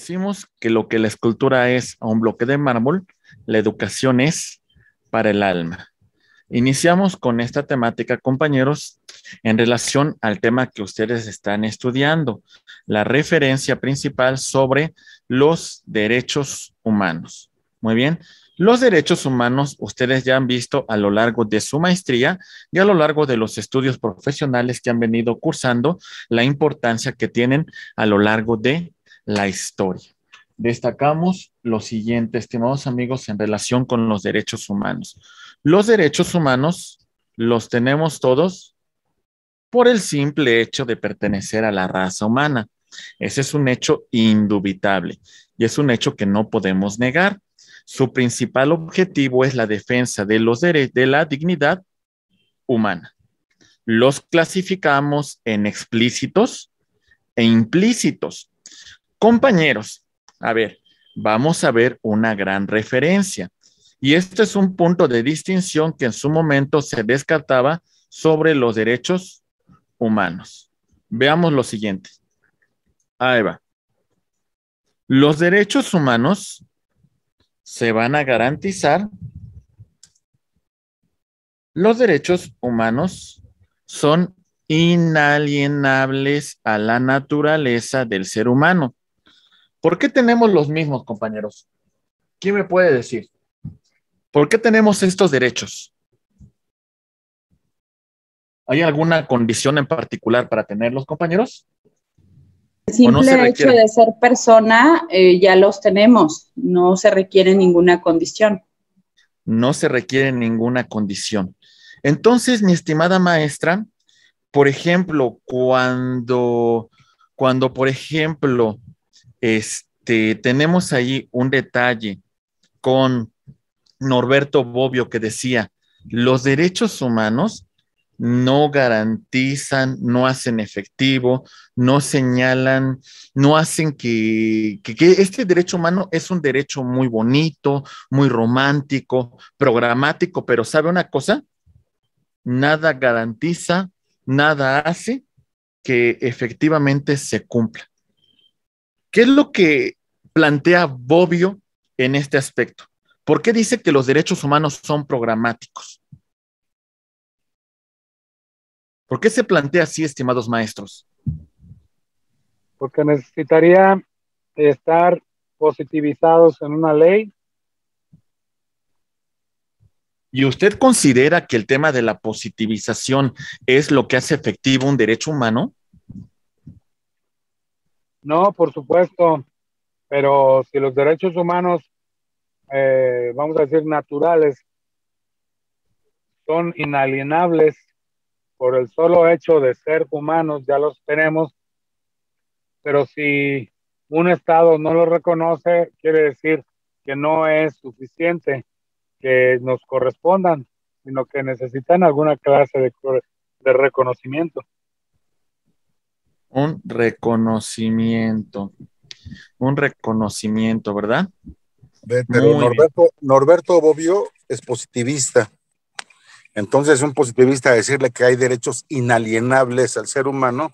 Decimos que lo que la escultura es a un bloque de mármol, la educación es para el alma. Iniciamos con esta temática, compañeros, en relación al tema que ustedes están estudiando, la referencia principal sobre los derechos humanos. Muy bien, los derechos humanos ustedes ya han visto a lo largo de su maestría y a lo largo de los estudios profesionales que han venido cursando la importancia que tienen a lo largo de la historia. Destacamos lo siguiente, estimados amigos, en relación con los derechos humanos. Los derechos humanos los tenemos todos por el simple hecho de pertenecer a la raza humana. Ese es un hecho indubitable y es un hecho que no podemos negar. Su principal objetivo es la defensa de, los de la dignidad humana. Los clasificamos en explícitos e implícitos. Compañeros, a ver, vamos a ver una gran referencia. Y este es un punto de distinción que en su momento se descartaba sobre los derechos humanos. Veamos lo siguiente. Ahí va. Los derechos humanos se van a garantizar. Los derechos humanos son inalienables a la naturaleza del ser humano ¿Por qué tenemos los mismos, compañeros? ¿Quién me puede decir? ¿Por qué tenemos estos derechos? ¿Hay alguna condición en particular para tenerlos, compañeros? El simple hecho de ser persona eh, ya los tenemos, no se requiere ninguna condición. No se requiere ninguna condición. Entonces, mi estimada maestra, por ejemplo, cuando, cuando por ejemplo, este, tenemos ahí un detalle con Norberto Bobbio que decía, los derechos humanos no garantizan, no hacen efectivo, no señalan, no hacen que, que, este derecho humano es un derecho muy bonito, muy romántico, programático, pero ¿sabe una cosa? Nada garantiza, nada hace que efectivamente se cumpla. ¿Qué es lo que plantea Bobbio en este aspecto? ¿Por qué dice que los derechos humanos son programáticos? ¿Por qué se plantea así, estimados maestros? Porque necesitaría estar positivizados en una ley. ¿Y usted considera que el tema de la positivización es lo que hace efectivo un derecho humano? No, por supuesto, pero si los derechos humanos, eh, vamos a decir, naturales, son inalienables por el solo hecho de ser humanos, ya los tenemos, pero si un Estado no los reconoce, quiere decir que no es suficiente que nos correspondan, sino que necesitan alguna clase de, de reconocimiento. Un reconocimiento. Un reconocimiento, ¿verdad? Norberto, Norberto Bobbio es positivista. Entonces, un positivista decirle que hay derechos inalienables al ser humano,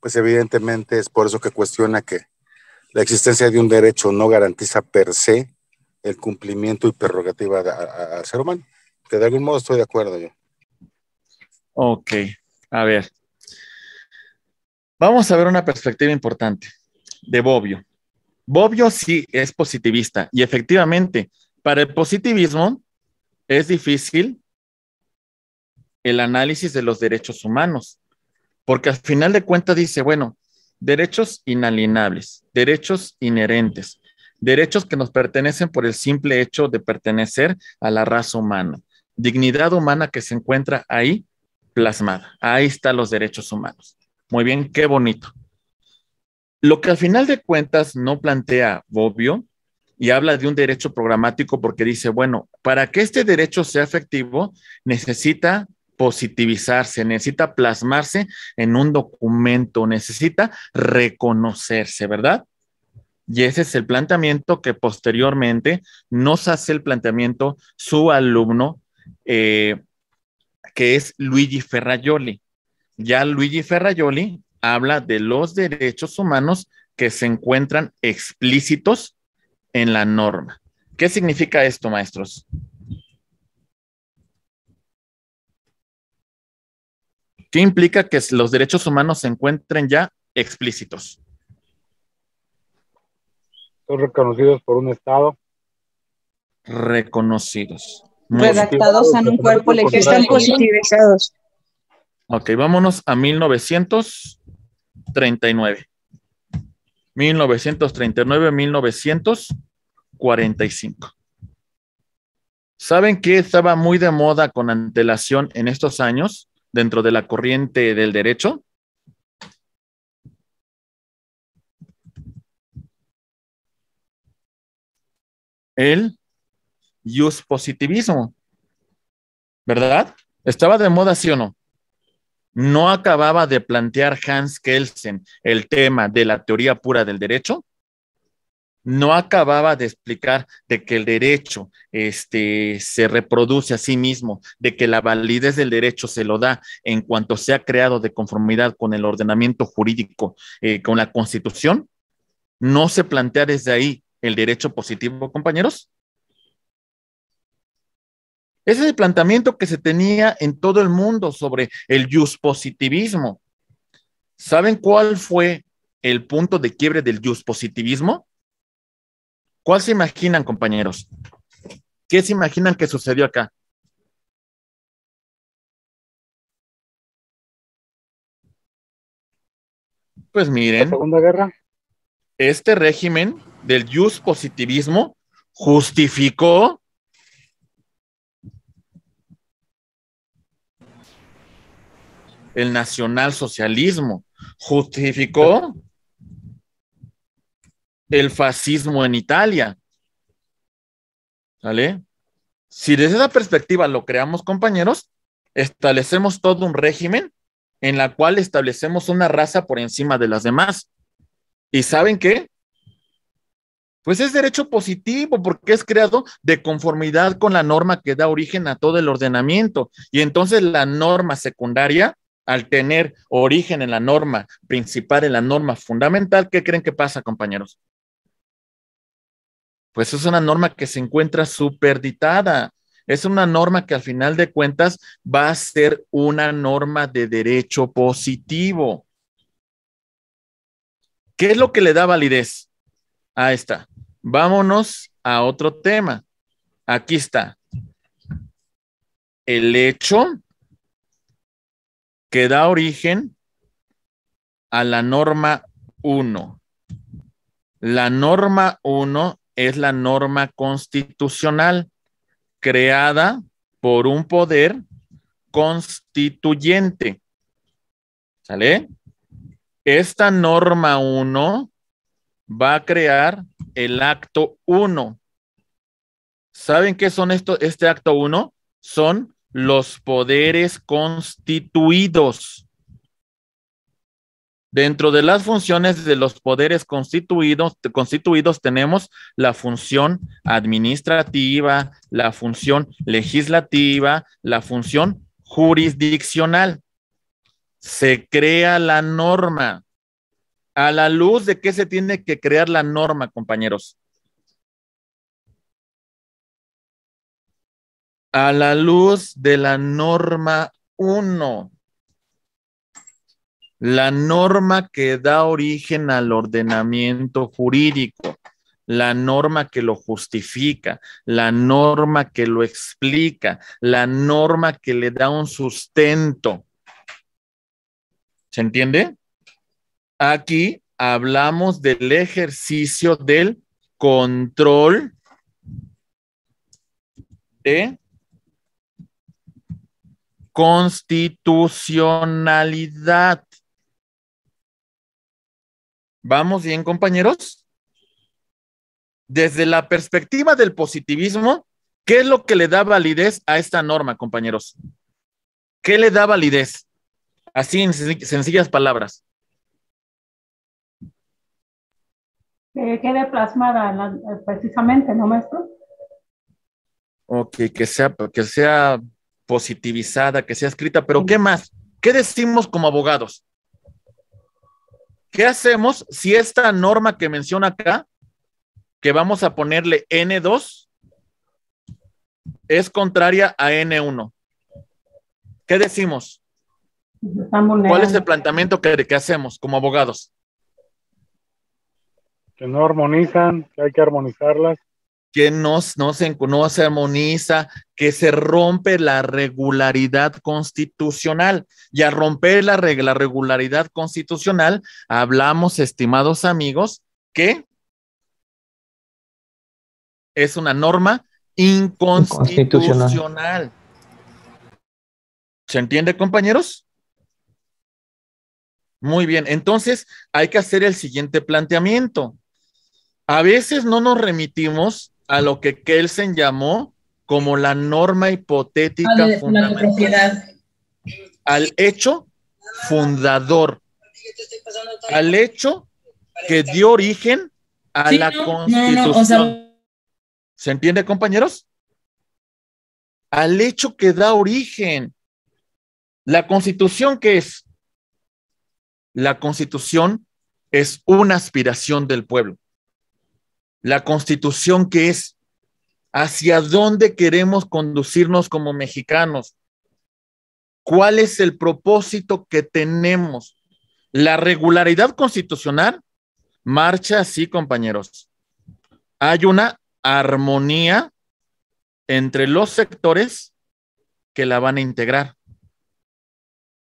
pues evidentemente es por eso que cuestiona que la existencia de un derecho no garantiza per se el cumplimiento y prerrogativa al ser humano. Que de algún modo estoy de acuerdo yo. Ok, a ver, Vamos a ver una perspectiva importante de Bobbio. Bobbio sí es positivista y efectivamente, para el positivismo es difícil el análisis de los derechos humanos, porque al final de cuentas dice, bueno, derechos inalienables, derechos inherentes, derechos que nos pertenecen por el simple hecho de pertenecer a la raza humana, dignidad humana que se encuentra ahí plasmada. Ahí están los derechos humanos. Muy bien, qué bonito. Lo que al final de cuentas no plantea Bobbio y habla de un derecho programático porque dice, bueno, para que este derecho sea efectivo, necesita positivizarse, necesita plasmarse en un documento, necesita reconocerse, ¿verdad? Y ese es el planteamiento que posteriormente nos hace el planteamiento su alumno, eh, que es Luigi Ferrajoli ya Luigi Ferrayoli habla de los derechos humanos que se encuentran explícitos en la norma. ¿Qué significa esto, maestros? ¿Qué implica que los derechos humanos se encuentren ya explícitos? Son reconocidos por un Estado. Reconocidos. Redactados en un cuerpo legal. Están positivizados. Ok, vámonos a 1939. 1939, 1945. ¿Saben qué estaba muy de moda con antelación en estos años dentro de la corriente del derecho? El use positivismo, ¿verdad? ¿Estaba de moda, sí o no? no acababa de plantear Hans Kelsen el tema de la teoría pura del derecho, no acababa de explicar de que el derecho este, se reproduce a sí mismo, de que la validez del derecho se lo da en cuanto sea creado de conformidad con el ordenamiento jurídico, eh, con la constitución, no se plantea desde ahí el derecho positivo, compañeros. Ese es el planteamiento que se tenía en todo el mundo sobre el positivismo. ¿Saben cuál fue el punto de quiebre del positivismo? ¿Cuál se imaginan, compañeros? ¿Qué se imaginan que sucedió acá? Pues miren. Segunda Guerra? Este régimen del positivismo justificó el nacionalsocialismo, justificó el fascismo en Italia. ¿vale? Si desde esa perspectiva lo creamos, compañeros, establecemos todo un régimen en la cual establecemos una raza por encima de las demás. ¿Y saben qué? Pues es derecho positivo porque es creado de conformidad con la norma que da origen a todo el ordenamiento. Y entonces la norma secundaria al tener origen en la norma principal, en la norma fundamental, ¿qué creen que pasa, compañeros? Pues es una norma que se encuentra superditada. Es una norma que al final de cuentas va a ser una norma de derecho positivo. ¿Qué es lo que le da validez? Ahí está. Vámonos a otro tema. Aquí está. El hecho que da origen a la norma 1. La norma 1 es la norma constitucional creada por un poder constituyente. ¿Sale? Esta norma 1 va a crear el acto 1. ¿Saben qué son esto, este acto 1? Son los poderes constituidos. Dentro de las funciones de los poderes constituidos, constituidos tenemos la función administrativa, la función legislativa, la función jurisdiccional. Se crea la norma. ¿A la luz de qué se tiene que crear la norma, compañeros? a la luz de la norma 1, la norma que da origen al ordenamiento jurídico, la norma que lo justifica, la norma que lo explica, la norma que le da un sustento. ¿Se entiende? Aquí hablamos del ejercicio del control de constitucionalidad. ¿Vamos bien, compañeros? Desde la perspectiva del positivismo, ¿qué es lo que le da validez a esta norma, compañeros? ¿Qué le da validez? Así en sencillas palabras. Que quede plasmada precisamente, ¿no, maestro? Ok, que sea, que sea positivizada, que sea escrita, pero ¿qué más? ¿Qué decimos como abogados? ¿Qué hacemos si esta norma que menciona acá, que vamos a ponerle N2, es contraria a N1? ¿Qué decimos? ¿Cuál es el planteamiento que, que hacemos como abogados? Que no armonizan, que hay que armonizarlas que no, se, no se armoniza, que se rompe la regularidad constitucional. Y al romper la, la regularidad constitucional, hablamos, estimados amigos, que es una norma inconstitucional. ¿Se entiende, compañeros? Muy bien, entonces hay que hacer el siguiente planteamiento. A veces no nos remitimos a lo que Kelsen llamó como la norma hipotética ah, fundamental. al hecho fundador, al hecho que dio origen a la constitución. ¿Se entiende, compañeros? Al hecho que da origen. ¿La constitución que es? La constitución es una aspiración del pueblo la constitución que es, hacia dónde queremos conducirnos como mexicanos, cuál es el propósito que tenemos. La regularidad constitucional marcha así, compañeros. Hay una armonía entre los sectores que la van a integrar.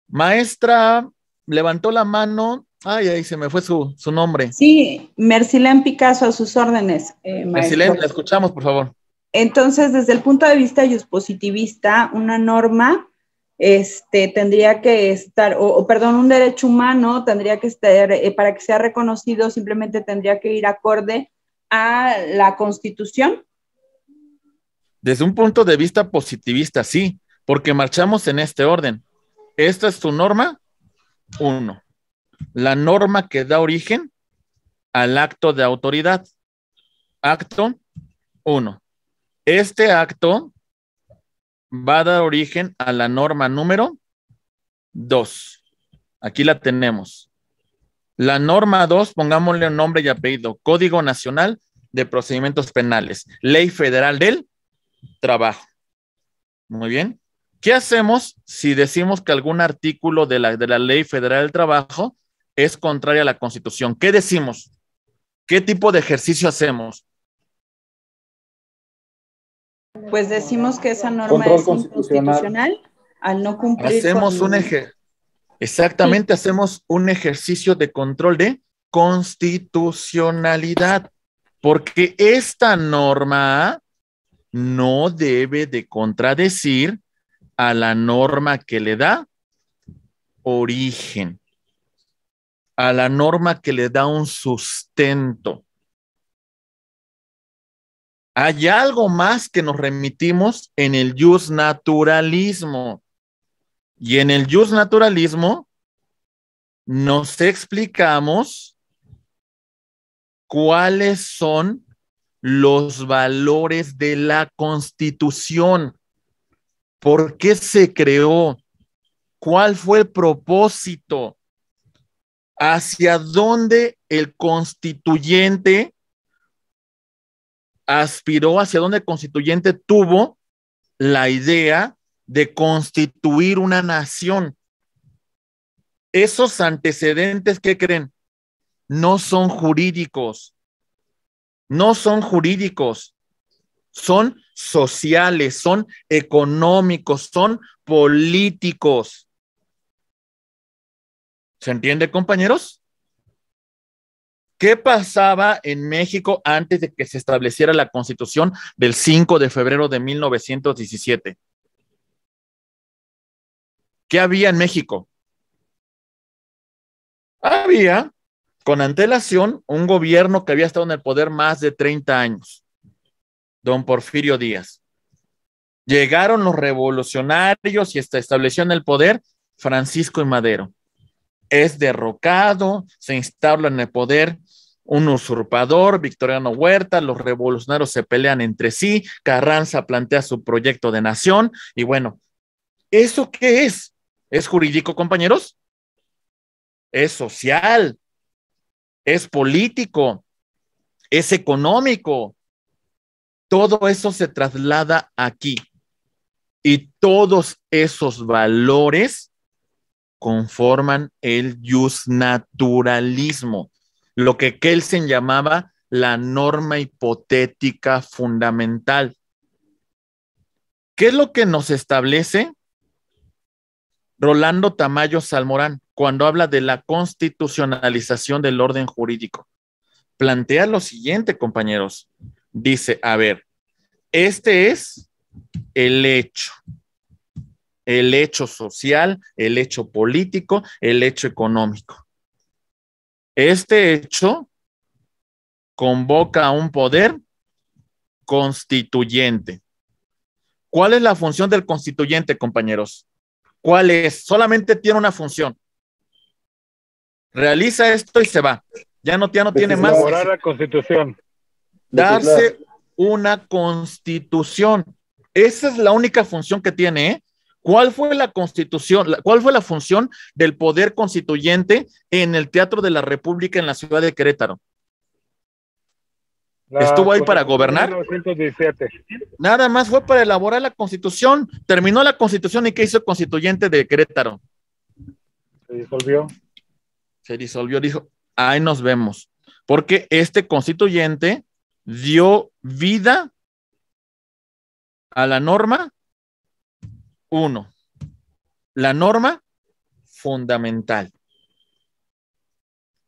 Maestra levantó la mano Ay, ahí se me fue su, nombre. Sí, Mercilén Picasso a sus órdenes. Eh, Mercilén, la escuchamos, por favor. Entonces, desde el punto de vista positivista, una norma este, tendría que estar, o, perdón, un derecho humano tendría que estar, eh, para que sea reconocido, simplemente tendría que ir acorde a la constitución. Desde un punto de vista positivista, sí, porque marchamos en este orden. Esta es tu norma, uno la norma que da origen al acto de autoridad. Acto 1. Este acto va a dar origen a la norma número 2. Aquí la tenemos. La norma 2, pongámosle nombre y apellido, Código Nacional de Procedimientos Penales, Ley Federal del Trabajo. Muy bien. ¿Qué hacemos si decimos que algún artículo de la, de la Ley Federal del Trabajo es contraria a la Constitución. ¿Qué decimos? ¿Qué tipo de ejercicio hacemos? Pues decimos que esa norma es inconstitucional al no cumplir. Hacemos un eje. Exactamente, hacemos un ejercicio de control de constitucionalidad, porque esta norma no debe de contradecir a la norma que le da origen a la norma que le da un sustento. Hay algo más que nos remitimos en el jus naturalismo. Y en el jus naturalismo nos explicamos cuáles son los valores de la constitución. ¿Por qué se creó? ¿Cuál fue el propósito? hacia dónde el constituyente aspiró, hacia dónde el constituyente tuvo la idea de constituir una nación. Esos antecedentes, ¿qué creen? No son jurídicos, no son jurídicos, son sociales, son económicos, son políticos. ¿Se entiende, compañeros? ¿Qué pasaba en México antes de que se estableciera la constitución del 5 de febrero de 1917? ¿Qué había en México? Había, con antelación, un gobierno que había estado en el poder más de 30 años, don Porfirio Díaz. Llegaron los revolucionarios y se estableció en el poder Francisco y Madero es derrocado, se instala en el poder un usurpador, Victoriano Huerta, los revolucionarios se pelean entre sí, Carranza plantea su proyecto de nación y bueno, ¿eso qué es? ¿Es jurídico, compañeros? Es social, es político, es económico. Todo eso se traslada aquí y todos esos valores conforman el naturalismo, lo que Kelsen llamaba la norma hipotética fundamental. ¿Qué es lo que nos establece Rolando Tamayo Salmorán cuando habla de la constitucionalización del orden jurídico? Plantea lo siguiente, compañeros. Dice, a ver, este es el hecho, el hecho social, el hecho político, el hecho económico. Este hecho convoca a un poder constituyente. ¿Cuál es la función del constituyente, compañeros? ¿Cuál es? Solamente tiene una función. Realiza esto y se va. Ya no, no tiene más. la constitución. Darse una constitución. Esa es la única función que tiene. ¿eh? ¿Cuál fue la constitución, cuál fue la función del poder constituyente en el Teatro de la República en la ciudad de Querétaro? ¿Estuvo ahí para gobernar? Nada más fue para elaborar la constitución. Terminó la constitución y ¿qué hizo el constituyente de Querétaro? Se disolvió. Se disolvió, dijo, ahí nos vemos. Porque este constituyente dio vida a la norma uno, la norma fundamental.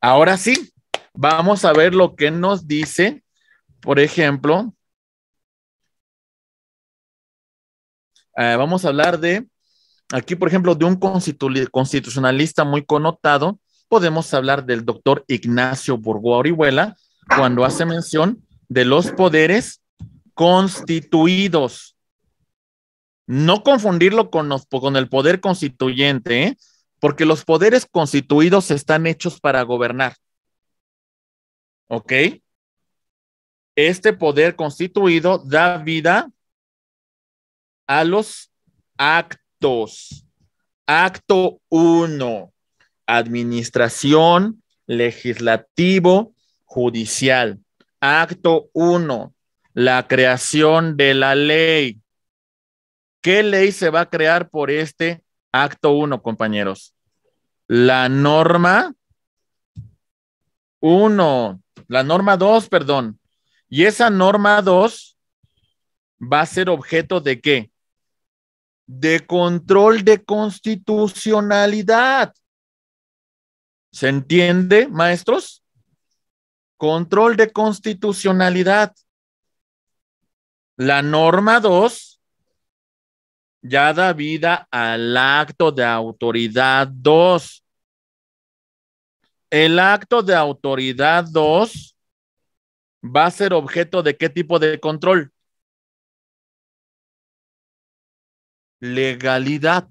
Ahora sí, vamos a ver lo que nos dice, por ejemplo, eh, vamos a hablar de, aquí por ejemplo, de un constitucionalista muy connotado, podemos hablar del doctor Ignacio Burgó Orihuela cuando hace mención de los poderes constituidos no confundirlo con, el poder constituyente, ¿eh? porque los poderes constituidos están hechos para gobernar. ¿Ok? Este poder constituido da vida a los actos. Acto 1, administración, legislativo, judicial. Acto 1, la creación de la ley. ¿Qué ley se va a crear por este acto 1, compañeros? La norma 1, la norma 2, perdón. Y esa norma 2 va a ser objeto de qué? De control de constitucionalidad. ¿Se entiende, maestros? Control de constitucionalidad. La norma 2 ya da vida al acto de autoridad 2. El acto de autoridad 2 va a ser objeto de qué tipo de control? Legalidad.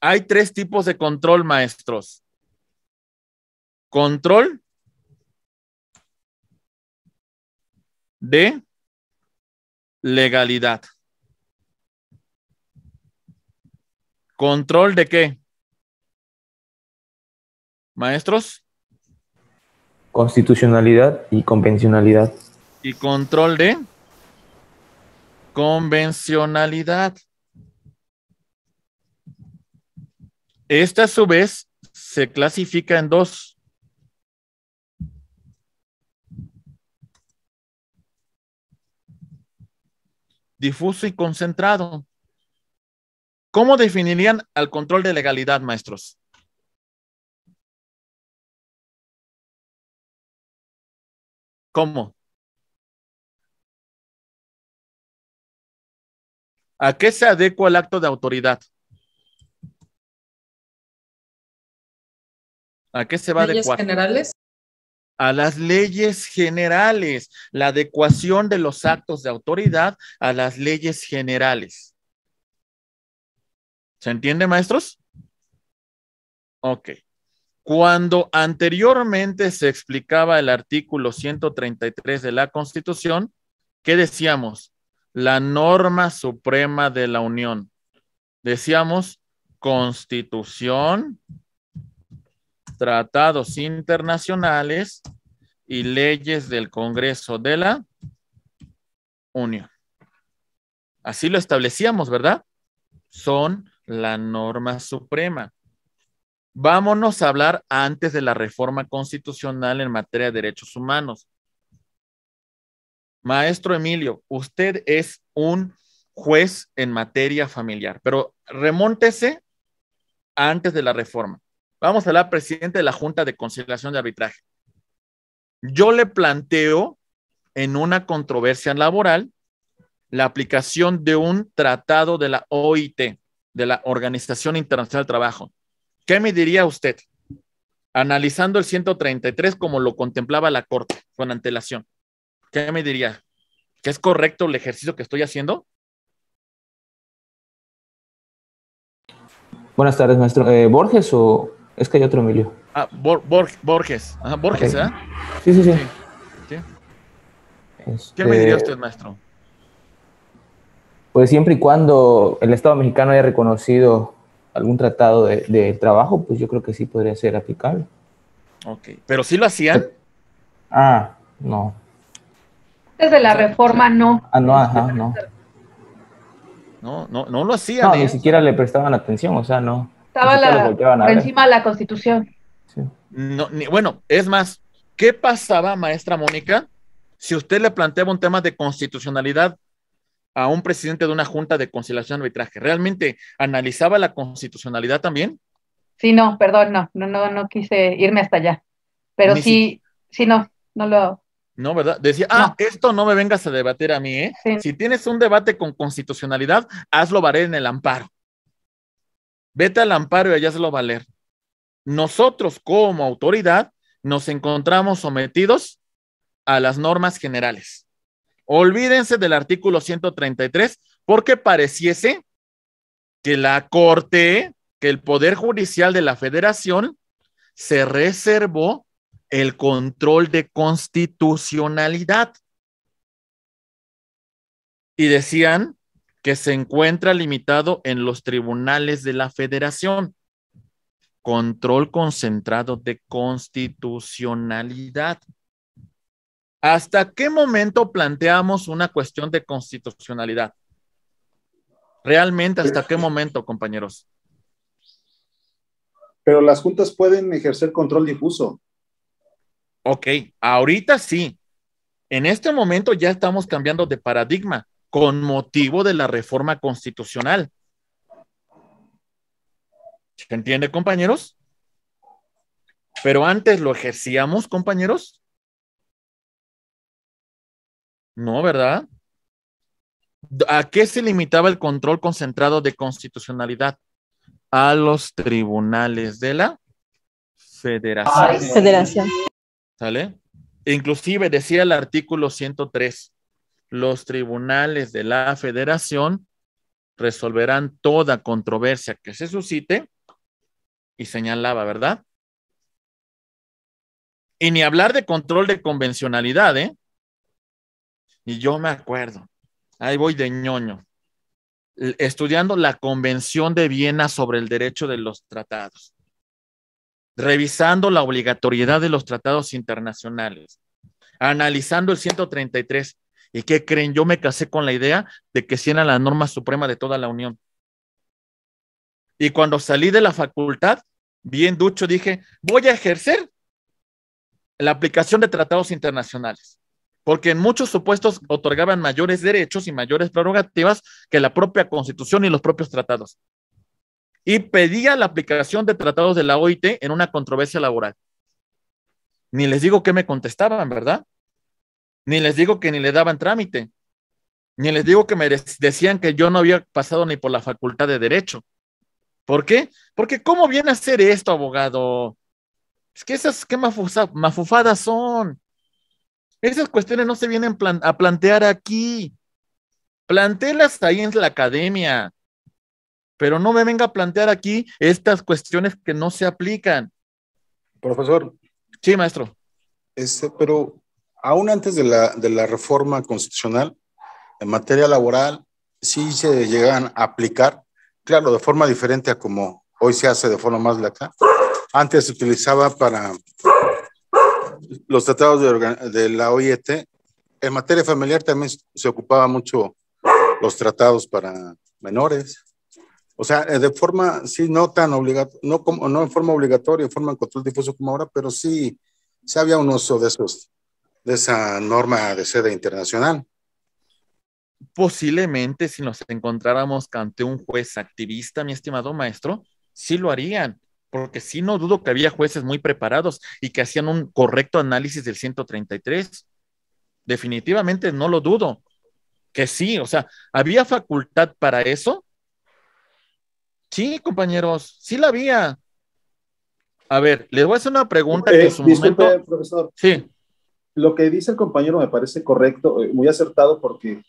Hay tres tipos de control, maestros. Control de legalidad. ¿Control de qué? Maestros. Constitucionalidad y convencionalidad. ¿Y control de? Convencionalidad. Esta a su vez se clasifica en dos. difuso y concentrado. ¿Cómo definirían al control de legalidad, maestros? ¿Cómo? ¿A qué se adecua el acto de autoridad? ¿A qué se va a adecuar? a las leyes generales, la adecuación de los actos de autoridad a las leyes generales. ¿Se entiende, maestros? Ok. Cuando anteriormente se explicaba el artículo 133 de la Constitución, ¿qué decíamos? La norma suprema de la Unión. Decíamos Constitución tratados internacionales y leyes del Congreso de la Unión. Así lo establecíamos, ¿verdad? Son la norma suprema. Vámonos a hablar antes de la reforma constitucional en materia de derechos humanos. Maestro Emilio, usted es un juez en materia familiar, pero remóntese antes de la reforma. Vamos a hablar presidente de la Junta de Conciliación de Arbitraje. Yo le planteo en una controversia laboral la aplicación de un tratado de la OIT, de la Organización Internacional del Trabajo. ¿Qué me diría usted? Analizando el 133 como lo contemplaba la Corte con antelación, ¿qué me diría? ¿Que es correcto el ejercicio que estoy haciendo? Buenas tardes, maestro. Eh, ¿Borges o, es que hay otro Emilio. Ah, Borges. Ajá, Borges, ¿eh? Sí, sí, sí. ¿Qué me diría este usted, maestro? Pues siempre y cuando el Estado mexicano haya reconocido algún tratado de, trabajo, pues yo creo que sí podría ser aplicable. Ok, pero sí lo hacían. Ah, no. Desde la reforma no. Ah, no, ajá, no. No, no, no lo hacían. No, ¿eh? ni siquiera le prestaban atención, o sea, no. Estaba la, encima la constitución. bueno, es más, ¿qué pasaba, maestra Mónica, si usted le planteaba un tema de constitucionalidad a un presidente de una junta de conciliación y arbitraje? ¿Realmente analizaba la constitucionalidad también? Sí, no, perdón, no, no, no, no quise irme hasta allá. Pero sí, sí, no, no lo. No, ¿verdad? Decía, ah, esto no me vengas a debatir a mí, ¿eh? Si tienes un debate con constitucionalidad, hazlo Baré, en el amparo. Vete al amparo y allá se lo va a leer. Nosotros como autoridad nos encontramos sometidos a las normas generales. Olvídense del artículo 133 porque pareciese que la Corte, que el Poder Judicial de la Federación se reservó el control de constitucionalidad. Y decían que se encuentra limitado en los tribunales de la federación. Control concentrado de constitucionalidad. ¿Hasta qué momento planteamos una cuestión de constitucionalidad? Realmente, ¿hasta qué momento, compañeros? Pero las juntas pueden ejercer control difuso. Ok, ahorita sí. En este momento ya estamos cambiando de paradigma con motivo de la reforma constitucional. ¿Se entiende, compañeros? Pero antes lo ejercíamos, compañeros. No, ¿verdad? ¿A qué se limitaba el control concentrado de constitucionalidad? A los tribunales de la federación. federación. ¿Sale? E inclusive decía el artículo 103, los tribunales de la federación resolverán toda controversia que se suscite y señalaba, ¿verdad? Y ni hablar de control de convencionalidad, ¿eh? Y yo me acuerdo, ahí voy de ñoño, estudiando la Convención de Viena sobre el Derecho de los Tratados, revisando la obligatoriedad de los tratados internacionales, analizando el 133, ¿Y qué creen? Yo me casé con la idea de que sí era la norma suprema de toda la Unión. Y cuando salí de la facultad, bien ducho, dije, voy a ejercer la aplicación de tratados internacionales, porque en muchos supuestos otorgaban mayores derechos y mayores prerrogativas que la propia constitución y los propios tratados. Y pedía la aplicación de tratados de la OIT en una controversia laboral. Ni les digo qué me contestaban, ¿verdad? Ni les digo que ni le daban trámite. Ni les digo que me decían que yo no había pasado ni por la facultad de derecho. ¿Por qué? Porque ¿cómo viene a hacer esto, abogado? Es que esas ¿qué mafufadas son. Esas cuestiones no se vienen a plantear aquí. Plantélas ahí en la academia. Pero no me venga a plantear aquí estas cuestiones que no se aplican. Profesor. Sí, maestro. Este, pero aún antes de la, de la reforma constitucional, en materia laboral, sí se llegan a aplicar, claro, de forma diferente a como hoy se hace de forma más laxa. Antes se utilizaba para los tratados de, de, la OIT. En materia familiar también se ocupaba mucho los tratados para menores. O sea, eh, de forma, sí, no tan obligatoria, no, como, no en forma obligatoria, en forma en control difuso como ahora, pero sí, sí había un uso de esos de esa norma de sede internacional. Posiblemente si nos encontráramos ante un juez activista, mi estimado maestro, sí lo harían, porque sí no dudo que había jueces muy preparados y que hacían un correcto análisis del 133. Definitivamente no lo dudo, que sí, o sea, ¿había facultad para eso? Sí, compañeros, sí la había. A ver, les voy a hacer una pregunta eh, su momento... profesor. Sí lo que dice el compañero me parece correcto, eh, muy acertado, porque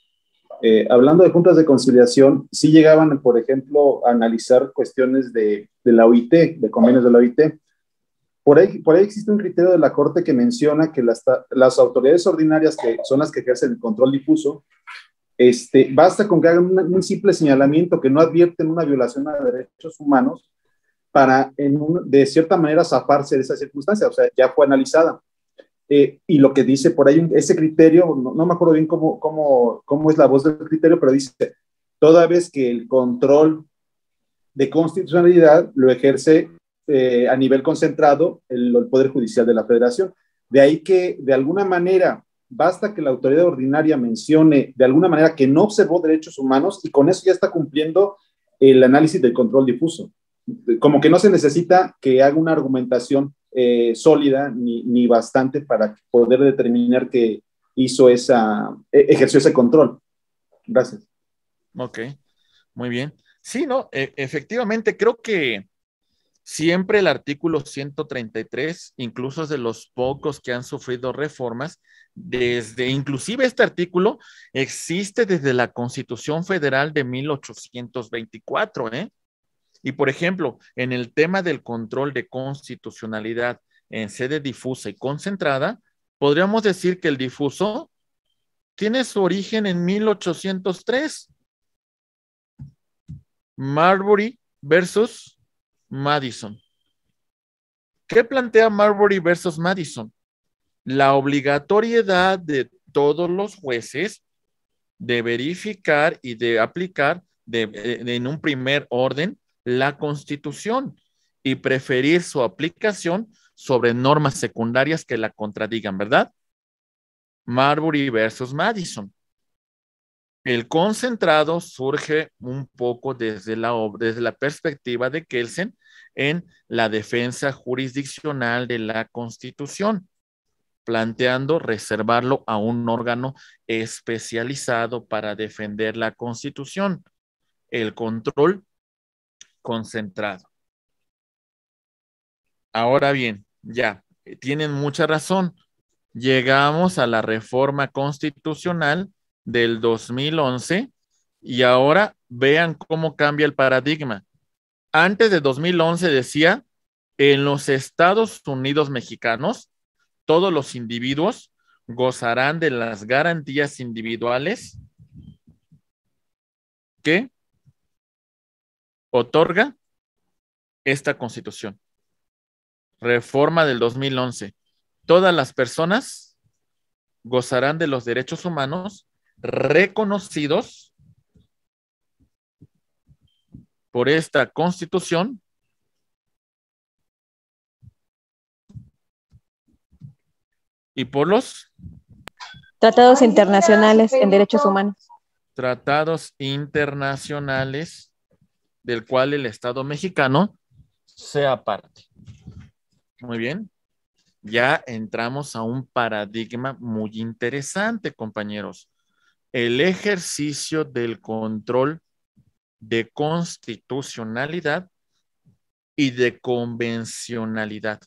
eh, hablando de juntas de conciliación, sí llegaban, por ejemplo, a analizar cuestiones de, la OIT, de convenios de la OIT. Por ahí, por ahí existe un criterio de la Corte que menciona que las, autoridades ordinarias, que son las que ejercen el control difuso, este, basta con que hagan un, simple señalamiento que no advierten una violación a derechos humanos para, en de cierta manera, zafarse de esa circunstancia. O sea, ya fue analizada. Eh, y lo que dice por ahí, ese criterio, no, me acuerdo bien cómo, cómo, es la voz del criterio, pero dice, toda vez que el control de constitucionalidad lo ejerce eh, a nivel concentrado el, Poder Judicial de la Federación. De ahí que, de alguna manera, basta que la autoridad ordinaria mencione, de alguna manera, que no observó derechos humanos y con eso ya está cumpliendo el análisis del control difuso. Como que no se necesita que haga una argumentación eh, sólida ni, bastante para poder determinar que hizo esa, e, ejerció ese control. Gracias. Ok, muy bien. Sí, no, e, efectivamente, creo que siempre el artículo 133, incluso de los pocos que han sufrido reformas, desde inclusive este artículo existe desde la Constitución Federal de 1824, ¿eh? Y por ejemplo, en el tema del control de constitucionalidad en sede difusa y concentrada, podríamos decir que el difuso tiene su origen en 1803. Marbury versus Madison. ¿Qué plantea Marbury versus Madison? La obligatoriedad de todos los jueces de verificar y de aplicar eh, en un primer orden la Constitución y preferir su aplicación sobre normas secundarias que la contradigan, ¿verdad? Marbury versus Madison. El concentrado surge un poco desde la, desde la perspectiva de Kelsen en la defensa jurisdiccional de la Constitución, planteando reservarlo a un órgano especializado para defender la Constitución. El control concentrado. Ahora bien, ya, tienen mucha razón. Llegamos a la reforma constitucional del 2011 y ahora vean cómo cambia el paradigma. Antes de 2011 decía, en los Estados Unidos mexicanos, todos los individuos gozarán de las garantías individuales que otorga esta constitución. Reforma del 2011. Todas las personas gozarán de los derechos humanos reconocidos por esta constitución y por los tratados internacionales en derechos humanos. Tratados internacionales del cual el Estado mexicano sea parte. Muy bien. Ya entramos a un paradigma muy interesante, compañeros. El ejercicio del control de constitucionalidad y de convencionalidad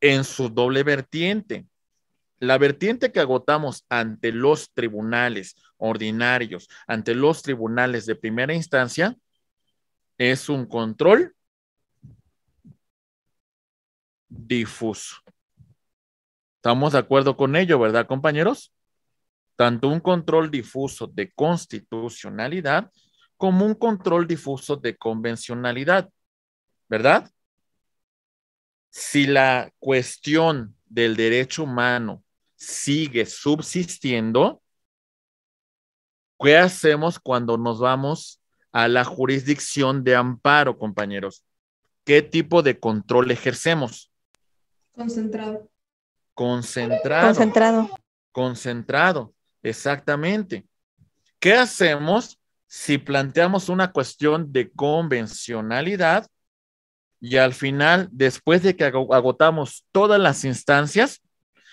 en su doble vertiente. La vertiente que agotamos ante los tribunales ordinarios ante los tribunales de primera instancia es un control difuso. ¿Estamos de acuerdo con ello, verdad, compañeros? Tanto un control difuso de constitucionalidad como un control difuso de convencionalidad, ¿verdad? Si la cuestión del derecho humano sigue subsistiendo, ¿Qué hacemos cuando nos vamos a la jurisdicción de amparo, compañeros? ¿Qué tipo de control ejercemos? Concentrado. Concentrado. Concentrado. Concentrado, exactamente. ¿Qué hacemos si planteamos una cuestión de convencionalidad y al final, después de que agotamos todas las instancias,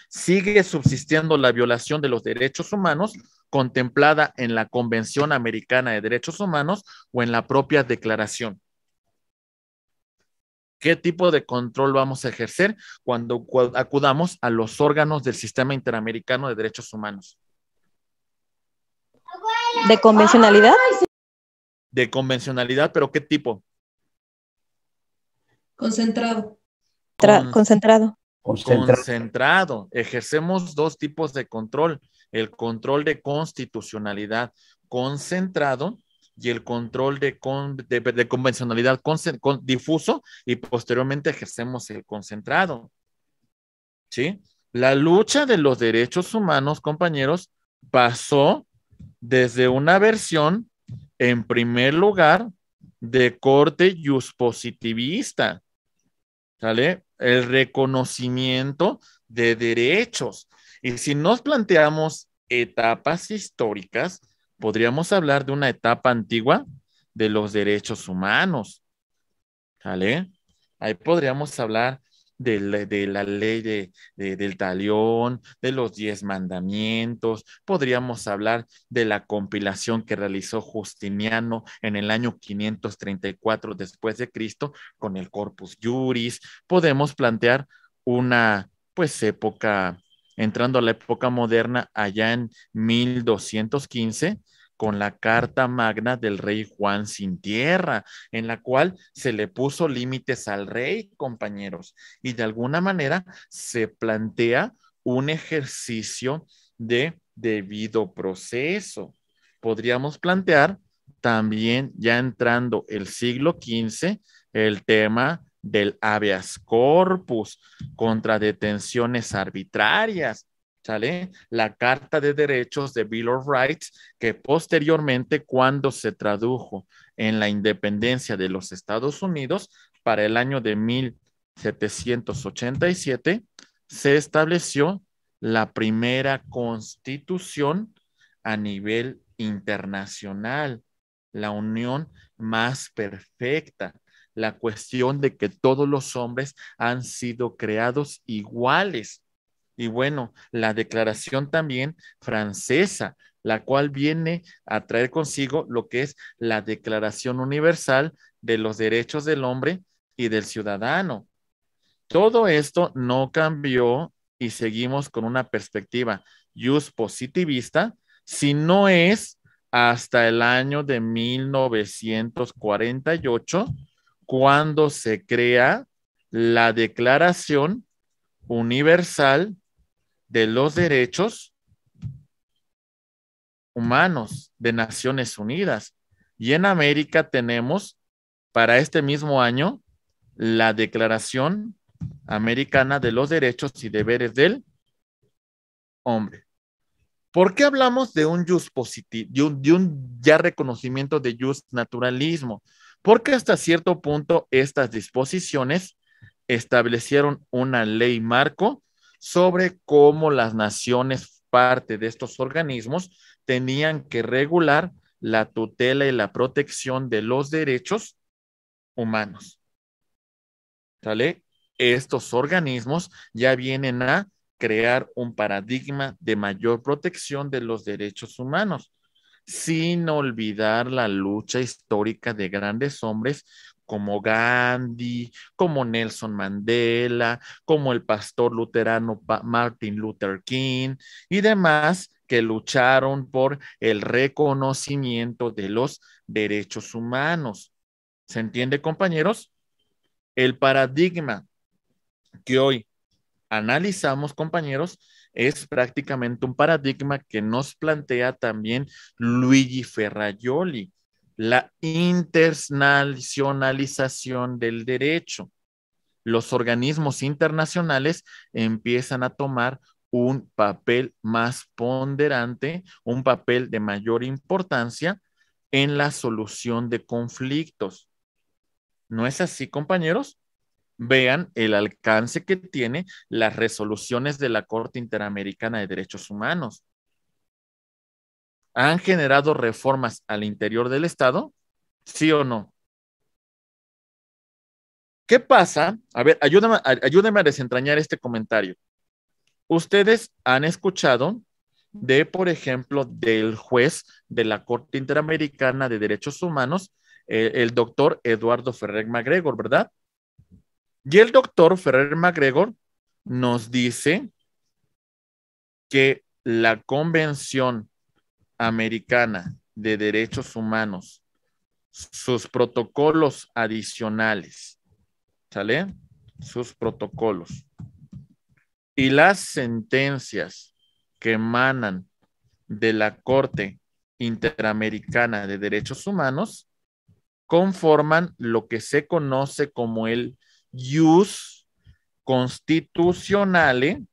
sigue subsistiendo la violación de los derechos humanos contemplada en la Convención Americana de Derechos Humanos o en la propia declaración. ¿Qué tipo de control vamos a ejercer cuando acudamos a los órganos del Sistema Interamericano de Derechos Humanos? ¿De convencionalidad? De convencionalidad, pero ¿qué tipo? Concentrado. concentrado. Concentrado. Ejercemos dos tipos de control el control de constitucionalidad concentrado y el control de, de, convencionalidad difuso y posteriormente ejercemos el concentrado. ¿Sí? La lucha de los derechos humanos, compañeros, pasó desde una versión, en primer lugar, de corte positivista ¿sale? El reconocimiento de derechos, y si nos planteamos etapas históricas, podríamos hablar de una etapa antigua de los derechos humanos. ¿Vale? Ahí podríamos hablar de la, ley del talión, de los diez mandamientos, podríamos hablar de la compilación que realizó Justiniano en el año 534 después de Cristo con el Corpus Juris, podemos plantear una pues época entrando a la época moderna allá en 1215 con la Carta Magna del rey Juan sin tierra, en la cual se le puso límites al rey, compañeros, y de alguna manera se plantea un ejercicio de debido proceso. Podríamos plantear también, ya entrando el siglo XV, el tema del habeas corpus, contra detenciones arbitrarias, ¿sale? La Carta de Derechos de Bill of Rights, que posteriormente, cuando se tradujo en la independencia de los Estados Unidos para el año de 1787, se estableció la primera constitución a nivel internacional, la unión más perfecta la cuestión de que todos los hombres han sido creados iguales. Y bueno, la declaración también francesa, la cual viene a traer consigo lo que es la Declaración Universal de los Derechos del Hombre y del Ciudadano. Todo esto no cambió y seguimos con una perspectiva just positivista, si no es hasta el año de 1948 cuando se crea la Declaración Universal de los Derechos Humanos de Naciones Unidas. Y en América tenemos para este mismo año la Declaración Americana de los Derechos y Deberes del Hombre. ¿Por qué hablamos de un just positivo, de un, de un ya reconocimiento de just naturalismo? porque hasta cierto punto estas disposiciones establecieron una ley marco sobre cómo las naciones parte de estos organismos tenían que regular la tutela y la protección de los derechos humanos. Estos organismos ya vienen a crear un paradigma de mayor protección de los derechos humanos sin olvidar la lucha histórica de grandes hombres como Gandhi, como Nelson Mandela, como el pastor luterano Martin Luther King y demás que lucharon por el reconocimiento de los derechos humanos. ¿Se entiende, compañeros? El paradigma que hoy analizamos, compañeros, es prácticamente un paradigma que nos plantea también Luigi Ferraioli, la internacionalización del derecho. Los organismos internacionales empiezan a tomar un papel más ponderante, un papel de mayor importancia en la solución de conflictos. ¿No es así, compañeros? vean el alcance que tiene las resoluciones de la Corte Interamericana de Derechos Humanos. ¿Han generado reformas al interior del Estado? ¿Sí o no? ¿Qué pasa? A ver, ayúdame, a desentrañar este comentario. Ustedes han escuchado de, por ejemplo, del juez de la Corte Interamericana de Derechos Humanos, eh, el doctor Eduardo Ferrer MacGregor, ¿verdad? Y el doctor Ferrer MacGregor nos dice que la Convención Americana de Derechos Humanos, sus protocolos adicionales, ¿sale? Sus protocolos y las sentencias que emanan de la Corte Interamericana de Derechos Humanos conforman lo que se conoce como el ius constitucionale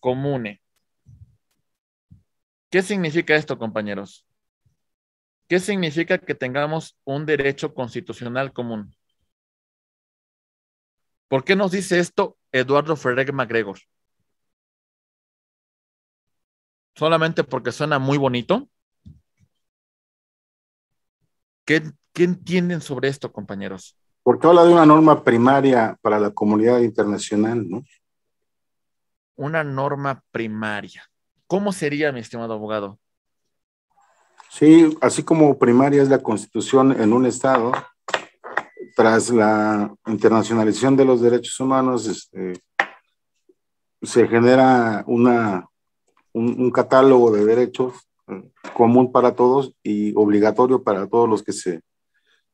comune. ¿Qué significa esto, compañeros? ¿Qué significa que tengamos un derecho constitucional común? ¿Por qué nos dice esto Eduardo Ferrer MacGregor? ¿Solamente porque suena muy bonito? ¿Qué, entienden sobre esto, compañeros? Porque habla de una norma primaria para la comunidad internacional, ¿no? Una norma primaria. ¿Cómo sería, mi estimado abogado? Sí, así como primaria es la constitución en un Estado, tras la internacionalización de los derechos humanos, este, se genera un catálogo de derechos común para todos y obligatorio para todos los que se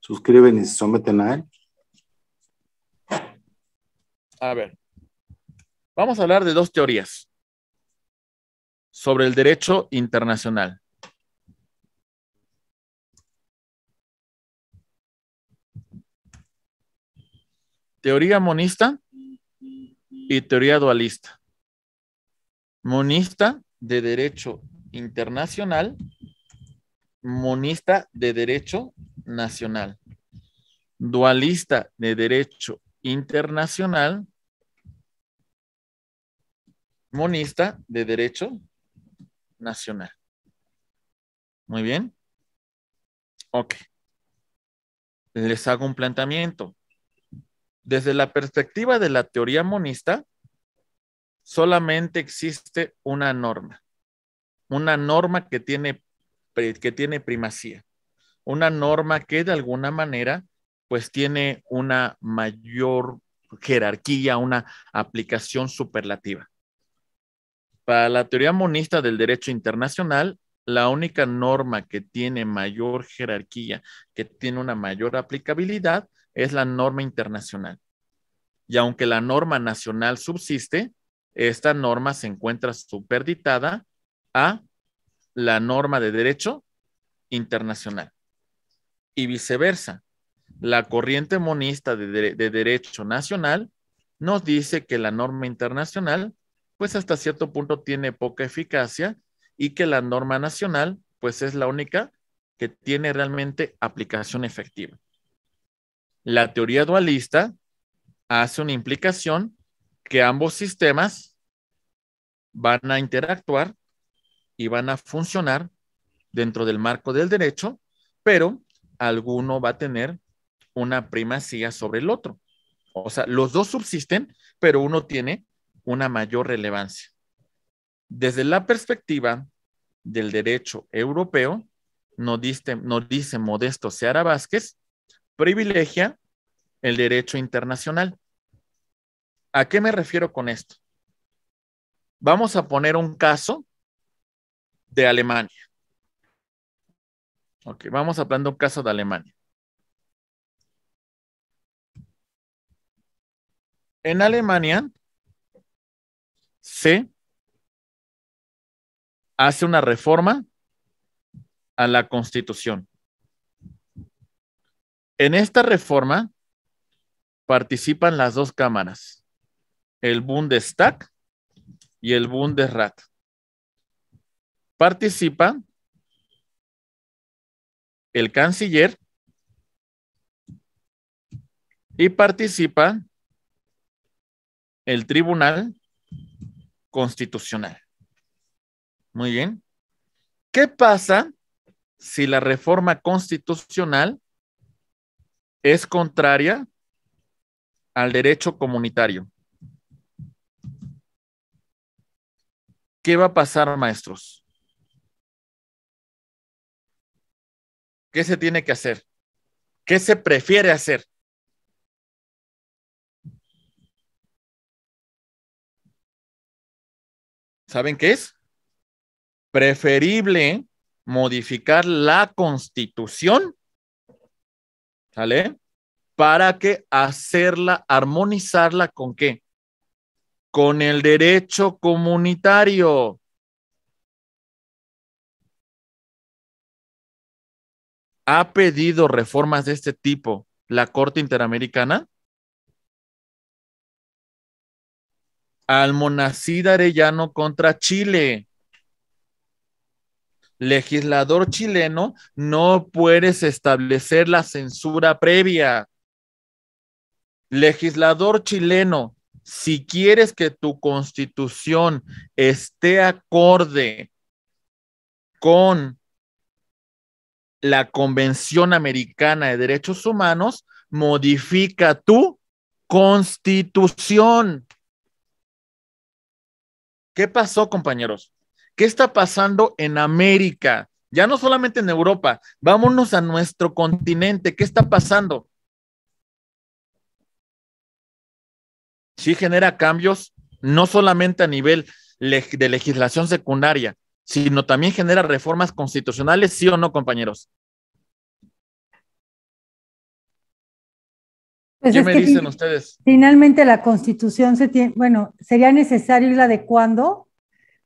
suscriben y se someten a él? A ver, vamos a hablar de dos teorías sobre el derecho internacional. Teoría monista y teoría dualista. Monista de derecho internacional monista de derecho nacional, dualista de derecho internacional, monista de derecho nacional. Muy bien. Ok. Les hago un planteamiento. Desde la perspectiva de la teoría monista, solamente existe una norma una norma que tiene, que tiene primacía, una norma que de alguna manera pues tiene una mayor jerarquía, una aplicación superlativa. Para la teoría monista del derecho internacional, la única norma que tiene mayor jerarquía, que tiene una mayor aplicabilidad, es la norma internacional. Y aunque la norma nacional subsiste, esta norma se encuentra superditada a la norma de derecho internacional y viceversa. La corriente monista de, derecho nacional nos dice que la norma internacional, pues hasta cierto punto tiene poca eficacia y que la norma nacional, pues es la única que tiene realmente aplicación efectiva. La teoría dualista hace una implicación que ambos sistemas van a interactuar y van a funcionar dentro del marco del derecho, pero alguno va a tener una primacía sobre el otro. O sea, los dos subsisten, pero uno tiene una mayor relevancia. Desde la perspectiva del derecho europeo, nos dice, nos dice Modesto Seara Vázquez, privilegia el derecho internacional. ¿A qué me refiero con esto? Vamos a poner un caso de Alemania. Ok, vamos hablando de un caso de Alemania. En Alemania se hace una reforma a la constitución. En esta reforma participan las dos cámaras, el Bundestag y el Bundesrat participa el canciller y participa el Tribunal Constitucional. Muy bien. ¿Qué pasa si la reforma constitucional es contraria al derecho comunitario? ¿Qué va a pasar, maestros? ¿Qué se tiene que hacer? ¿Qué se prefiere hacer? ¿Saben qué es? Preferible modificar la constitución, ¿sale? Para que hacerla, armonizarla con qué? Con el derecho comunitario. ha pedido reformas de este tipo la Corte Interamericana? Almonacid Arellano contra Chile. Legislador chileno, no puedes establecer la censura previa. Legislador chileno, si quieres que tu constitución esté acorde con la Convención Americana de Derechos Humanos modifica tu constitución. ¿Qué pasó, compañeros? ¿Qué está pasando en América? Ya no solamente en Europa, vámonos a nuestro continente. ¿Qué está pasando? Sí genera cambios, no solamente a nivel de legislación secundaria, sino también genera reformas constitucionales, sí o no, compañeros. Pues ¿Qué me dicen ustedes? Finalmente la constitución se tiene, bueno, sería necesario ir adecuando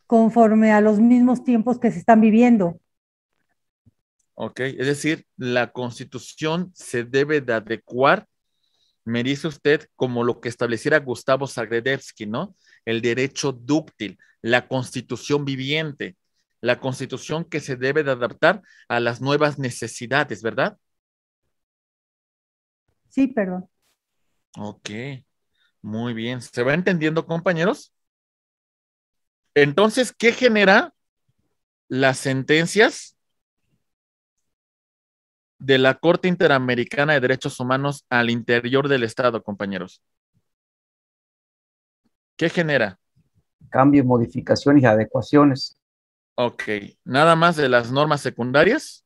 conforme a los mismos tiempos que se están viviendo. Ok, es decir, la constitución se debe de adecuar, me dice usted, como lo que estableciera Gustavo Zagredevsky, ¿no? El derecho dúctil, la constitución viviente la constitución que se debe de adaptar a las nuevas necesidades, ¿verdad? Sí, perdón. Ok, muy bien. ¿Se va entendiendo, compañeros? Entonces, ¿qué genera las sentencias de la Corte Interamericana de Derechos Humanos al interior del Estado, compañeros? ¿Qué genera? Cambios, modificaciones y adecuaciones. Ok, nada más de las normas secundarias.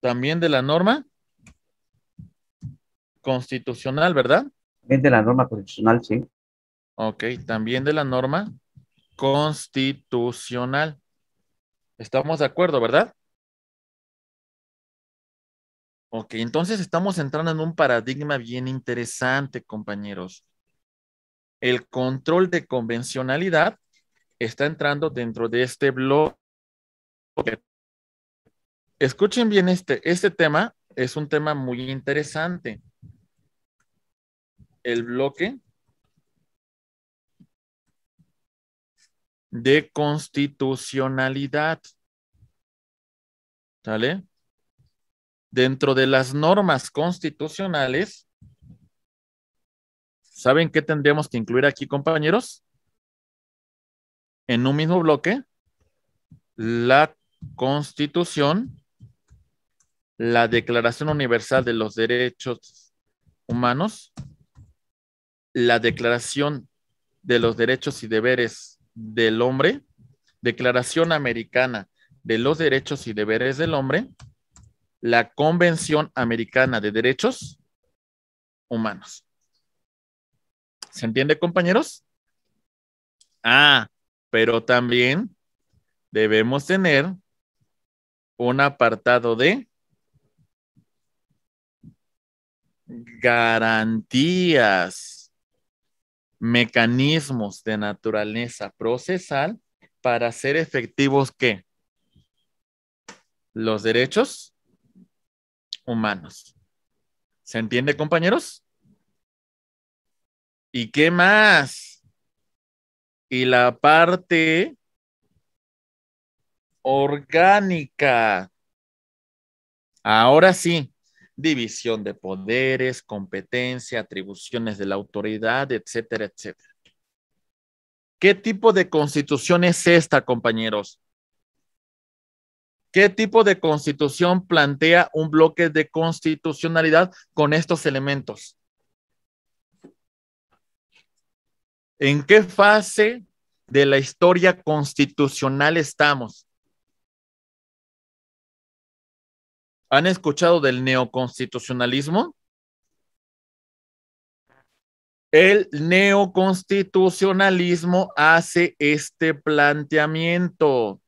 También de la norma constitucional, ¿verdad? También de la norma constitucional, sí. Ok, también de la norma constitucional. Estamos de acuerdo, ¿verdad? Ok, entonces estamos entrando en un paradigma bien interesante, compañeros el control de convencionalidad está entrando dentro de este bloque. Escuchen bien este, este tema es un tema muy interesante. El bloque de constitucionalidad. Dentro de las normas constitucionales, ¿Saben qué tendríamos que incluir aquí, compañeros? En un mismo bloque, la Constitución, la Declaración Universal de los Derechos Humanos, la Declaración de los Derechos y Deberes del Hombre, Declaración Americana de los Derechos y Deberes del Hombre, la Convención Americana de Derechos Humanos. ¿Se entiende, compañeros? Ah, pero también debemos tener un apartado de garantías, mecanismos de naturaleza procesal para ser efectivos que los derechos humanos. ¿Se entiende, compañeros? ¿Y qué más? Y la parte orgánica. Ahora sí, división de poderes, competencia, atribuciones de la autoridad, etcétera, etcétera. ¿Qué tipo de constitución es esta, compañeros? ¿Qué tipo de constitución plantea un bloque de constitucionalidad con estos elementos? ¿En qué fase de la historia constitucional estamos? ¿Han escuchado del neoconstitucionalismo? El neoconstitucionalismo hace este planteamiento.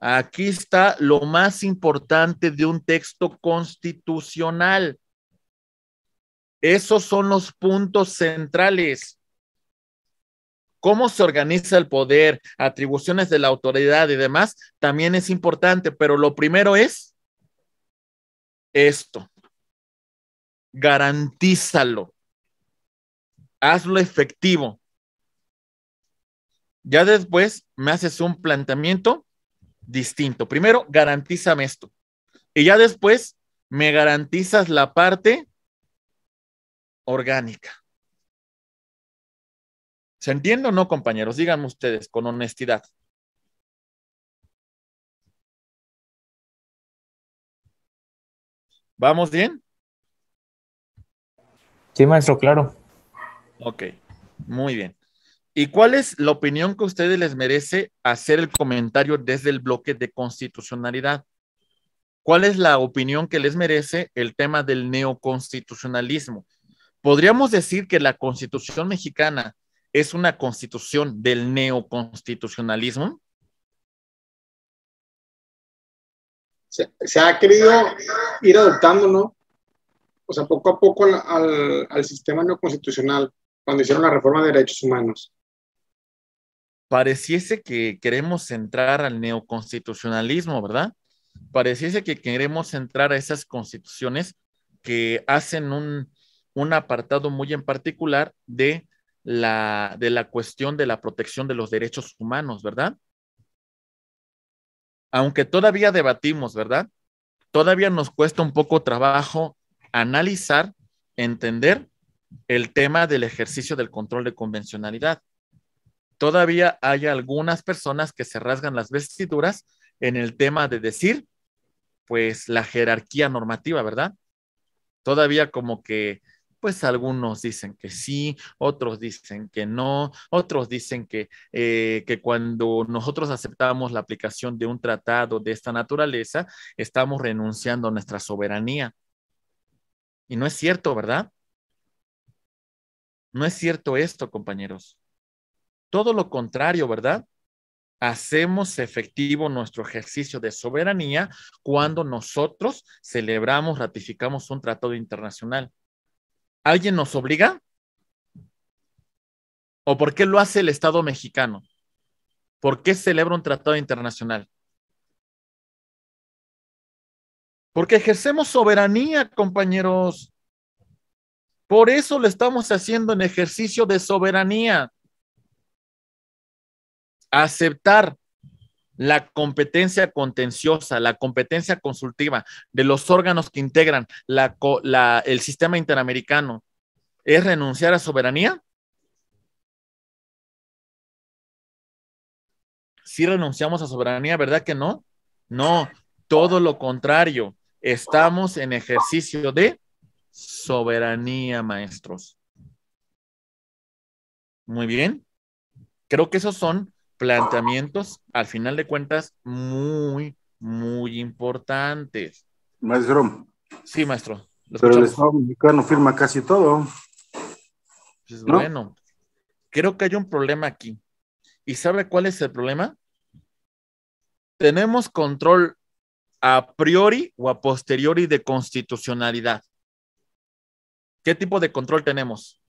Aquí está lo más importante de un texto constitucional. Esos son los puntos centrales. Cómo se organiza el poder, atribuciones de la autoridad y demás, también es importante, pero lo primero es esto. Garantízalo. Hazlo efectivo. Ya después me haces un planteamiento distinto. Primero, garantízame esto. Y ya después me garantizas la parte orgánica. ¿Se entiende o no, compañeros? Díganme ustedes con honestidad. ¿Vamos bien? Sí, maestro, claro. Ok, muy bien. ¿Y cuál es la opinión que a ustedes les merece hacer el comentario desde el bloque de constitucionalidad? ¿Cuál es la opinión que les merece el tema del neoconstitucionalismo? podríamos decir que la constitución mexicana es una constitución del neoconstitucionalismo? Se, ha querido ir adoptando, ¿no? O sea, poco a poco al sistema neoconstitucional, cuando hicieron la reforma de derechos humanos. Pareciese que queremos entrar al neoconstitucionalismo, ¿verdad? Pareciese que queremos entrar a esas constituciones que hacen un, un apartado muy en particular de la, de la cuestión de la protección de los derechos humanos, ¿verdad? Aunque todavía debatimos, ¿verdad? Todavía nos cuesta un poco trabajo analizar, entender el tema del ejercicio del control de convencionalidad. Todavía hay algunas personas que se rasgan las vestiduras en el tema de decir, pues, la jerarquía normativa, ¿verdad? Todavía como que pues algunos dicen que sí, otros dicen que no, otros dicen que, eh, que cuando nosotros aceptamos la aplicación de un tratado de esta naturaleza, estamos renunciando a nuestra soberanía. Y no es cierto, ¿verdad? No es cierto esto, compañeros. Todo lo contrario, ¿verdad? hacemos efectivo nuestro ejercicio de soberanía cuando nosotros celebramos, ratificamos un tratado internacional. ¿Alguien nos obliga? ¿O por qué lo hace el Estado mexicano? ¿Por qué celebra un tratado internacional? Porque ejercemos soberanía, compañeros. Por eso lo estamos haciendo en ejercicio de soberanía. Aceptar la competencia contenciosa, la competencia consultiva de los órganos que integran el sistema interamericano es renunciar a soberanía? Si ¿Sí renunciamos a soberanía, ¿verdad que no? No, todo lo contrario, estamos en ejercicio de soberanía, maestros. Muy bien. Creo que esos son planteamientos, al final de cuentas, muy, muy importantes. Maestro. Sí, maestro. Pero el Estado mexicano firma casi todo. Pues bueno, creo que hay un problema aquí. ¿Y sabe cuál es el problema? Tenemos control a priori o a posteriori de constitucionalidad. ¿Qué tipo de control tenemos?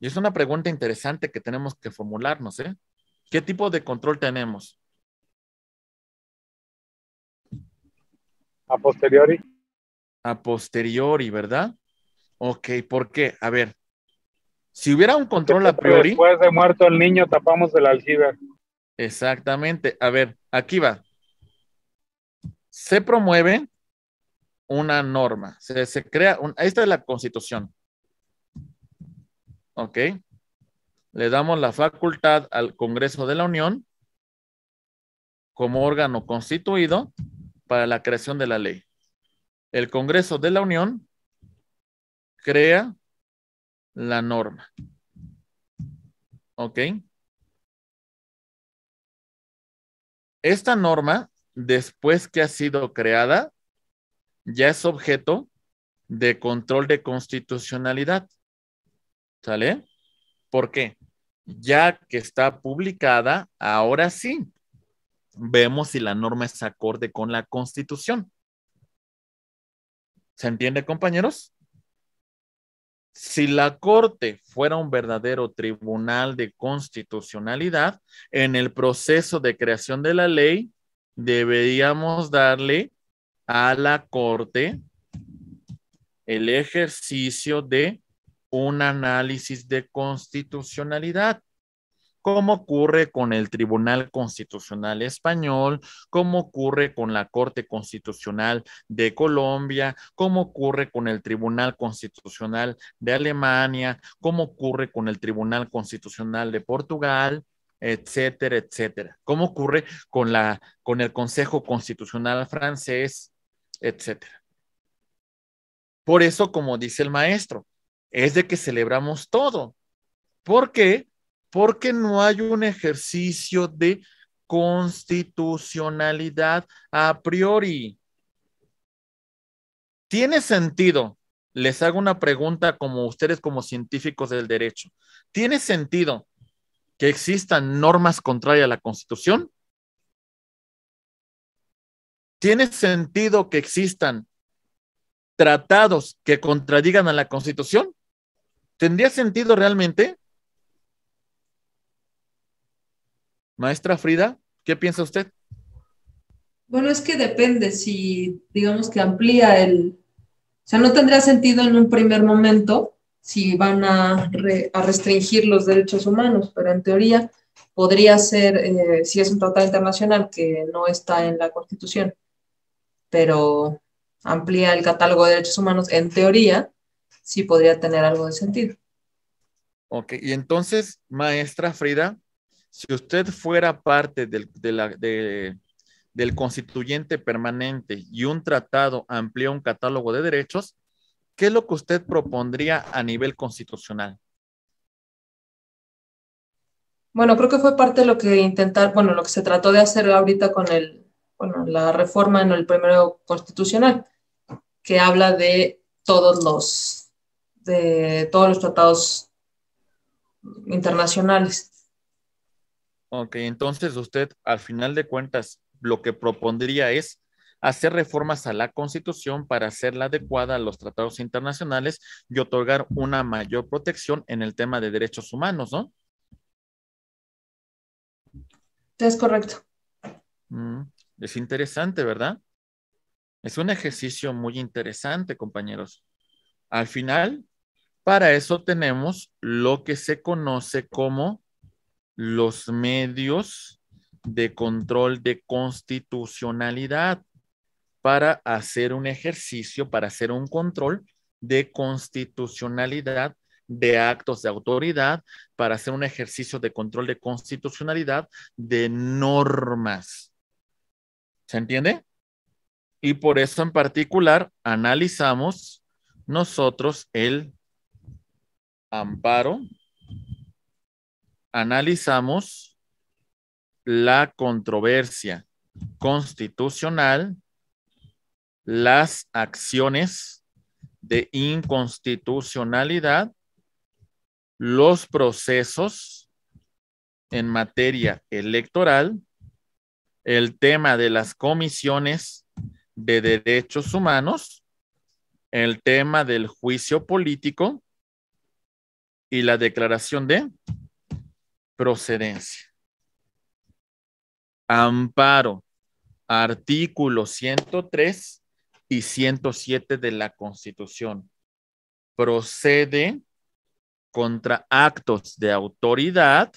Y es una pregunta interesante que tenemos que formularnos, ¿eh? ¿Qué tipo de control tenemos? A posteriori. A posteriori, ¿verdad? Ok, ¿por qué? A ver, si hubiera un control a priori. Después de muerto el niño, tapamos el aljibe. Exactamente. A ver, aquí va. Se promueve una norma, se, crea, un, esta es la constitución, ¿ok? Le damos la facultad al Congreso de la Unión como órgano constituido para la creación de la ley. El Congreso de la Unión crea la norma. ¿Ok? Esta norma, después que ha sido creada, ya es objeto de control de constitucionalidad. ¿Sale? ¿Por qué? Ya que está publicada, ahora sí, vemos si la norma es acorde con la constitución. ¿Se entiende, compañeros? Si la Corte fuera un verdadero tribunal de constitucionalidad, en el proceso de creación de la ley, deberíamos darle a la Corte el ejercicio de un análisis de constitucionalidad cómo ocurre con el Tribunal Constitucional Español, cómo ocurre con la Corte Constitucional de Colombia, cómo ocurre con el Tribunal Constitucional de Alemania, cómo ocurre con el Tribunal Constitucional de Portugal, etcétera, etcétera. cómo ocurre con, la, con el Consejo Constitucional francés, etcétera. Por eso, como dice el maestro, es de que celebramos todo. ¿Por qué? Porque no hay un ejercicio de constitucionalidad a priori. ¿Tiene sentido? Les hago una pregunta como ustedes como científicos del derecho. ¿Tiene sentido que existan normas contrarias a la Constitución? ¿Tiene sentido que existan tratados que contradigan a la Constitución? ¿Tendría sentido realmente? Maestra Frida, ¿qué piensa usted? Bueno, es que depende si, digamos que amplía el, o sea, no tendría sentido en un primer momento si van a, restringir los derechos humanos, pero en teoría podría ser, eh, si es un tratado internacional que no está en la Constitución, pero amplía el catálogo de derechos humanos en teoría, sí podría tener algo de sentido. Ok, y entonces, maestra Frida, si usted fuera parte del, del constituyente permanente y un tratado amplía un catálogo de derechos, ¿qué es lo que usted propondría a nivel constitucional? Bueno, creo que fue parte de lo que intentar, bueno, lo que se trató de hacer ahorita con el, bueno, la reforma en el primero constitucional, que habla de todos los de todos los tratados internacionales. Ok, entonces usted, al final de cuentas, lo que propondría es hacer reformas a la Constitución para hacerla adecuada a los tratados internacionales y otorgar una mayor protección en el tema de derechos humanos, ¿no? Es correcto. Mm, es interesante, ¿verdad? Es un ejercicio muy interesante, compañeros. Al final, para eso tenemos lo que se conoce como los medios de control de constitucionalidad para hacer un ejercicio, para hacer un control de constitucionalidad de actos de autoridad, para hacer un ejercicio de control de constitucionalidad de normas. ¿Se entiende? Y por eso en particular analizamos nosotros el amparo, analizamos la controversia constitucional, las acciones de inconstitucionalidad, los procesos en materia electoral, el tema de las comisiones de derechos humanos, el tema del juicio político, y la declaración de procedencia. Amparo, artículo 103 y 107 de la Constitución. Procede contra actos de autoridad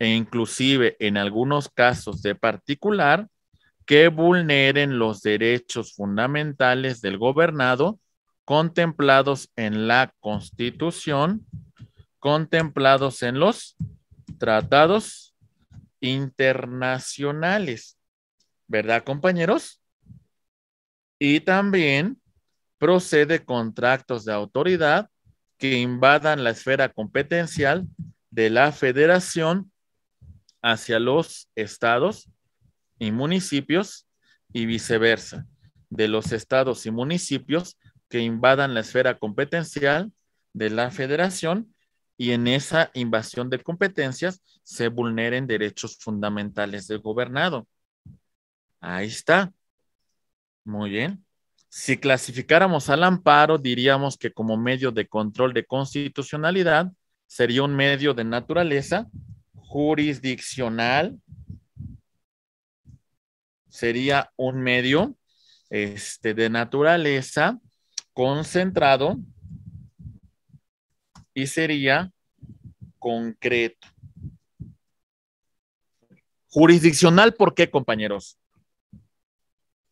e inclusive en algunos casos de particular que vulneren los derechos fundamentales del gobernado contemplados en la Constitución, contemplados en los tratados internacionales. ¿Verdad, compañeros? Y también procede contratos de autoridad que invadan la esfera competencial de la federación hacia los estados y municipios y viceversa, de los estados y municipios que invadan la esfera competencial de la federación y en esa invasión de competencias se vulneren derechos fundamentales del gobernado. Ahí está. Muy bien. Si clasificáramos al amparo, diríamos que como medio de control de constitucionalidad sería un medio de naturaleza jurisdiccional, sería un medio este, de naturaleza concentrado y sería concreto. Jurisdiccional, ¿por qué, compañeros?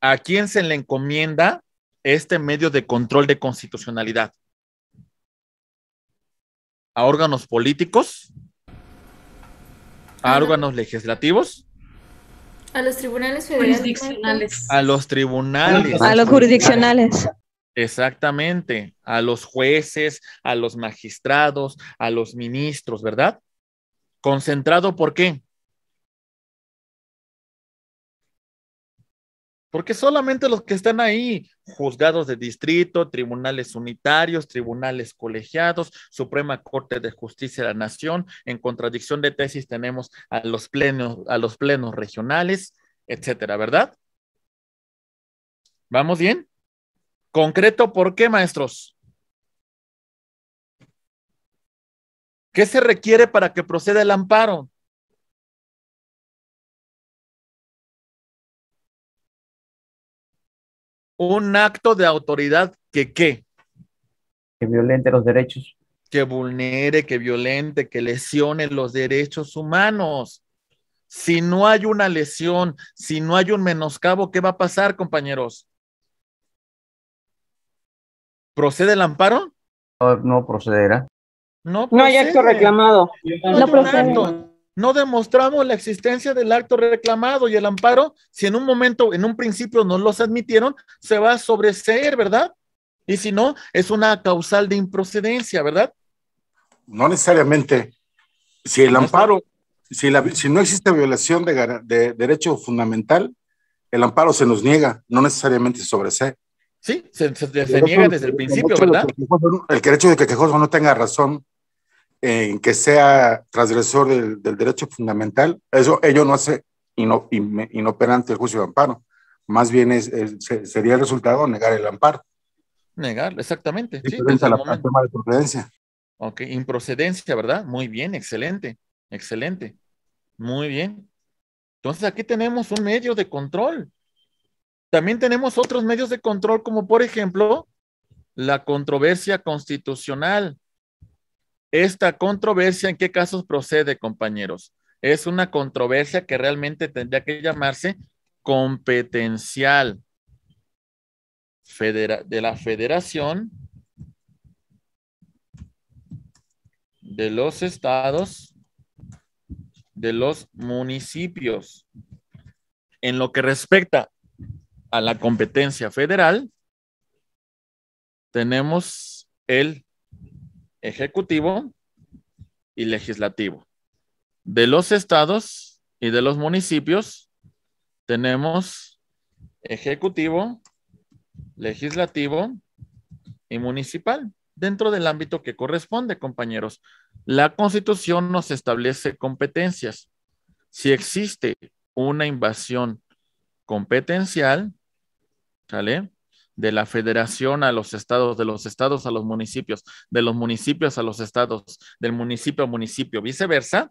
¿A quién se le encomienda este medio de control de constitucionalidad? ¿A órganos políticos? ¿A órganos legislativos? A los tribunales federales. A los tribunales. A los jurisdiccionales. Exactamente, a los jueces, a los magistrados, a los ministros, ¿verdad? Concentrado, ¿por qué? Porque solamente los que están ahí, juzgados de distrito, tribunales unitarios, tribunales colegiados, Suprema Corte de Justicia de la Nación, en contradicción de tesis tenemos a los plenos, a los plenos regionales, etcétera, ¿verdad? ¿Vamos bien? Concreto, ¿por qué, maestros? ¿Qué se requiere para que proceda el amparo? Un acto de autoridad que qué? Que violente los derechos. Que vulnere, que violente, que lesione los derechos humanos. Si no hay una lesión, si no hay un menoscabo, ¿qué va a pasar, compañeros? ¿Procede el amparo? No, no procederá. No, hay acto reclamado. No, demostramos la existencia del acto reclamado y el amparo, si en un momento, en un principio no los admitieron, se va a sobreseer, ¿verdad? Y si no, es una causal de improcedencia, ¿verdad? No necesariamente. Si el amparo, si, no existe violación de, derecho fundamental, el amparo se nos niega, no necesariamente sobresee. Sí, se, niega desde el principio, ¿verdad? El derecho de que Quejoso no tenga razón en que sea transgresor del, derecho fundamental, eso ello no hace inoperante el juicio de amparo. Más bien es, sería el resultado negar el amparo. Negar, exactamente. Sí, Ok, improcedencia, ¿verdad? Muy bien, excelente, excelente. Muy bien. Entonces aquí tenemos un medio de control. También tenemos otros medios de control, como por ejemplo la controversia constitucional. Esta controversia, ¿en qué casos procede, compañeros? Es una controversia que realmente tendría que llamarse competencial de la federación de los estados, de los municipios. En lo que respecta la competencia federal, tenemos el ejecutivo y legislativo. De los estados y de los municipios, tenemos ejecutivo, legislativo y municipal dentro del ámbito que corresponde, compañeros. La constitución nos establece competencias. Si existe una invasión competencial, ¿sale? De la federación a los estados, de los estados a los municipios, de los municipios a los estados, del municipio a municipio, viceversa,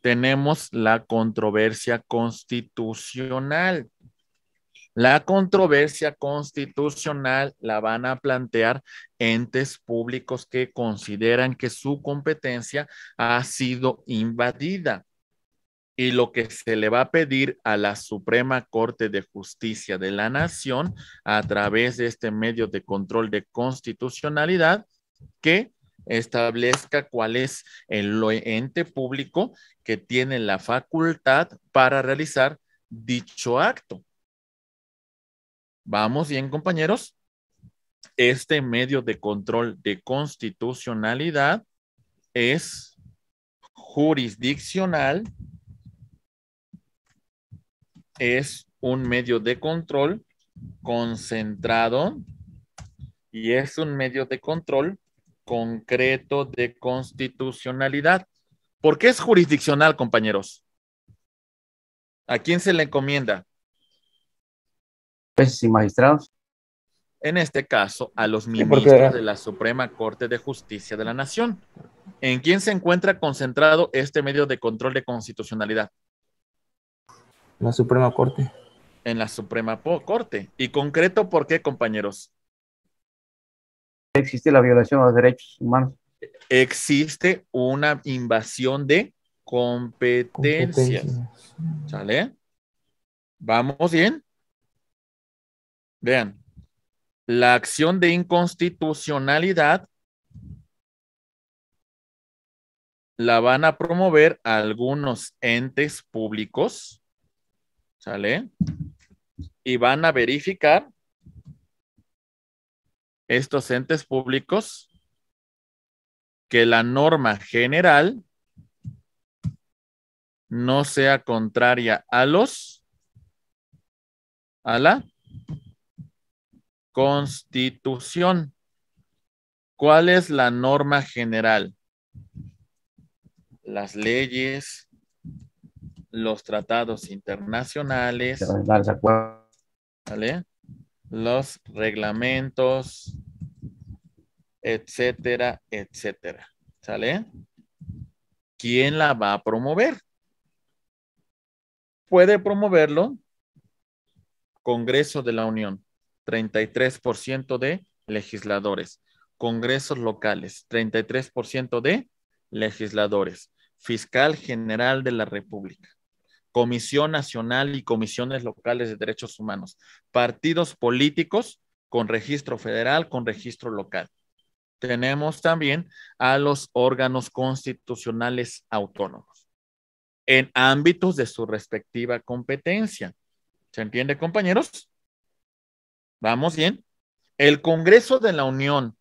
tenemos la controversia constitucional. La controversia constitucional la van a plantear entes públicos que consideran que su competencia ha sido invadida y lo que se le va a pedir a la Suprema Corte de Justicia de la Nación a través de este medio de control de constitucionalidad que establezca cuál es el ente público que tiene la facultad para realizar dicho acto. ¿Vamos bien, compañeros? Este medio de control de constitucionalidad es jurisdiccional es un medio de control concentrado y es un medio de control concreto de constitucionalidad. ¿Por qué es jurisdiccional, compañeros? ¿A quién se le encomienda? Jueces y magistrados. En este caso, a los ministros de la Suprema Corte de Justicia de la Nación. ¿En quién se encuentra concentrado este medio de control de constitucionalidad? La Suprema Corte. En la Suprema Corte. ¿Y concreto por qué, compañeros? Existe la violación de los derechos humanos. Existe una invasión de competencias. ¿Sale? ¿Vamos bien? Vean, la acción de inconstitucionalidad la van a promover algunos entes públicos ¿Sale? Y van a verificar estos entes públicos que la norma general no sea contraria a los a la constitución. ¿Cuál es la norma general? Las leyes, los tratados internacionales, los reglamentos, etcétera, etcétera. ¿Sale? ¿Quién la va a promover? Puede promoverlo Congreso de la Unión, 33% de legisladores. Congresos locales, 33% de legisladores. Fiscal General de la República. Comisión Nacional y comisiones locales de derechos humanos, partidos políticos con registro federal, con registro local. Tenemos también a los órganos constitucionales autónomos en ámbitos de su respectiva competencia. ¿Se entiende, compañeros? ¿Vamos bien? El Congreso de la Unión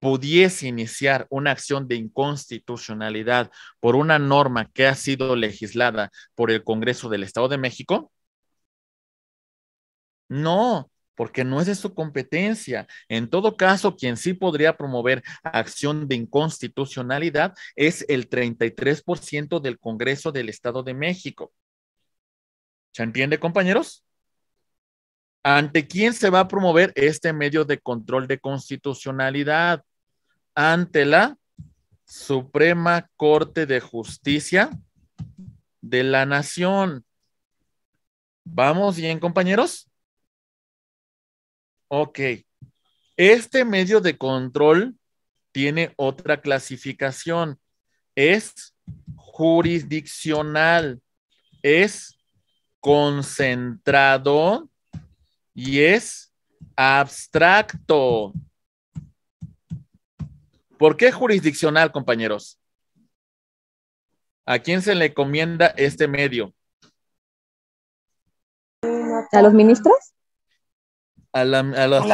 pudiese iniciar una acción de inconstitucionalidad por una norma que ha sido legislada por el Congreso del Estado de México? No, porque no es de su competencia. En todo caso, quien sí podría promover acción de inconstitucionalidad es el 33% del Congreso del Estado de México. ¿Se entiende, compañeros? ¿Ante quién se va a promover este medio de control de constitucionalidad? ante la Suprema Corte de Justicia de la Nación. ¿Vamos bien, compañeros? Ok. Este medio de control tiene otra clasificación. Es jurisdiccional, es concentrado y es abstracto. ¿Por qué jurisdiccional, compañeros? ¿A quién se le comienda este medio? ¿A los ministros? A la,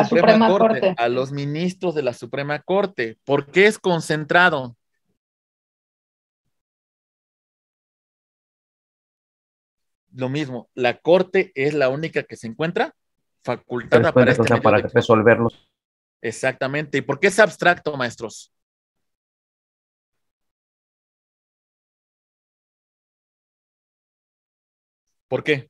Suprema, Corte, a los ministros de la Suprema Corte. ¿Por qué es concentrado? Lo mismo, la Corte es la única que se encuentra facultada para, este resolverlos. Exactamente. ¿Y por qué es abstracto, maestros? ¿Por qué?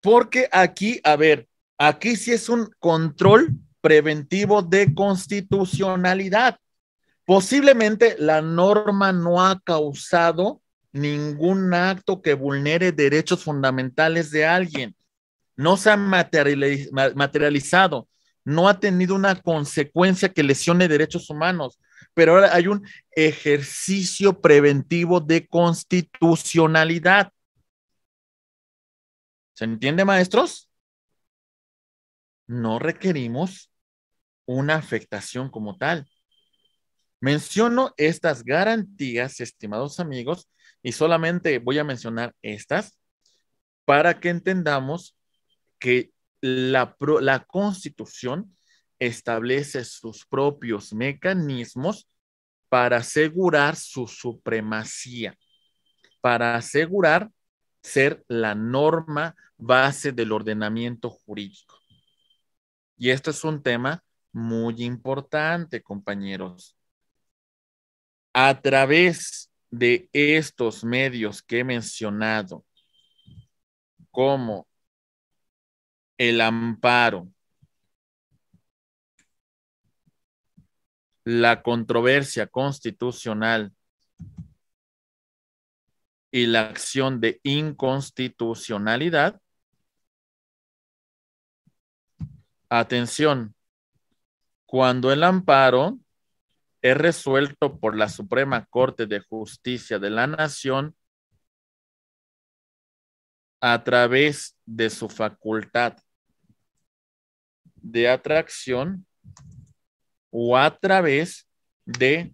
Porque aquí, a ver, aquí sí es un control preventivo de constitucionalidad. Posiblemente la norma no ha causado ningún acto que vulnere derechos fundamentales de alguien. No se ha materializado, no ha tenido una consecuencia que lesione derechos humanos, pero ahora hay un ejercicio preventivo de constitucionalidad. ¿Se entiende, maestros? No requerimos una afectación como tal. Menciono estas garantías, estimados amigos, y solamente voy a mencionar estas para que entendamos que la, constitución establece sus propios mecanismos para asegurar su supremacía, para asegurar ser la norma base del ordenamiento jurídico. Y esto es un tema muy importante, compañeros. A través de estos medios que he mencionado, como el amparo, la controversia constitucional y la acción de inconstitucionalidad. Atención, cuando el amparo es resuelto por la Suprema Corte de Justicia de la Nación a través de su facultad de atracción o a través de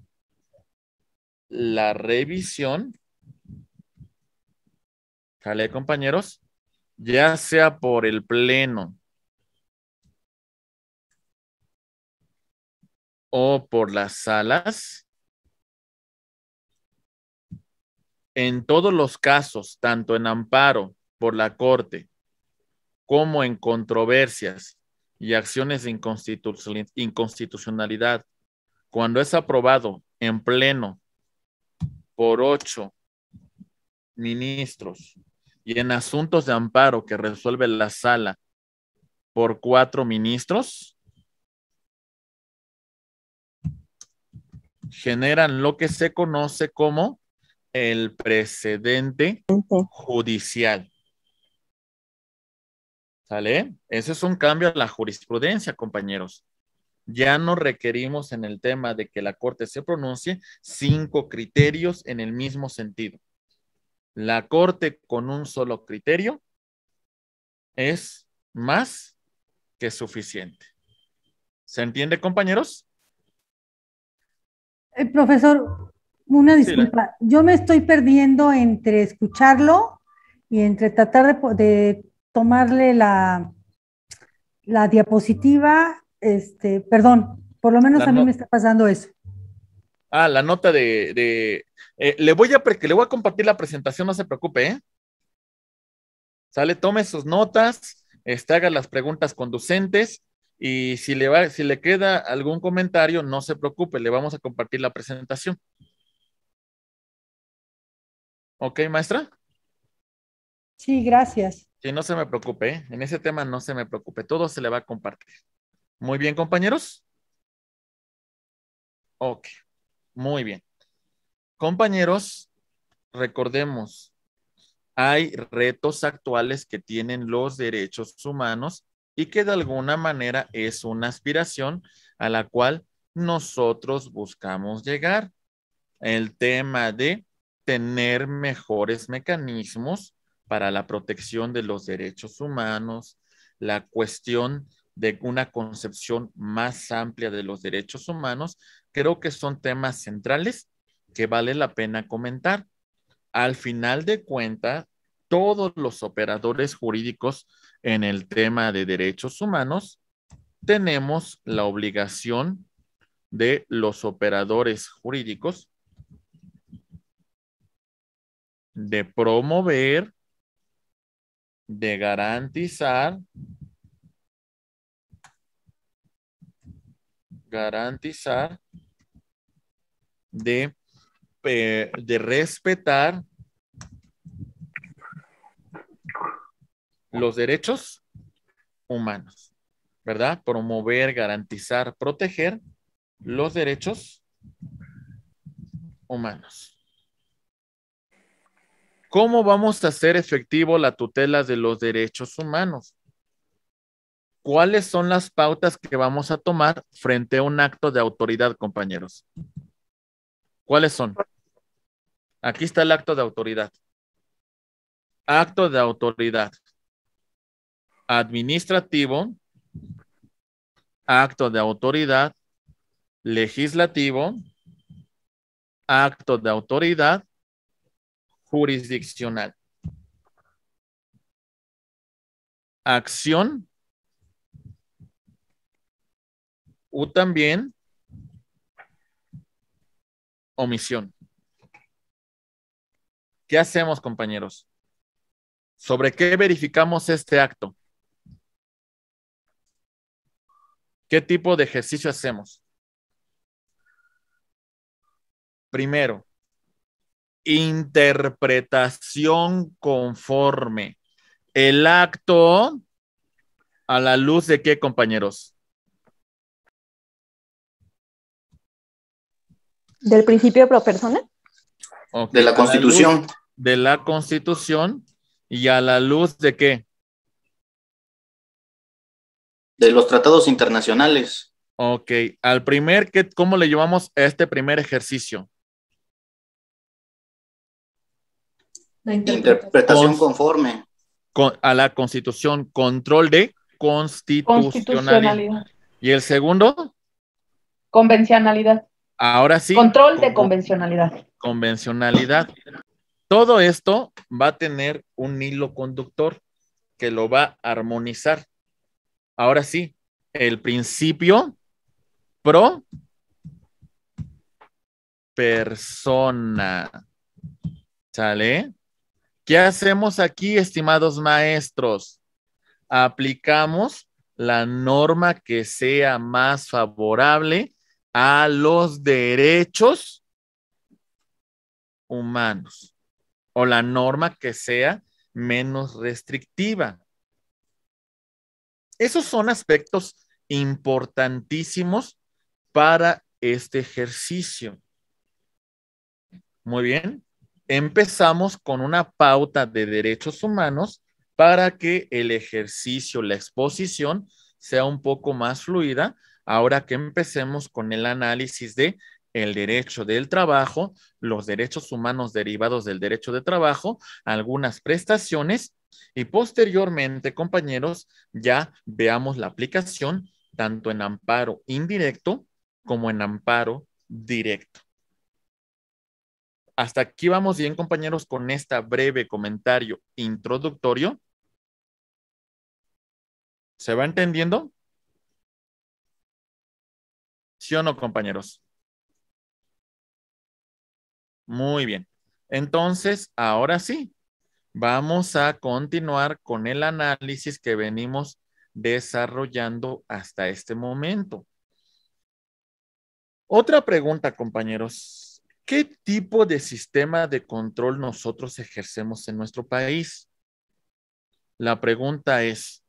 la revisión compañeros, ya sea por el Pleno o por las salas, en todos los casos, tanto en amparo por la Corte como en controversias y acciones de inconstitucionalidad, cuando es aprobado en pleno por ocho ministros y en asuntos de amparo que resuelve la sala por cuatro ministros, generan lo que se conoce como el precedente judicial. ¿Sale? Ese es un cambio a la jurisprudencia, compañeros. Ya no requerimos en el tema de que la Corte se pronuncie cinco criterios en el mismo sentido la Corte con un solo criterio es más que suficiente. ¿Se entiende, compañeros? Eh, profesor, una disculpa. Yo me estoy perdiendo entre escucharlo y entre tratar de, tomarle la, la diapositiva. Este, perdón, por lo menos a mí me está pasando eso. Ah, la nota de. Eh, le, voy a le voy a compartir la presentación, no se preocupe, ¿eh? Sale, tome sus notas, este, haga las preguntas conducentes y si le, va, si le queda algún comentario, no se preocupe, le vamos a compartir la presentación. ¿Ok, maestra? Sí, gracias. Sí, no se me preocupe, ¿eh? en ese tema no se me preocupe, todo se le va a compartir. Muy bien, compañeros. Ok. Muy bien. Compañeros, recordemos, hay retos actuales que tienen los derechos humanos y que de alguna manera es una aspiración a la cual nosotros buscamos llegar. El tema de tener mejores mecanismos para la protección de los derechos humanos, la cuestión de una concepción más amplia de los derechos humanos creo que son temas centrales que vale la pena comentar. Al final de cuentas, todos los operadores jurídicos en el tema de derechos humanos tenemos la obligación de los operadores jurídicos de promover, de garantizar, garantizar de, eh, de respetar los derechos humanos, ¿verdad? Promover, garantizar, proteger los derechos humanos. ¿Cómo vamos a hacer efectivo la tutela de los derechos humanos? ¿Cuáles son las pautas que vamos a tomar frente a un acto de autoridad, compañeros? ¿Cuáles son? Aquí está el acto de autoridad. Acto de autoridad. Administrativo. Acto de autoridad. Legislativo. Acto de autoridad. Jurisdiccional. Acción. U también omisión. ¿Qué hacemos, compañeros? ¿Sobre qué verificamos este acto? ¿Qué tipo de ejercicio hacemos? Primero, interpretación conforme. El acto a la luz de qué, compañeros? ¿Del principio pro persona? De la Constitución. de la Constitución y a la luz de qué? De los tratados internacionales. Ok, al primer, que, ¿cómo le llevamos a este primer ejercicio? interpretación, conforme. Con, a la constitución, control de constitucionalidad. ¿Y el segundo? Convencionalidad. Ahora sí. Control de convencionalidad. Convencionalidad. Todo esto va a tener un hilo conductor que lo va a armonizar. Ahora sí, el principio pro persona. ¿Sale? ¿Qué hacemos aquí, estimados maestros? Aplicamos la norma que sea más favorable a los derechos humanos o la norma que sea menos restrictiva. Esos son aspectos importantísimos para este ejercicio. Muy bien, empezamos con una pauta de derechos humanos para que el ejercicio, la exposición sea un poco más fluida ahora que empecemos con el análisis de el derecho del trabajo, los derechos humanos derivados del derecho de trabajo, algunas prestaciones y posteriormente, compañeros, ya veamos la aplicación tanto en amparo indirecto como en amparo directo. Hasta aquí vamos bien, compañeros, con este breve comentario introductorio. ¿Se va entendiendo? ¿Sí o no, compañeros? Muy bien. Entonces, ahora sí, vamos a continuar con el análisis que venimos desarrollando hasta este momento. Otra pregunta, compañeros. ¿Qué tipo de sistema de control nosotros ejercemos en nuestro país? La pregunta es,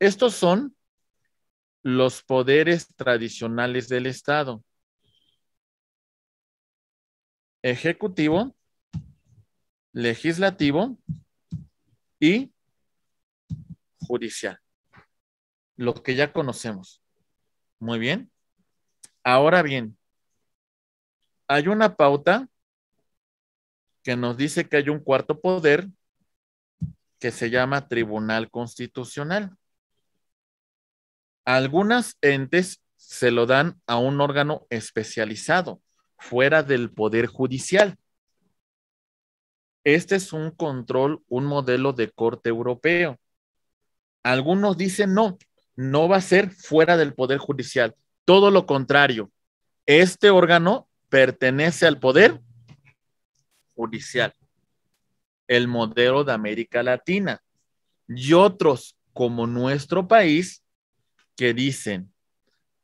estos son los poderes tradicionales del Estado. Ejecutivo, legislativo y judicial. Lo que ya conocemos. Muy bien. Ahora bien, hay una pauta que nos dice que hay un cuarto poder que se llama Tribunal Constitucional. Algunas entes se lo dan a un órgano especializado, fuera del poder judicial. Este es un control, un modelo de corte europeo. Algunos dicen no, no va a ser fuera del poder judicial. Todo lo contrario, este órgano pertenece al poder judicial, el modelo de América Latina. Y otros, como nuestro país, que dicen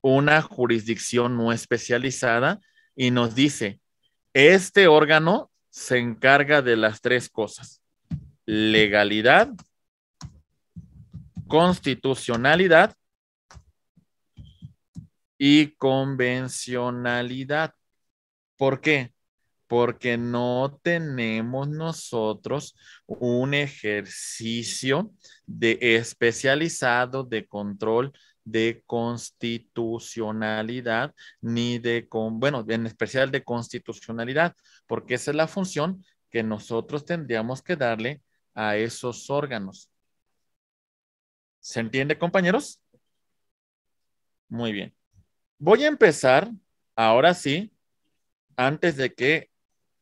una jurisdicción no especializada y nos dice, este órgano se encarga de las tres cosas, legalidad, constitucionalidad y convencionalidad. ¿Por qué? Porque no tenemos nosotros un ejercicio de especializado de control de constitucionalidad ni de, con, bueno, en especial de constitucionalidad, porque esa es la función que nosotros tendríamos que darle a esos órganos. ¿Se entiende, compañeros? Muy bien. Voy a empezar, ahora sí, antes de que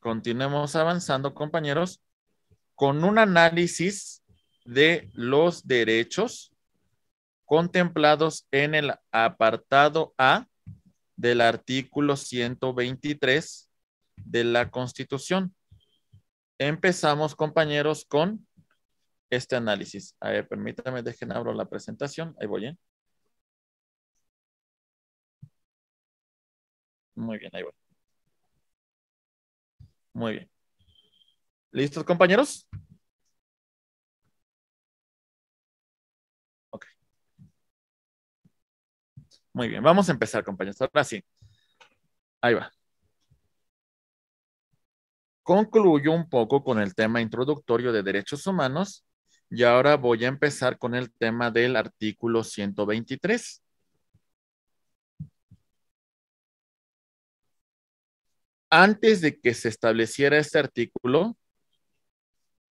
continuemos avanzando, compañeros, con un análisis de los derechos contemplados en el apartado A del artículo 123 de la Constitución. Empezamos, compañeros, con este análisis. A ver, permítame, dejen abro la presentación. Ahí voy, ¿eh? Muy bien, ahí voy. Muy bien. ¿Listos, compañeros? Muy bien, vamos a empezar, compañeros. Ahora sí. Ahí va. Concluyo un poco con el tema introductorio de derechos humanos y ahora voy a empezar con el tema del artículo 123. Antes de que se estableciera este artículo,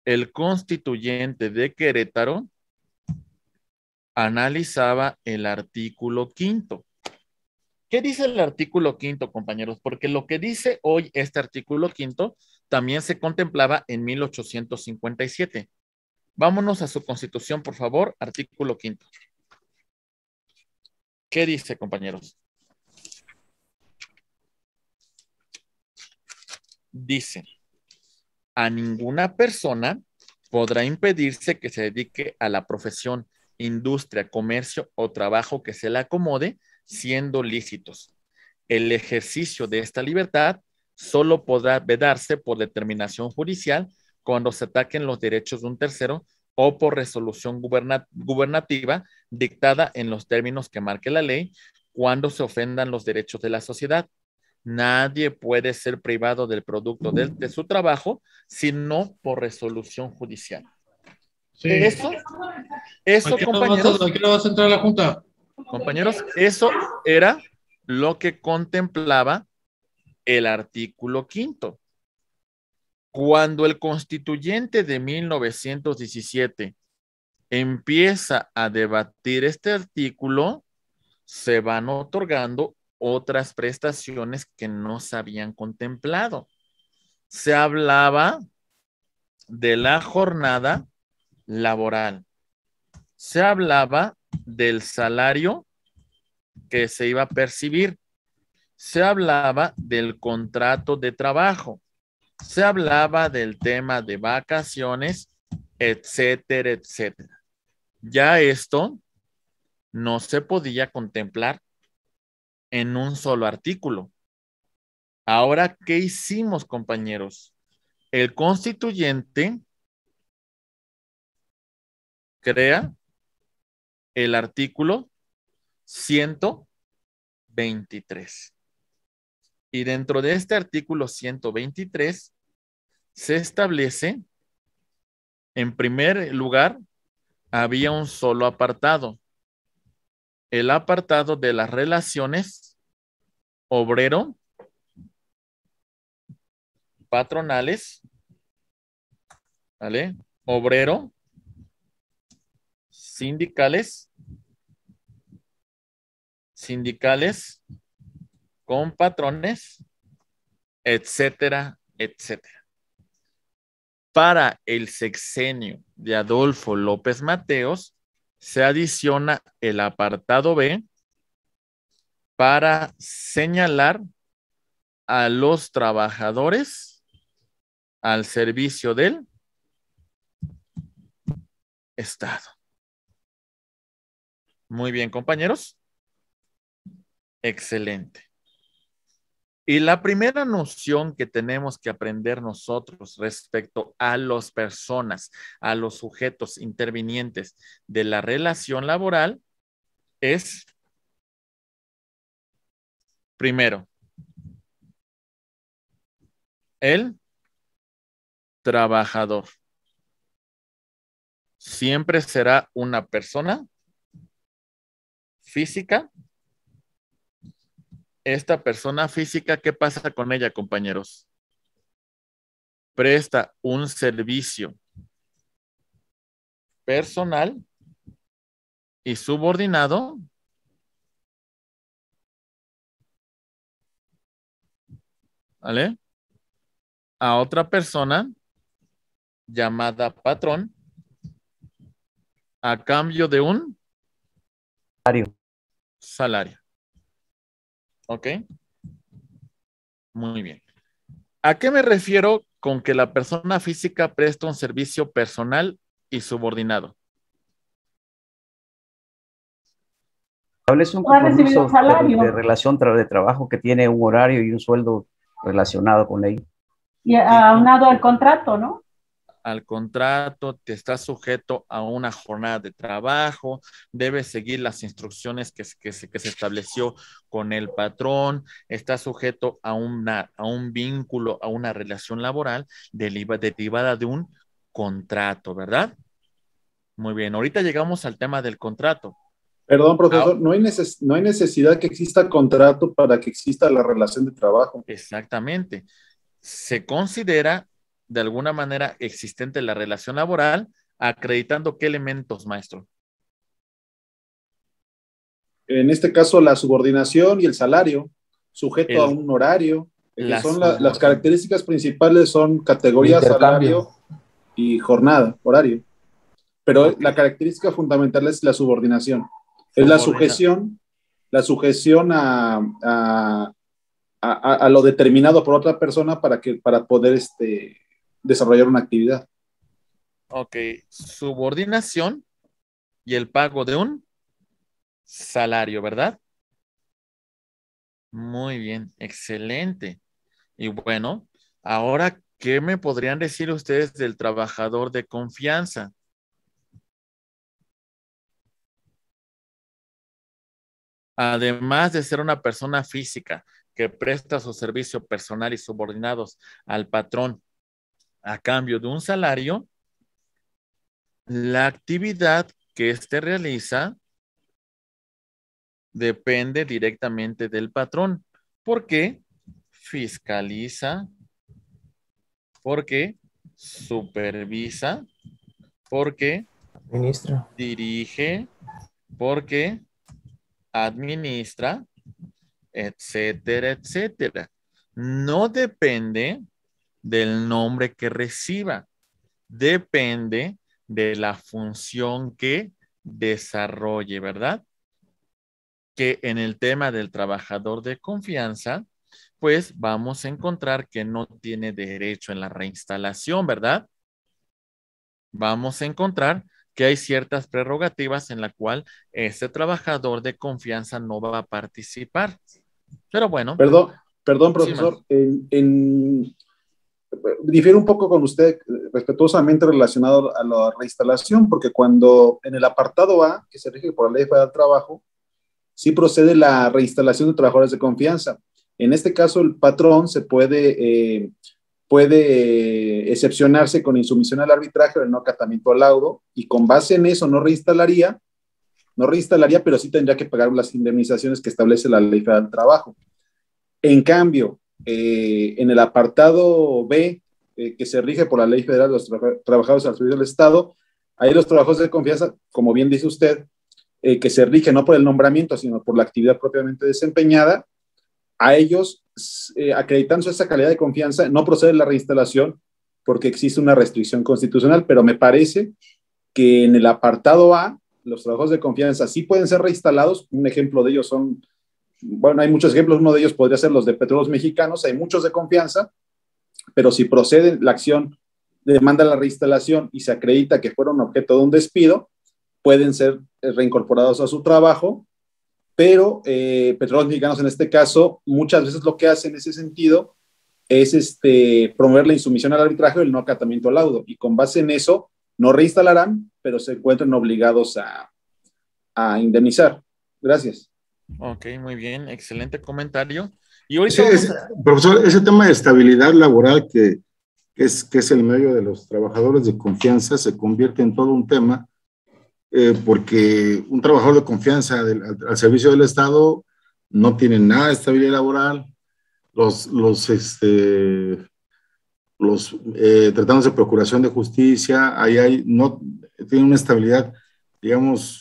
el constituyente de Querétaro analizaba el artículo quinto. ¿Qué dice el artículo quinto, compañeros? Porque lo que dice hoy este artículo quinto también se contemplaba en 1857. Vámonos a su constitución, por favor, artículo quinto. ¿Qué dice, compañeros? Dice, a ninguna persona podrá impedirse que se dedique a la profesión industria, comercio o trabajo que se le acomode, siendo lícitos. El ejercicio de esta libertad solo podrá vedarse por determinación judicial cuando se ataquen los derechos de un tercero o por resolución gubernativa dictada en los términos que marque la ley cuando se ofendan los derechos de la sociedad. Nadie puede ser privado del producto de su trabajo sino por resolución judicial. Eso, eso, compañeros. la junta? Compañeros, eso era lo que contemplaba el artículo quinto. Cuando el constituyente de 1917 empieza a debatir este artículo, se van otorgando otras prestaciones que no se habían contemplado. Se hablaba de la jornada laboral. Se hablaba del salario que se iba a percibir. Se hablaba del contrato de trabajo. Se hablaba del tema de vacaciones, etcétera, etcétera. Ya esto no se podía contemplar en un solo artículo. Ahora, ¿qué hicimos, compañeros? El constituyente crea el artículo 123. Y dentro de este artículo 123 se establece, en primer lugar, había un solo apartado, el apartado de las relaciones obrero patronales, ¿vale? Obrero sindicales, sindicales con patrones, etcétera, etcétera. Para el sexenio de Adolfo López Mateos, se adiciona el apartado B para señalar a los trabajadores al servicio del Estado. Muy bien, compañeros. Excelente. Y la primera noción que tenemos que aprender nosotros respecto a las personas, a los sujetos intervinientes de la relación laboral es, primero, el trabajador. Siempre será una persona física, esta persona física, ¿qué pasa con ella, compañeros? Presta un servicio personal y subordinado ¿vale? A otra persona llamada patrón a cambio de un salario. ¿Ok? Muy bien. ¿A qué me refiero con que la persona física presta un servicio personal y subordinado? Establece un compromiso de, relación de trabajo que tiene un horario y un sueldo relacionado con ley. Y aunado al contrato, ¿no? al contrato, te estás sujeto a una jornada de trabajo, debes seguir las instrucciones que, que, se, estableció con el patrón, estás sujeto a, a un vínculo, a una relación laboral derivada de un contrato, ¿verdad? Muy bien, ahorita llegamos al tema del contrato. Perdón, profesor, ah. no hay, no hay necesidad que exista contrato para que exista la relación de trabajo. Exactamente. Se considera de alguna manera existente la relación laboral, acreditando qué elementos, maestro. En este caso, la subordinación y el salario, sujeto a un horario. Eh, las, son las características principales son categoría, salario y jornada, horario. Pero la característica fundamental es la subordinación. Es la sujeción, la sujeción a, a, lo determinado por otra persona para, que, para poder este, desarrollar una actividad. Ok, subordinación y el pago de un salario, ¿verdad? Muy bien, excelente. Y bueno, ahora, ¿qué me podrían decir ustedes del trabajador de confianza? Además de ser una persona física que presta su servicio personal y subordinados al patrón a cambio de un salario la actividad que éste realiza depende directamente del patrón, porque fiscaliza, porque supervisa, porque administra. dirige, porque administra, etcétera, etcétera. No depende del nombre que reciba. Depende de la función que desarrolle, ¿verdad? Que en el tema del trabajador de confianza, pues vamos a encontrar que no tiene derecho en la reinstalación, ¿verdad? Vamos a encontrar que hay ciertas prerrogativas en la cual ese trabajador de confianza no va a participar. Pero bueno. Perdón, perdón profesor, en, difiere un poco con usted eh, respetuosamente relacionado a la reinstalación, porque cuando en el apartado A, que se rige por la ley federal del trabajo, sí procede la reinstalación de trabajadores de confianza. En este caso, el patrón se puede, eh, puede eh, excepcionarse con insumisión al arbitraje o el no acatamiento al laudo, y con base en eso no reinstalaría, no reinstalaría, pero sí tendría que pagar las indemnizaciones que establece la ley federal del trabajo. En cambio, eh, en el apartado B, eh, que se rige por la Ley Federal de los Trabajadores al Servicio del Estado, ahí los trabajos de confianza, como bien dice usted, eh, que se rige no por el nombramiento, sino por la actividad propiamente desempeñada, a ellos, acreditando esa calidad de confianza, no procede la reinstalación porque existe una restricción constitucional, pero me parece que en el apartado A, los trabajos de confianza sí pueden ser reinstalados. Un ejemplo de ellos son bueno, hay muchos ejemplos, uno de ellos podría ser los de petróleos mexicanos, hay muchos de confianza, pero si procede la acción, demanda la reinstalación y se acredita que fueron objeto de un despido, pueden ser eh, reincorporados a su trabajo, pero eh, petróleos mexicanos en este caso muchas veces lo que hace en ese sentido es este, promover la insumisión al arbitraje y el no acatamiento al laudo, y con base en eso no reinstalarán, pero se encuentran obligados a indemnizar. Gracias. Ok, muy bien, excelente comentario. Y hoy profesor, ese tema de estabilidad laboral que, es, que es el medio de los trabajadores de confianza se convierte en todo un tema, eh, porque un trabajador de confianza al, servicio del Estado no tiene nada de estabilidad laboral, los, los, este, los eh, de procuración de justicia, ahí hay, no, tiene una estabilidad, digamos,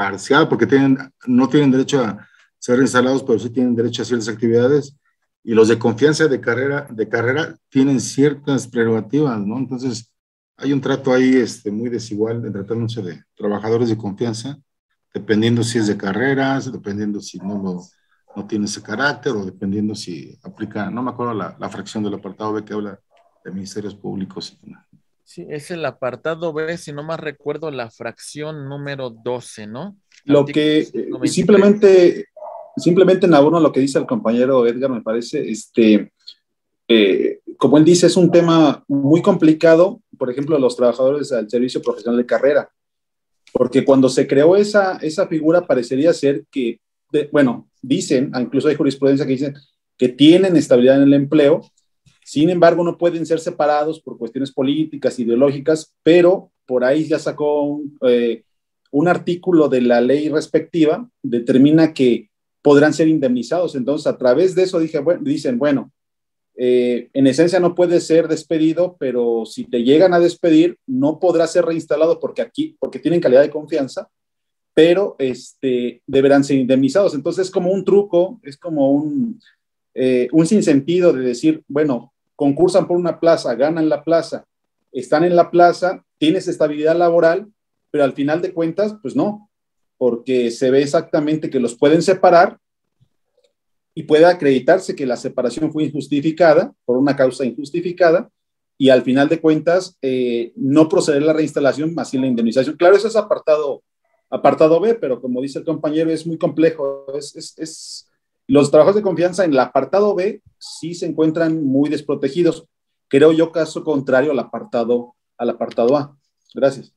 parcial, porque tienen, no tienen derecho a ser instalados, pero sí tienen derecho a ciertas actividades. Y los de confianza de carrera, de carrera tienen ciertas prerrogativas, ¿no? Entonces, hay un trato ahí este, muy desigual entre tratándose de trabajadores de confianza, dependiendo si es de carreras, dependiendo si no, no tiene ese carácter o dependiendo si aplica, no me acuerdo la, fracción del apartado B que habla de ministerios públicos y nada. Sí, es el apartado B, si no más recuerdo, la fracción número 12, ¿no? Lo que eh, simplemente, simplemente en abono lo que dice el compañero Edgar, me parece, este, eh, como él dice, es un tema muy complicado, por ejemplo, los trabajadores del servicio profesional de carrera, porque cuando se creó esa, esa figura parecería ser que, bueno, dicen, ah, incluso hay jurisprudencia que dicen que tienen estabilidad en el empleo, sin embargo, no pueden ser separados por cuestiones políticas, ideológicas, pero por ahí ya sacó eh, un, artículo de la ley respectiva, determina que podrán ser indemnizados. Entonces, a través de eso dije, dicen, bueno, eh, en esencia no puede ser despedido, pero si te llegan a despedir, no podrá ser reinstalado porque aquí, porque tienen calidad de confianza, pero este, deberán ser indemnizados. Entonces es como un truco, es como un, eh, un sinsentido de decir, bueno, concursan por una plaza, ganan la plaza, están en la plaza, tienes estabilidad laboral, pero al final de cuentas, pues no, porque se ve exactamente que los pueden separar y puede acreditarse que la separación fue injustificada por una causa injustificada y al final de cuentas eh, no proceder la reinstalación más sin la indemnización. Claro, eso es apartado, apartado B, pero como dice el compañero, es muy complejo, es los trabajos de confianza en el apartado B sí se encuentran muy desprotegidos. Creo yo caso contrario al apartado, al apartado A. Gracias.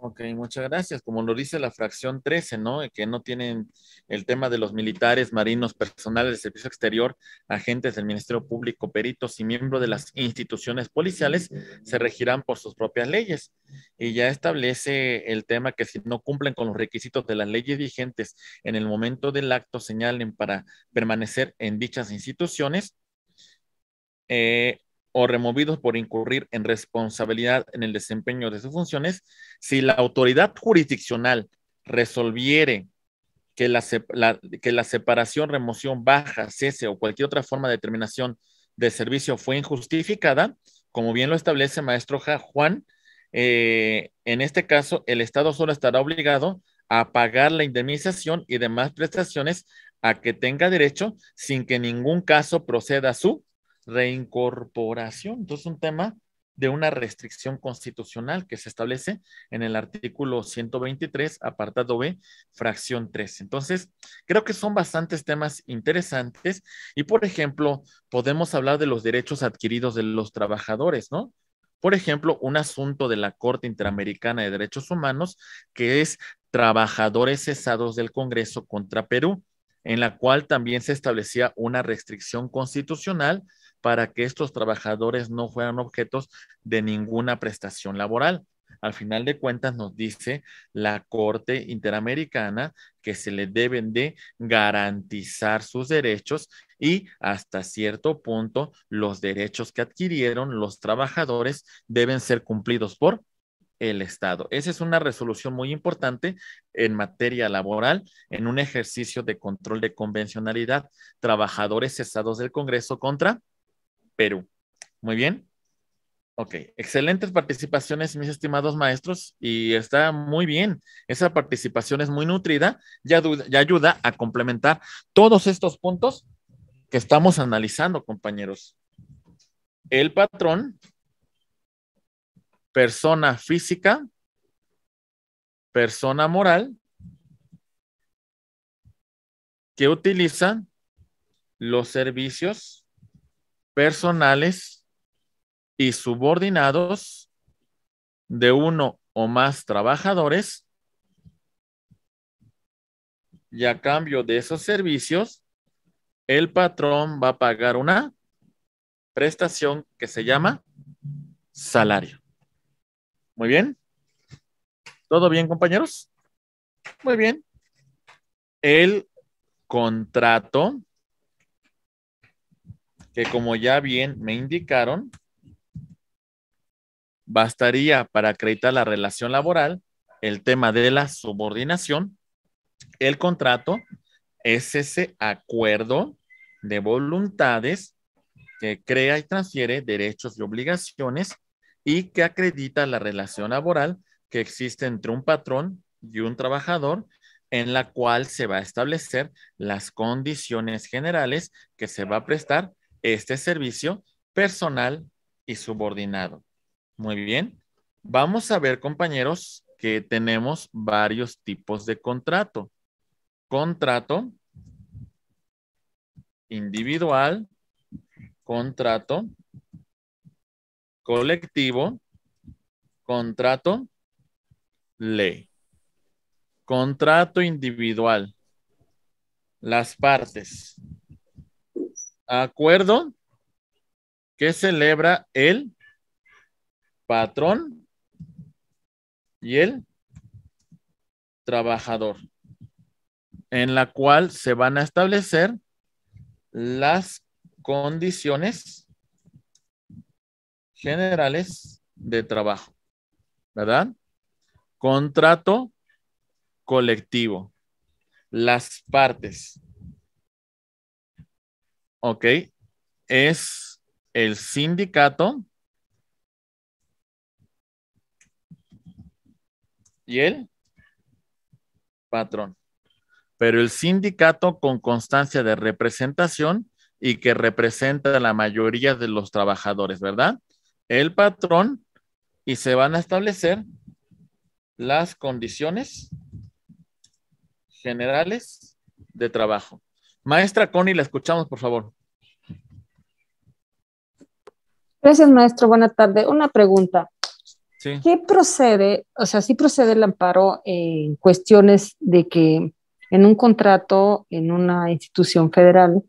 Ok, muchas gracias. Como lo dice la fracción 13, ¿no? Eh, que no tienen el tema de los militares, marinos, personales del servicio exterior, agentes del Ministerio Público, peritos y miembros de las instituciones policiales se regirán por sus propias leyes. Y ya establece el tema que si no cumplen con los requisitos de las leyes vigentes en el momento del acto, señalen para permanecer en dichas instituciones. Eh, o removidos por incurrir en responsabilidad en el desempeño de sus funciones, si la autoridad jurisdiccional resolviere que la, que la separación, remoción, baja, cese o cualquier otra forma de determinación de servicio fue injustificada, como bien lo establece maestro Juan, eh, en este caso el Estado solo estará obligado a pagar la indemnización y demás prestaciones a que tenga derecho sin que ningún caso proceda su reincorporación. Entonces, un tema de una restricción constitucional que se establece en el artículo 123, apartado B, fracción 3. Entonces, creo que son bastantes temas interesantes y, por ejemplo, podemos hablar de los derechos adquiridos de los trabajadores, ¿no? Por ejemplo, un asunto de la Corte Interamericana de Derechos Humanos, que es trabajadores cesados del Congreso contra Perú, en la cual también se establecía una restricción constitucional para que estos trabajadores no fueran objetos de ninguna prestación laboral. Al final de cuentas nos dice la Corte Interamericana que se le deben de garantizar sus derechos y hasta cierto punto los derechos que adquirieron los trabajadores deben ser cumplidos por el Estado. Esa es una resolución muy importante en materia laboral, en un ejercicio de control de convencionalidad. Trabajadores cesados del Congreso contra Perú. Muy bien. Ok, excelentes participaciones, mis estimados maestros, y está muy bien. Esa participación es muy nutrida ya, ayuda a complementar todos estos puntos que estamos analizando, compañeros. El patrón, persona física, persona moral, que utiliza los servicios personales y subordinados de uno o más trabajadores y a cambio de esos servicios, el patrón va a pagar una prestación que se llama salario. Muy bien. ¿Todo bien, compañeros? Muy bien. El contrato que como ya bien me indicaron, bastaría para acreditar la relación laboral el tema de la subordinación, el contrato es ese acuerdo de voluntades que crea y transfiere derechos y obligaciones y que acredita la relación laboral que existe entre un patrón y un trabajador en la cual se va a establecer las condiciones generales que se va a prestar este servicio personal y subordinado. Muy bien. Vamos a ver, compañeros, que tenemos varios tipos de contrato. Contrato individual, contrato colectivo, contrato ley. Contrato individual. Las partes acuerdo que celebra el patrón y el trabajador, en la cual se van a establecer las condiciones generales de trabajo, ¿verdad? Contrato colectivo, las partes, Ok. Es el sindicato. Y el patrón. Pero el sindicato con constancia de representación y que representa a la mayoría de los trabajadores, ¿verdad? El patrón y se van a establecer las condiciones generales de trabajo. Maestra Connie, la escuchamos, por favor. Gracias, maestro. Buenas tardes. Una pregunta. ¿Qué procede? O sea, ¿si procede el amparo en cuestiones de que en un contrato, en una institución federal,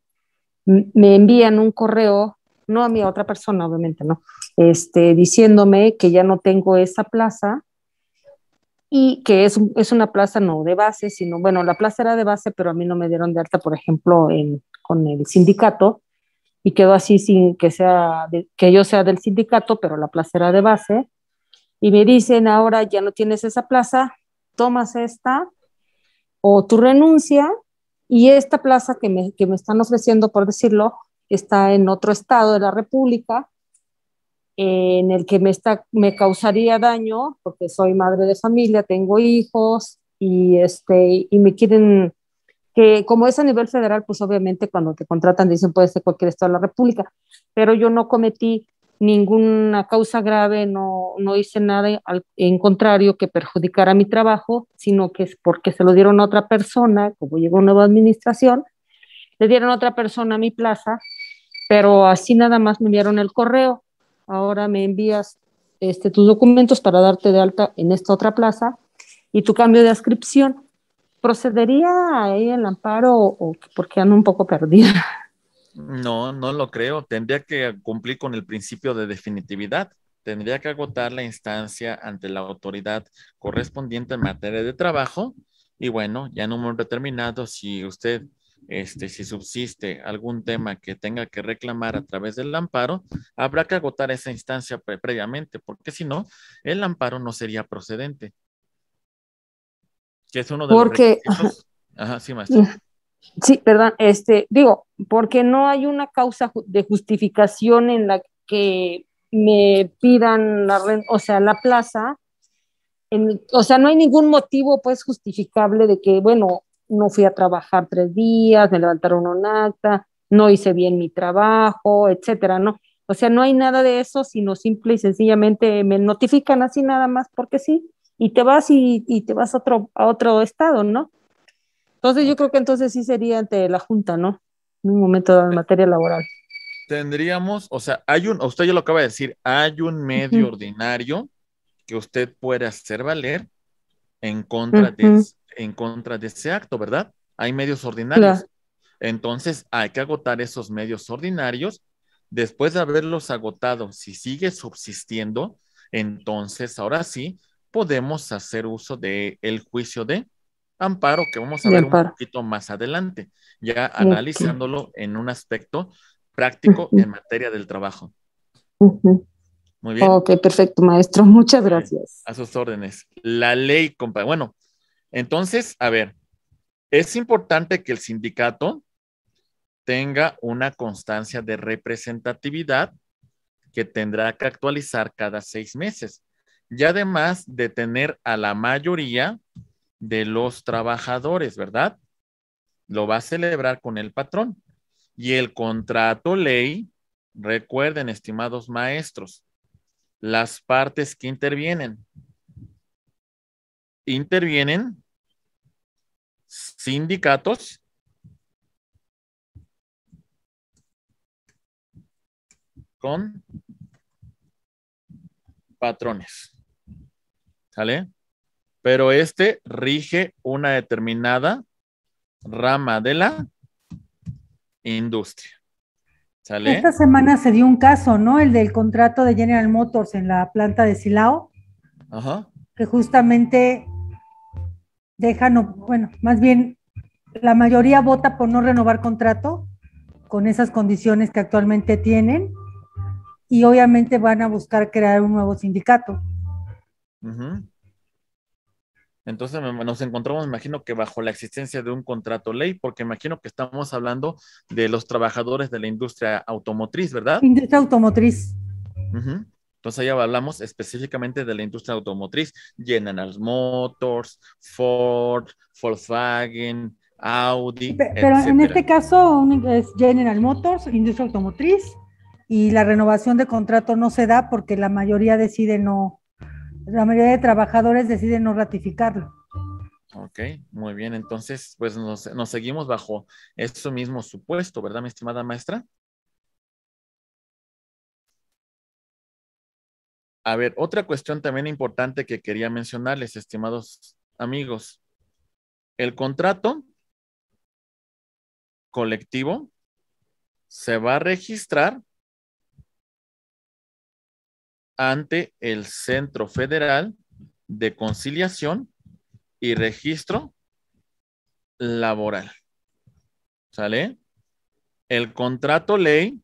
me envían un correo, no a mí, a otra persona, obviamente, ¿no? Este, diciéndome que ya no tengo esa plaza y que es, una plaza no de base, sino, bueno, la plaza era de base, pero a mí no me dieron de alta, por ejemplo, con el sindicato, y quedó así sin que, sea que yo sea del sindicato, pero la plaza era de base, y me dicen, ahora ya no tienes esa plaza, tomas esta, o tu renuncia, y esta plaza que me, que me están ofreciendo, por decirlo, está en otro estado de la República, en el que me, está, me causaría daño, porque soy madre de familia, tengo hijos y, este, y me quieren, que como es a nivel federal, pues obviamente cuando te contratan dicen puede ser cualquier estado de la República, pero yo no cometí ninguna causa grave, no, no hice nada en contrario que perjudicara mi trabajo, sino que es porque se lo dieron a otra persona, como llegó nueva administración, le dieron a otra persona a mi plaza, pero así nada más me enviaron el correo ahora me envías este, tus documentos para darte de alta en esta otra plaza y tu cambio de ascripción. ¿Procedería ahí el amparo o, porque ando un poco perdida? No, no lo creo. Tendría que cumplir con el principio de definitividad. Tendría que agotar la instancia ante la autoridad correspondiente en materia de trabajo. Y bueno, ya en un momento determinado, si usted este, si subsiste algún tema que tenga que reclamar a través del amparo, habrá que agotar esa instancia previamente, porque si no, el amparo no sería procedente. Que es uno de los Ajá. sí, maestro. Sí, perdón, este, digo, porque no hay una causa de justificación en la que me pidan la o sea, la plaza, o sea, no hay ningún motivo pues justificable de que, bueno, no fui a trabajar tres días, me levantaron una acta, no hice bien mi trabajo, etcétera, ¿no? O sea, no hay nada de eso, sino simple y sencillamente me notifican así nada más porque sí, y te vas y, y te vas a otro, a otro estado, ¿no? Entonces yo creo que entonces sí sería ante la Junta, ¿no? En un momento de materia laboral. Tendríamos, o sea, hay un, usted ya lo acaba de decir, hay un medio ordinario que usted puede hacer valer en contra de eso. de en contra de ese acto, ¿verdad? Hay medios ordinarios. Entonces hay que agotar esos medios ordinarios. Después de haberlos agotado, si sigue subsistiendo, entonces ahora sí podemos hacer uso del juicio de amparo, que vamos a ver un poquito más adelante, ya analizándolo en un aspecto práctico en materia del trabajo. Muy bien. Ok, perfecto, maestro. Muchas gracias. A sus órdenes. La ley, compa bueno, entonces, a ver, es importante que el sindicato tenga una constancia de representatividad que tendrá que actualizar cada seis meses. Y además de tener a la mayoría de los trabajadores, ¿verdad? Lo va a celebrar con el patrón. Y el contrato ley, recuerden, estimados maestros, las partes que intervienen, intervienen sindicatos con patrones. ¿Sale? Pero este rige una determinada rama de la industria. ¿Sale? Esta semana se dio un caso, ¿no? El del contrato de General Motors en la planta de Silao. Ajá que justamente dejan, bueno, más bien la mayoría vota por no renovar contrato con esas condiciones que actualmente tienen y obviamente van a buscar crear un nuevo sindicato. Entonces nos encontramos, imagino que bajo la existencia de un contrato ley, porque imagino que estamos hablando de los trabajadores de la industria automotriz, ¿verdad? Industria automotriz. Ajá. Entonces ahí hablamos específicamente de la industria automotriz, General Motors, Ford, Volkswagen, Audi. Pero en este caso es General Motors, industria automotriz, y la renovación de contrato no se da porque la mayoría decide no, la mayoría de trabajadores deciden no ratificarlo. Ok, muy bien. Entonces, pues nos, seguimos bajo eso mismo supuesto, ¿verdad, mi estimada maestra? A ver, otra cuestión también importante que quería mencionarles, estimados amigos. El contrato colectivo se va a registrar ante el Centro Federal de Conciliación y Registro Laboral. ¿Sale? El contrato ley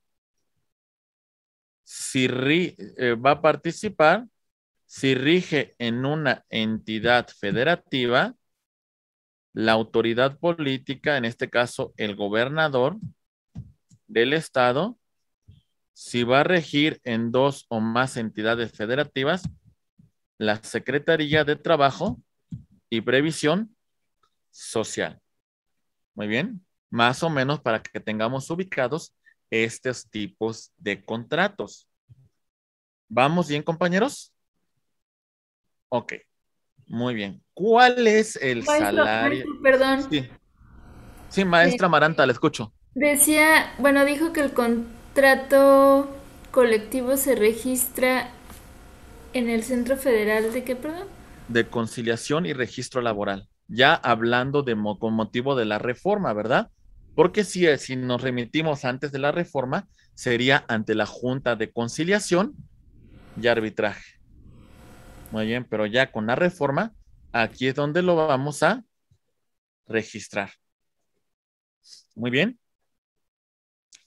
si eh, va a participar si rige en una entidad federativa, la autoridad política, en este caso el gobernador del estado, si va a regir en dos o más entidades federativas, la Secretaría de Trabajo y Previsión Social. Muy bien, más o menos para que tengamos ubicados estos tipos de contratos. ¿Vamos bien, compañeros? Ok, muy bien. ¿Cuál es el salario? perdón. Sí. maestra Maranta, la escucho. Decía, bueno, dijo que el contrato colectivo se registra en el Centro Federal de qué, perdón? De conciliación y registro laboral. Ya hablando de con motivo de la reforma, ¿verdad? Porque si, eh, si nos remitimos antes de la reforma, sería ante la Junta de Conciliación y Arbitraje. Muy bien, pero ya con la reforma, aquí es donde lo vamos a registrar. Muy bien.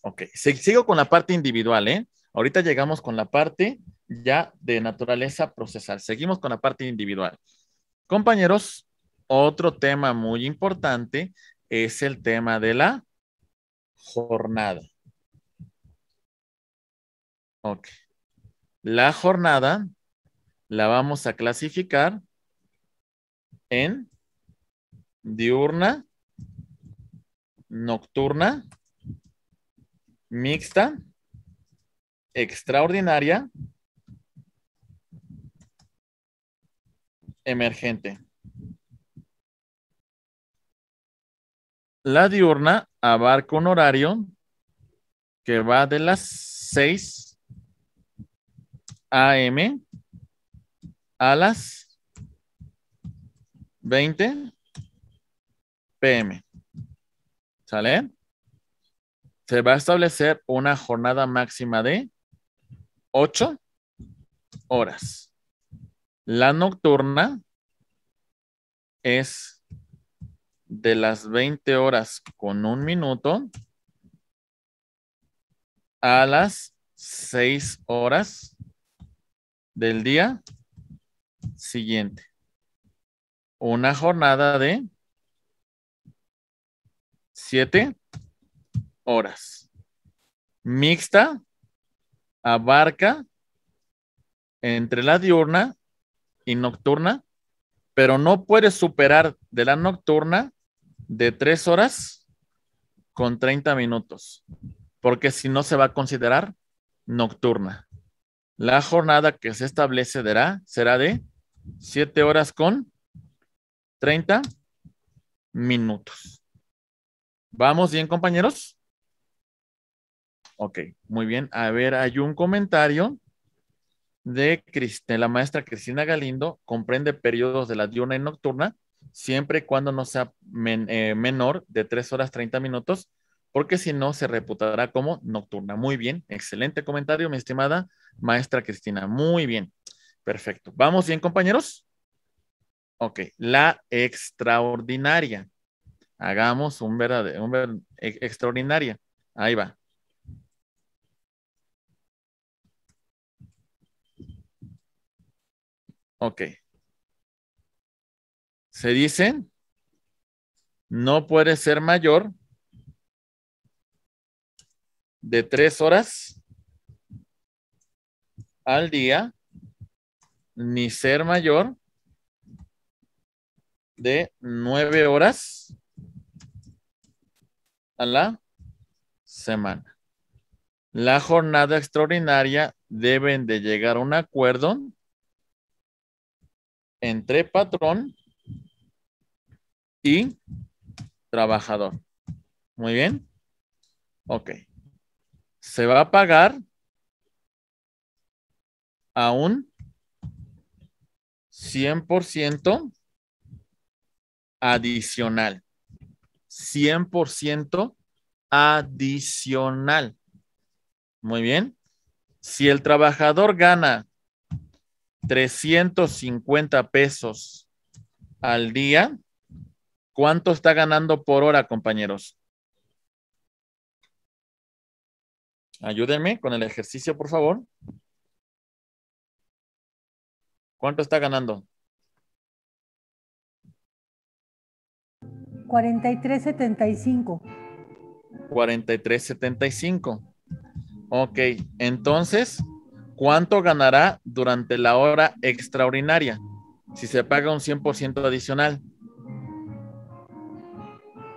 Ok, sigo con la parte individual, ¿eh? Ahorita llegamos con la parte ya de naturaleza procesal. Seguimos con la parte individual. Compañeros, otro tema muy importante es el tema de la jornada. Ok. La jornada la vamos a clasificar en diurna, nocturna, mixta, extraordinaria, emergente. La diurna abarca un horario que va de las 6 a.m. a las 20 p.m. ¿Sale? Se va a establecer una jornada máxima de 8 horas. La nocturna es de las 20 horas con un minuto a las 6 horas del día siguiente. Una jornada de 7 horas. Mixta abarca entre la diurna y nocturna, pero no puede superar de la nocturna de 3 horas con 30 minutos, porque si no se va a considerar nocturna. La jornada que se establecerá será de 7 horas con 30 minutos. ¿Vamos bien, compañeros? Ok, muy bien. A ver, hay un comentario de, la maestra Cristina Galindo. Comprende periodos de la diurna y nocturna siempre y cuando no sea eh, menor de 3 horas 30 minutos, porque si no se reputará como nocturna. Muy bien, excelente comentario, mi estimada maestra Cristina. Muy bien, perfecto. ¿Vamos bien, compañeros? Ok, la extraordinaria. Hagamos un verdadero, e-, extraordinaria. Ahí va. Ok se dice, no puede ser mayor de tres horas al día, ni ser mayor de nueve horas a la semana. La jornada extraordinaria deben de llegar a un acuerdo entre patrón trabajador. Muy bien. Ok. Se va a pagar a un 100% adicional. 100% adicional. Muy bien. Si el trabajador gana 350 pesos al día, ¿Cuánto está ganando por hora, compañeros? Ayúdenme con el ejercicio, por favor. ¿Cuánto está ganando? 43.75. 43.75. Ok, entonces, ¿cuánto ganará durante la hora extraordinaria si se paga un 100% adicional?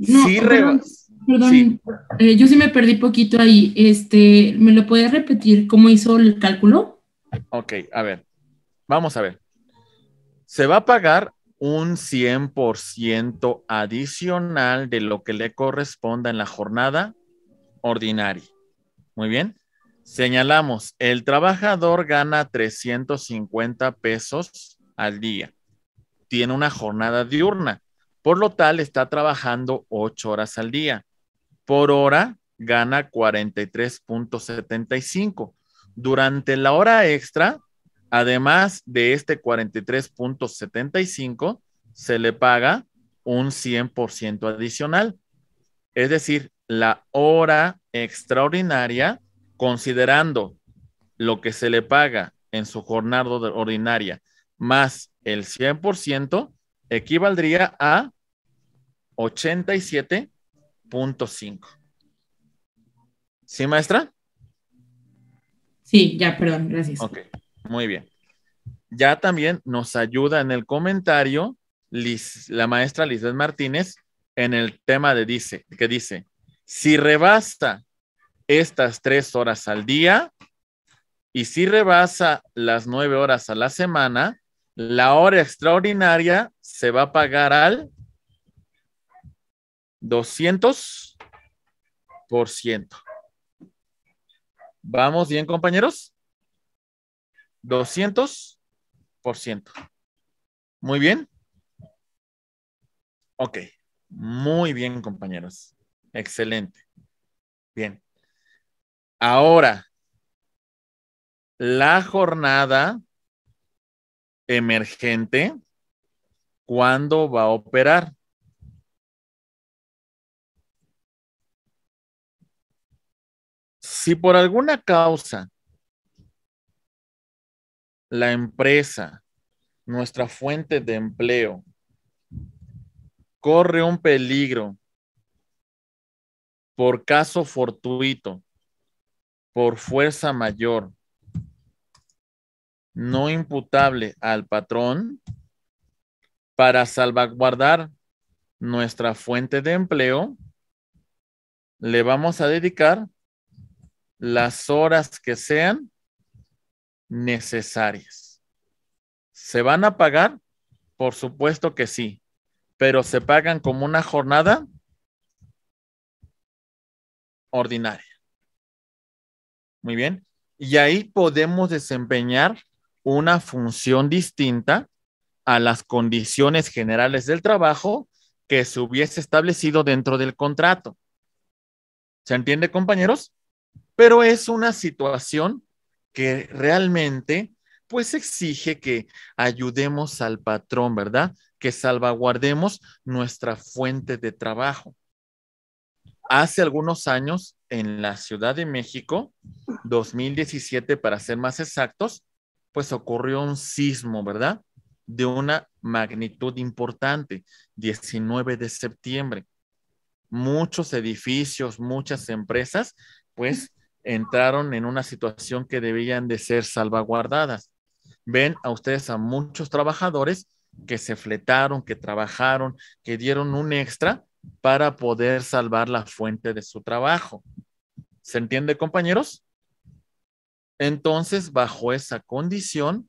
sí, perdón, eh, yo sí me perdí poquito ahí. Este, ¿Me lo puede repetir cómo hizo el cálculo? Ok, a ver, vamos a ver. Se va a pagar un 100% adicional de lo que le corresponda en la jornada ordinaria. Muy bien. Señalamos, el trabajador gana 350 pesos al día. Tiene una jornada diurna por lo tal, está trabajando ocho horas al día. Por hora, gana 43.75. Durante la hora extra, además de este 43.75, se le paga un 100% adicional. Es decir, la hora extraordinaria, considerando lo que se le paga en su jornada ordinaria más el 100%, equivaldría a 87.5. ¿Sí, maestra? Sí, ya, perdón, gracias. Ok, muy bien. Ya también nos ayuda en el comentario la maestra Lizeth Martínez en el tema de dice, que dice, si rebasta... estas tres horas al día y si rebasa las nueve horas a la semana, la hora extraordinaria se va a pagar al 200%. ¿Vamos bien, compañeros? 200%. Muy bien. Ok. Muy bien, compañeros. Excelente. Bien. Ahora, la jornada emergente, ¿cuándo va a operar? Si por alguna causa la empresa, nuestra fuente de empleo, corre un peligro por caso fortuito, por fuerza mayor, no imputable al patrón para salvaguardar nuestra fuente de empleo, le vamos a dedicar las horas que sean necesarias. ¿Se van a pagar? Por supuesto que sí, pero se pagan como una jornada ordinaria. Muy bien. Y ahí podemos desempeñar una función distinta a las condiciones generales del trabajo que se hubiese establecido dentro del contrato. ¿Se entiende, compañeros? Pero es una situación que realmente pues exige que ayudemos al patrón, ¿verdad? Que salvaguardemos nuestra fuente de trabajo. Hace algunos años en la Ciudad de México, 2017 para ser más exactos, pues ocurrió un sismo, ¿verdad? De una magnitud importante, 19 de septiembre. Muchos edificios, muchas empresas, pues entraron en una situación que debían de ser salvaguardadas. Ven a ustedes a muchos trabajadores que se fletaron, que trabajaron, que dieron un extra para poder salvar la fuente de su trabajo. ¿Se entiende, compañeros? Entonces, bajo esa condición,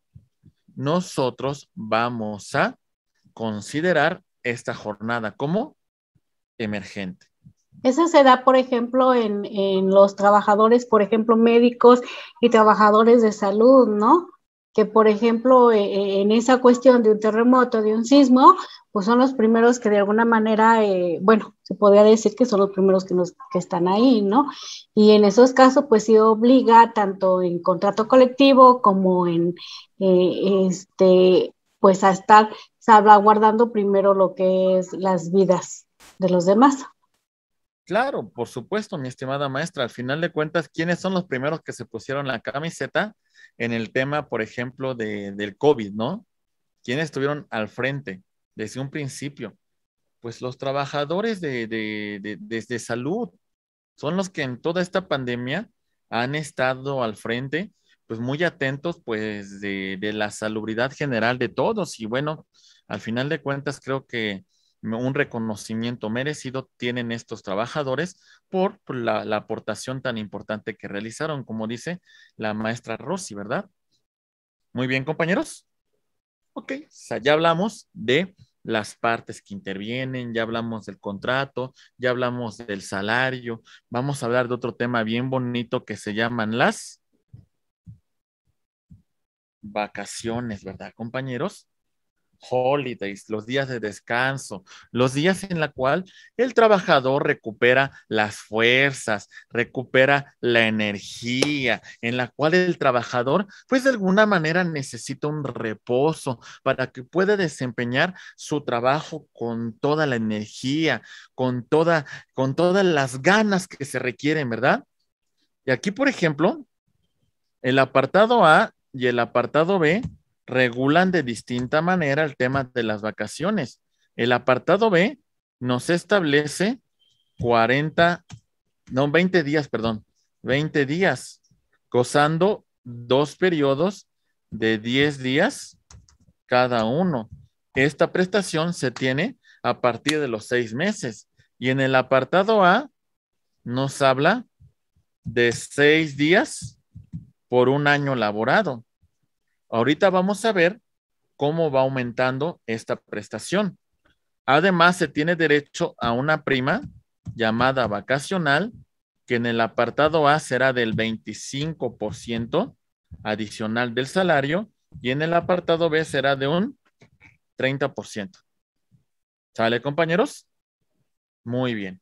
nosotros vamos a considerar esta jornada como emergente. Eso se da, por ejemplo, en, en, los trabajadores, por ejemplo, médicos y trabajadores de salud, ¿no? que por ejemplo e, e, en esa cuestión de un terremoto, de un sismo, pues son los primeros que de alguna manera, eh, bueno, se podría decir que son los primeros que, nos, que están ahí, ¿no? Y en esos casos, pues sí obliga tanto en contrato colectivo como en, eh, este, pues a estar salvaguardando primero lo que es las vidas de los demás. Claro, por supuesto, mi estimada maestra. Al final de cuentas, ¿quiénes son los primeros que se pusieron la camiseta en el tema, por ejemplo, de, del COVID, ¿no? ¿Quiénes estuvieron al frente desde un principio? Pues los trabajadores de, de salud son los que en toda esta pandemia han estado al frente, pues muy atentos, pues de la salubridad general de todos. Y bueno, al final de cuentas, creo que un reconocimiento merecido tienen estos trabajadores por la, aportación tan importante que realizaron, como dice la maestra Rossi, ¿verdad? Muy bien, compañeros. Ok, ya hablamos de las partes que intervienen, ya hablamos del contrato, ya hablamos del salario, vamos a hablar de otro tema bien bonito que se llaman las vacaciones, ¿verdad, compañeros? holidays, los días de descanso, los días en la cual el trabajador recupera las fuerzas, recupera la energía, en la cual el trabajador pues de alguna manera necesita un reposo para que pueda desempeñar su trabajo con toda la energía, con toda con todas las ganas que se requieren, ¿verdad? Y aquí, por ejemplo, el apartado A y el apartado B regulan de distinta manera el tema de las vacaciones. El apartado B nos establece 40, no, 20 días, perdón, 20 días, gozando dos periodos de 10 días cada uno. Esta prestación se tiene a partir de los seis meses. Y en el apartado A nos habla de seis días por un año laborado. Ahorita vamos a ver cómo va aumentando esta prestación. Además, se tiene derecho a una prima llamada vacacional, que en el apartado A será del 25% adicional del salario y en el apartado B será de un 30%. ¿Sale, compañeros? Muy bien.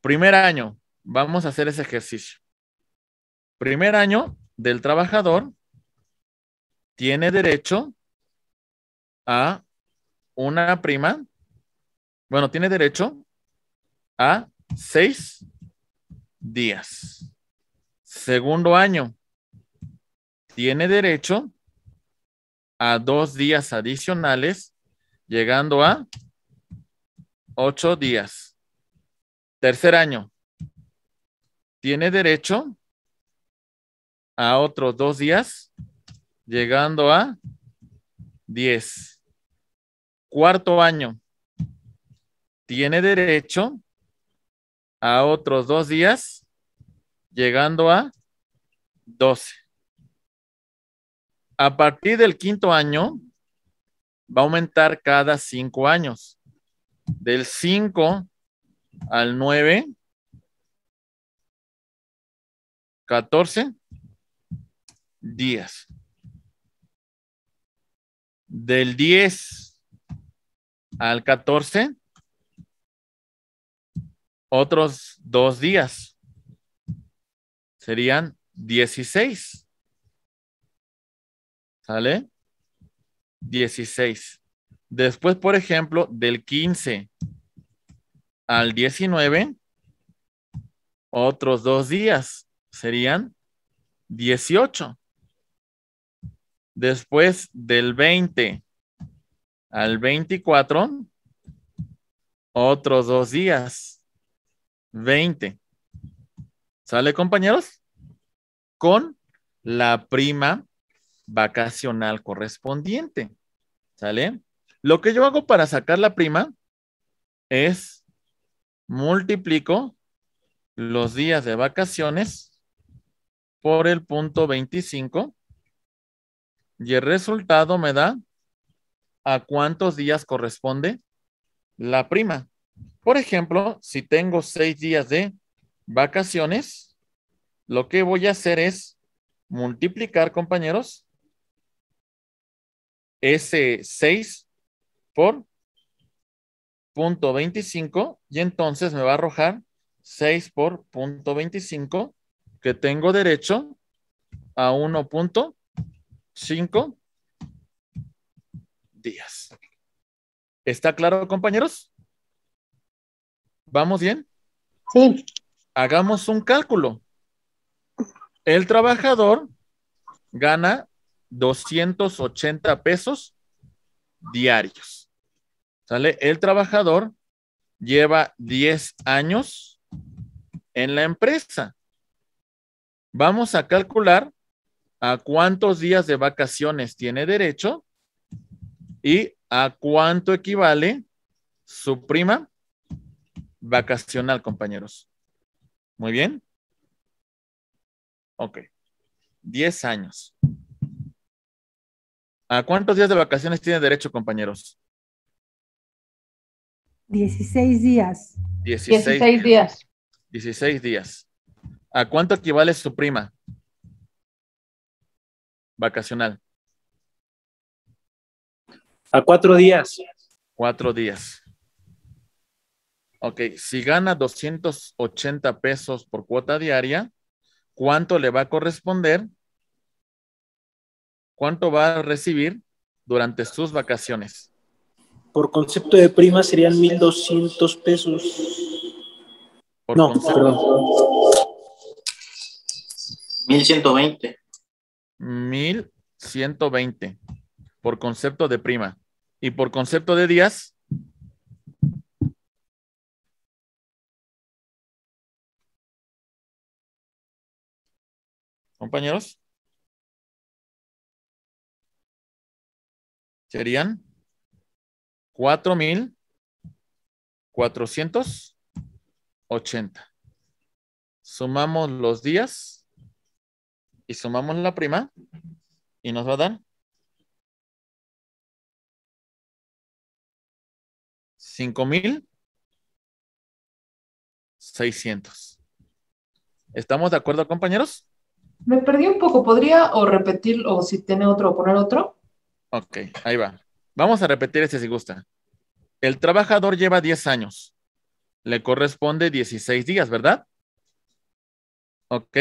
Primer año, vamos a hacer ese ejercicio. Primer año del trabajador tiene derecho a una prima, bueno, tiene derecho a seis días. Segundo año, tiene derecho a dos días adicionales, llegando a ocho días. Tercer año, tiene derecho a otros dos días llegando a 10. Cuarto año, tiene derecho a otros dos días, llegando a 12. A partir del quinto año, va a aumentar cada cinco años. Del 5 al 9, 14 días del 10 al 14, otros dos días. Serían 16. ¿Sale? 16. Después, por ejemplo, del 15 al 19, otros dos días serían 18. Después del 20 al 24, otros dos días. 20. ¿Sale, compañeros? Con la prima vacacional correspondiente. ¿Sale? Lo que yo hago para sacar la prima es multiplico los días de vacaciones por el punto 25 y el resultado me da a cuántos días corresponde la prima. Por ejemplo, si tengo seis días de vacaciones, lo que voy a hacer es multiplicar, compañeros, ese 6 por 25 y entonces me va a arrojar 6 por punto 25 que tengo derecho a 1.25 cinco días. ¿Está claro, compañeros? ¿Vamos bien? Sí. Hagamos un cálculo. El trabajador gana 280 pesos diarios. ¿Sale? El trabajador lleva 10 años en la empresa. Vamos a calcular a cuántos días de vacaciones tiene derecho y a cuánto equivale su prima vacacional, compañeros. Muy bien. Ok. 10 años. ¿A cuántos días de vacaciones tiene derecho, compañeros? 16 días. 16, días. 16 días. ¿A cuánto equivale su prima? vacacional? A cuatro días. Cuatro días. Ok, si gana 280 pesos por cuota diaria, ¿cuánto le va a corresponder? ¿Cuánto va a recibir durante sus vacaciones? Por concepto de prima serían 1.200 pesos. no, perdón. 1.120. 1120 por concepto de prima. Y por concepto de días. Compañeros. Serían 4,480. Sumamos los días y sumamos la prima y nos va a dar 5.600. ¿Estamos de acuerdo, compañeros? Me perdí un poco. ¿Podría o repetir o si tiene otro o poner otro? Ok, ahí va. Vamos a repetir este si gusta. El trabajador lleva 10 años. Le corresponde 16 días, ¿verdad? Ok.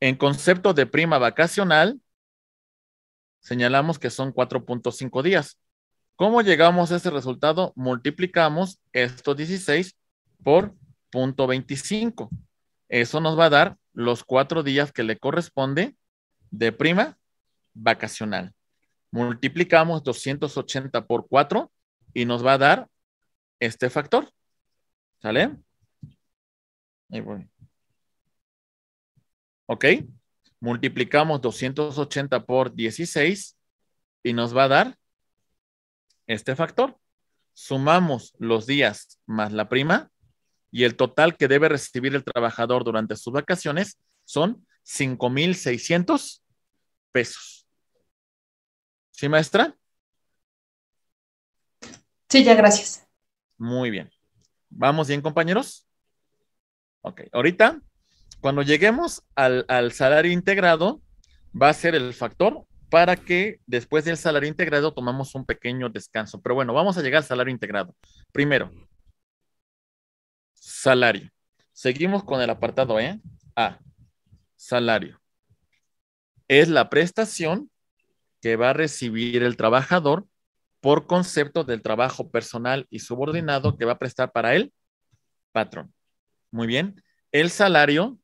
En concepto de prima vacacional, señalamos que son 4.5 días. ¿Cómo llegamos a ese resultado? Multiplicamos estos 16 por 0.25. Eso nos va a dar los cuatro días que le corresponde de prima vacacional. Multiplicamos 280 por 4 y nos va a dar este factor. ¿Sale? Ahí voy. ¿Ok? Multiplicamos 280 por 16 y nos va a dar este factor. Sumamos los días más la prima y el total que debe recibir el trabajador durante sus vacaciones son 5,600 pesos. ¿Sí, maestra? Sí, ya, gracias. Muy bien. ¿Vamos bien, compañeros? Ok, ahorita cuando lleguemos al, salario integrado, va a ser el factor para que después del salario integrado tomamos un pequeño descanso. Pero bueno, vamos a llegar al salario integrado. Primero, salario. Seguimos con el apartado ¿eh? A. Salario. Es la prestación que va a recibir el trabajador por concepto del trabajo personal y subordinado que va a prestar para el patrón. Muy bien. El salario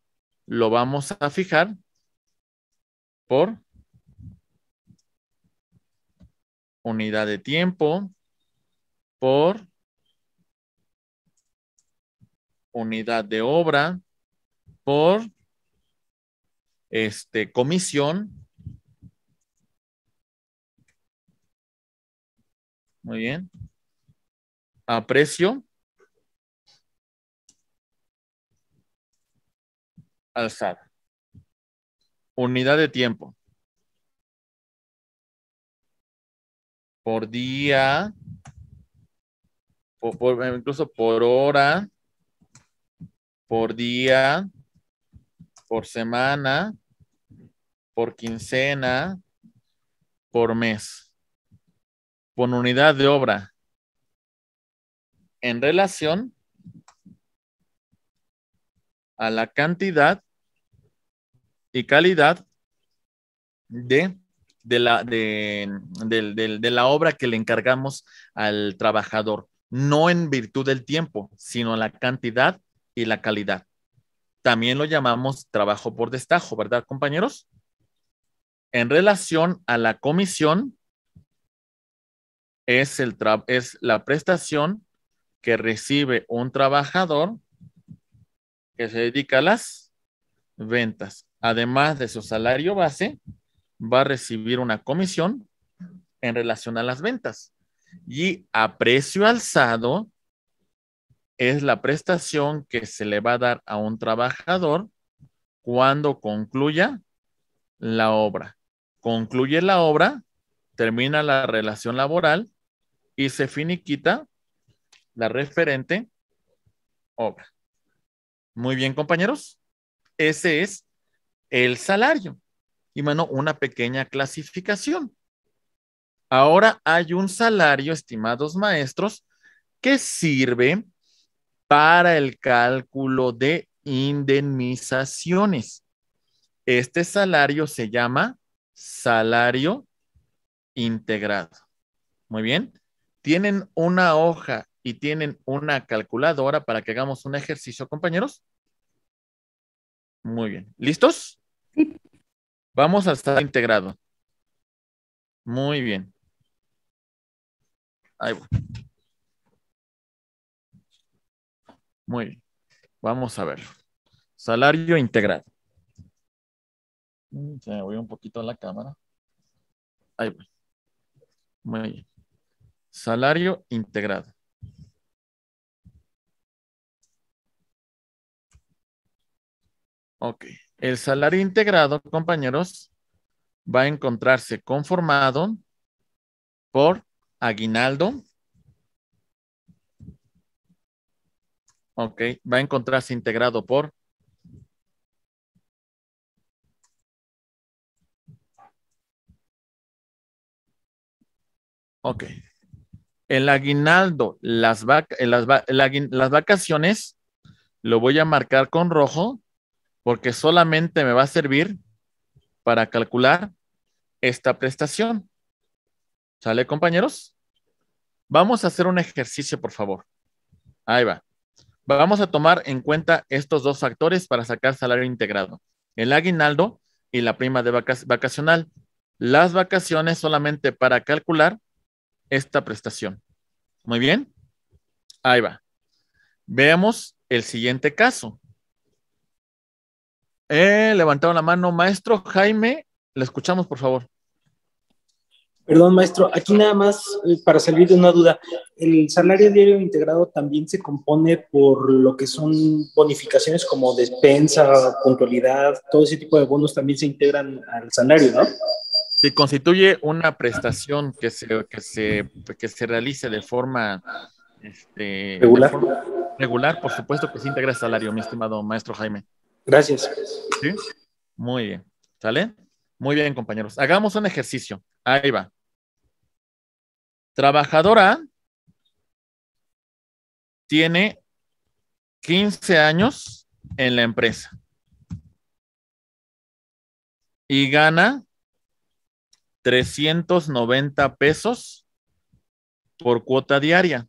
lo vamos a fijar por unidad de tiempo, por unidad de obra, por este, comisión. Muy bien. A precio alzar. Unidad de tiempo. Por día, incluso por hora, por día, por semana, por quincena, por mes. Por unidad de obra. En relación a la cantidad y calidad de, la, de, la, obra que le encargamos al trabajador, no en virtud del tiempo, sino la cantidad y la calidad. También lo llamamos trabajo por destajo, ¿verdad, compañeros? En relación a la comisión, es, el es la prestación que recibe un trabajador que se dedica a las ventas además de su salario base, va a recibir una comisión en relación a las ventas. Y a precio alzado es la prestación que se le va a dar a un trabajador cuando concluya la obra. Concluye la obra, termina la relación laboral y se finiquita la referente obra. Muy bien, compañeros. Ese es el salario. Y mano, una pequeña clasificación. Ahora hay un salario, estimados maestros, que sirve para el cálculo de indemnizaciones. Este salario se llama salario integrado. Muy bien. ¿Tienen una hoja y tienen una calculadora para que hagamos un ejercicio, compañeros? Muy bien. ¿Listos? Vamos a estar integrado. Muy bien. Ahí Muy bien. Vamos a ver. Salario integrado. Mm, se me voy un poquito a la cámara. Ahí voy. Muy bien. Salario integrado. Ok. El salario integrado, compañeros, va a encontrarse conformado por aguinaldo. Ok, va a encontrarse integrado por Ok. El aguinaldo, las, eh, las, vacaciones, lo voy a marcar con rojo porque solamente me va a servir para calcular esta prestación. ¿Sale, compañeros? Vamos a hacer un ejercicio, por favor. Ahí va. Vamos a tomar en cuenta estos dos factores para sacar salario integrado. El aguinaldo y la prima de vacacional. Las vacaciones solamente para calcular esta prestación. Muy bien. Ahí va. Veamos el siguiente caso. Eh, levantaron la mano. Maestro Jaime, le escuchamos, por favor. Perdón, maestro, aquí nada más eh, para salir de una duda. ¿El salario diario integrado también se compone por lo que son bonificaciones como despensa, puntualidad, todo ese tipo de bonos también se integran al salario, no? Sí, constituye una prestación que se, que se, se realice de forma, este, regular. De forma regular, por supuesto que se integra al salario, mi estimado maestro Jaime. Gracias. Muy bien. ¿Sale? Muy bien, compañeros. Hagamos un ejercicio. Ahí va. Trabajadora tiene 15 años en la empresa y gana 390 pesos por cuota diaria.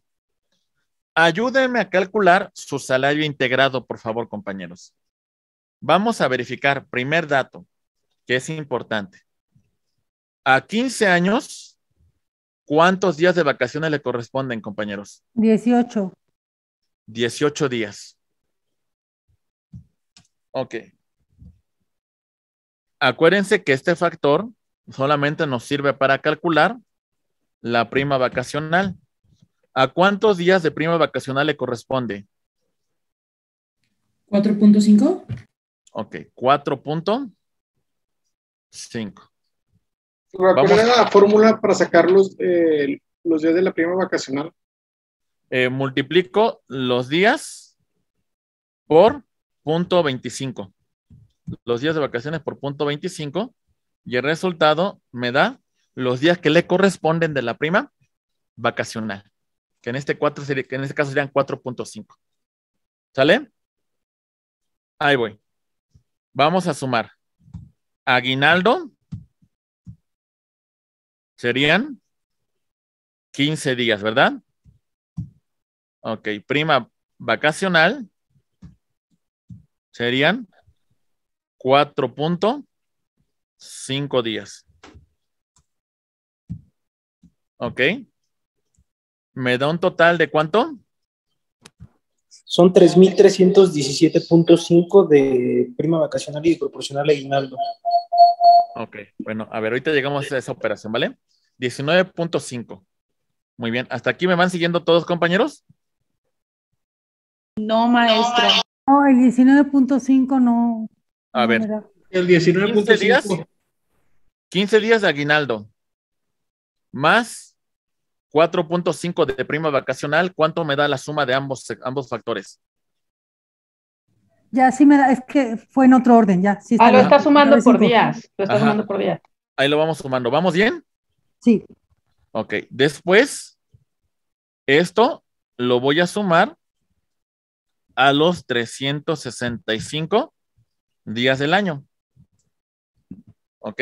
Ayúdenme a calcular su salario integrado, por favor, compañeros. Vamos a verificar, primer dato, que es importante. A 15 años, ¿cuántos días de vacaciones le corresponden, compañeros? 18. 18 días. Ok. Acuérdense que este factor solamente nos sirve para calcular la prima vacacional. ¿A cuántos días de prima vacacional le corresponde? 4.5. Ok, 4.5. ¿Cuál era la fórmula para sacar eh, los, días de la prima vacacional? Eh, multiplico los días por punto 25. Los días de vacaciones por punto 25 y el resultado me da los días que le corresponden de la prima vacacional, que en este, 4 sería, que en este caso serían 4.5. ¿Sale? Ahí voy. Vamos a sumar. Aguinaldo serían 15 días, ¿verdad? Ok, prima vacacional serían 4.5 días. Ok. ¿Me da un total de cuánto? Son 3.317.5 de prima vacacional y de proporcional aguinaldo. Ok, bueno, a ver, ahorita llegamos a esa operación, ¿vale? 19.5. Muy bien, ¿hasta aquí me van siguiendo todos, compañeros? No, maestra. No, el 19.5 no. A ver. El 19.5. días, 15 días de aguinaldo. Más 4.5 de prima vacacional, ¿cuánto me da la suma de ambos, ambos factores? Ya, sí me da, es que fue en otro orden, ya. ah, lo está sumando por días, lo está sumando por días. Ahí lo vamos sumando, ¿vamos bien? Sí. Ok, después, esto lo voy a sumar a los 365 días del año. ¿Ok?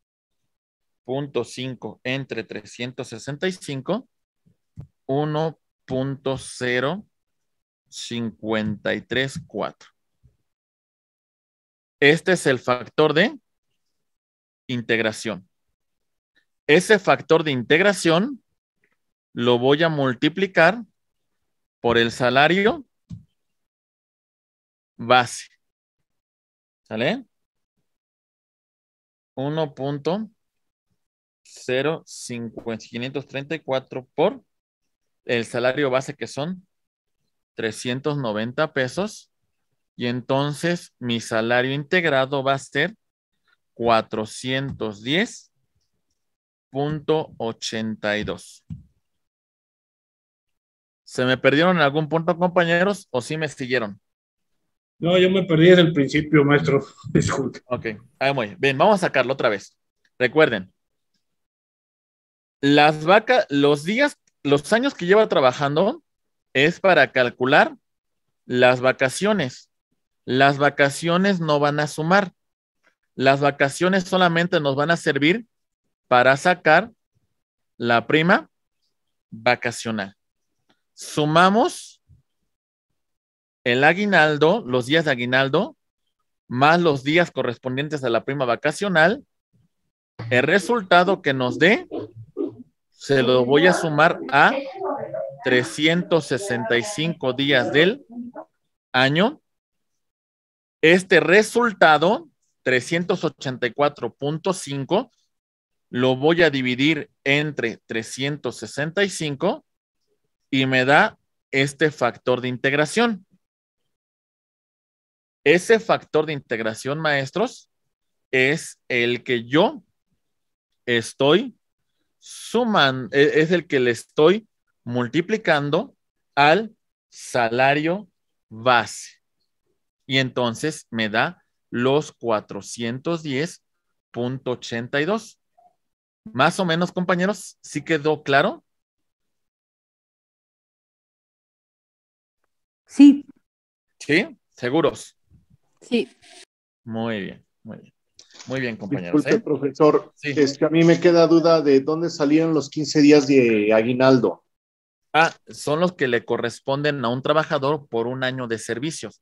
1.5 entre 365, 1.0534. Este es el factor de integración. Ese factor de integración lo voy a multiplicar por el salario base. ¿Sale? 1. 0,534 por el salario base que son 390 pesos. Y entonces mi salario integrado va a ser 410.82. ¿Se me perdieron en algún punto, compañeros, o si me siguieron? No, yo me perdí desde el principio, maestro. Disculpe. Ok, ahí Bien, vamos a sacarlo otra vez. Recuerden, las vacas, los días, los años que lleva trabajando es para calcular las vacaciones. Las vacaciones no van a sumar. Las vacaciones solamente nos van a servir para sacar la prima vacacional. Sumamos el aguinaldo, los días de aguinaldo, más los días correspondientes a la prima vacacional, el resultado que nos dé se lo voy a sumar a 365 días del año. Este resultado, 384.5, lo voy a dividir entre 365 y me da este factor de integración. Ese factor de integración, maestros, es el que yo estoy suman, e, es el que le estoy multiplicando al salario base. Y entonces me da los 410.82. Más o menos, compañeros, ¿sí quedó claro? Sí. ¿Sí? ¿Seguros? Sí. Muy bien, muy bien. Muy bien, compañeros. Disculpe, ¿eh? profesor, es que a mí me queda duda de dónde salieron los 15 días de aguinaldo. Ah, son los que le corresponden a un trabajador por un año de servicios.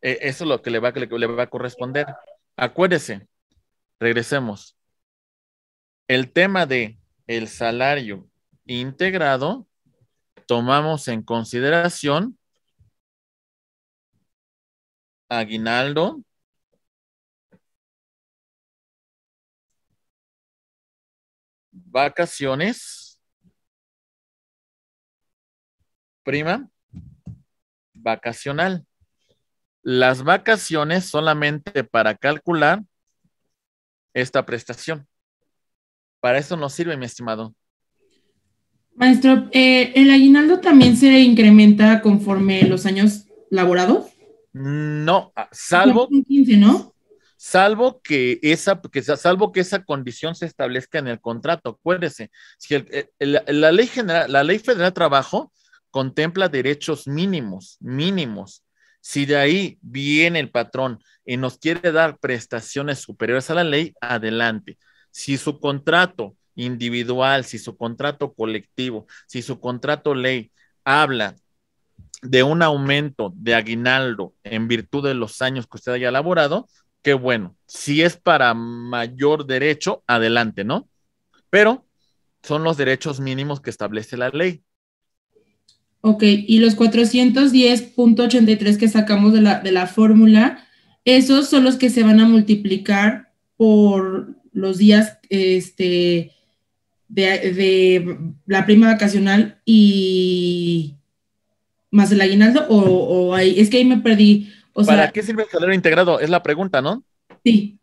E, eso es lo que le va, va a corresponder. Acuérdese, regresemos. El tema de el salario integrado tomamos en consideración aguinaldo. Vacaciones. Prima. Vacacional. Las vacaciones solamente para calcular esta prestación. Para eso nos sirve, mi estimado. Maestro, eh, ¿el aguinaldo también se incrementa conforme los años laborados? No, ah, salvo. Salvo que esa, que, salvo que esa condición se establezca en el contrato. Acuérdese, si eh, la, ley general, la ley federal de trabajo contempla derechos mínimos, mínimos. Si de ahí viene el patrón y nos quiere dar prestaciones superiores a la ley, adelante. Si su contrato individual, si su contrato colectivo, si su contrato ley habla de un aumento de aguinaldo en virtud de los años que usted haya elaborado, que bueno. Si es para mayor derecho, adelante, ¿no? Pero son los derechos mínimos que establece la ley. Ok, y los 410.83 que sacamos de la, fórmula, esos son los que se van a multiplicar por los días este, de la prima vacacional y más el aguinaldo o, es que ahí me perdí. ¿Para qué sirve el salario integrado? Es la pregunta, ¿no? Sí.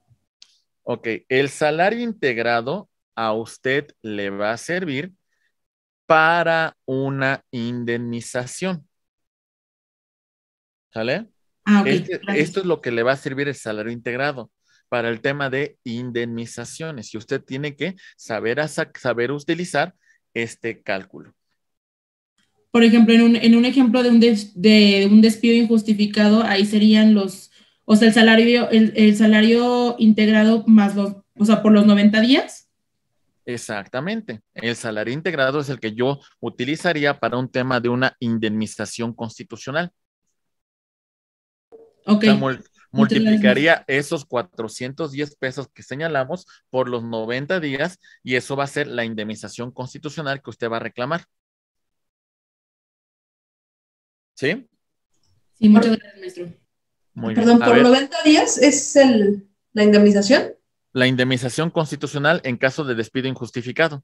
Ok, el salario integrado a usted le va a servir para una indemnización. ¿Sale? Ah, okay, este, esto es lo que le va a servir el salario integrado para el tema de indemnizaciones y usted tiene que saber, saber utilizar este cálculo por ejemplo, en un, ejemplo de un, de un despido injustificado, ahí serían los, o sea, el salario, el, salario integrado más los, o sea, por los 90 días. Exactamente. El salario integrado es el que yo utilizaría para un tema de una indemnización constitucional. Ok. multiplicaría esos 410 pesos que señalamos por los 90 días y eso va a ser la indemnización constitucional que usted va a reclamar. ¿Sí? Sí, muchas gracias, maestro. Perdón, ¿por 90 días es la indemnización? La indemnización constitucional en caso de despido injustificado.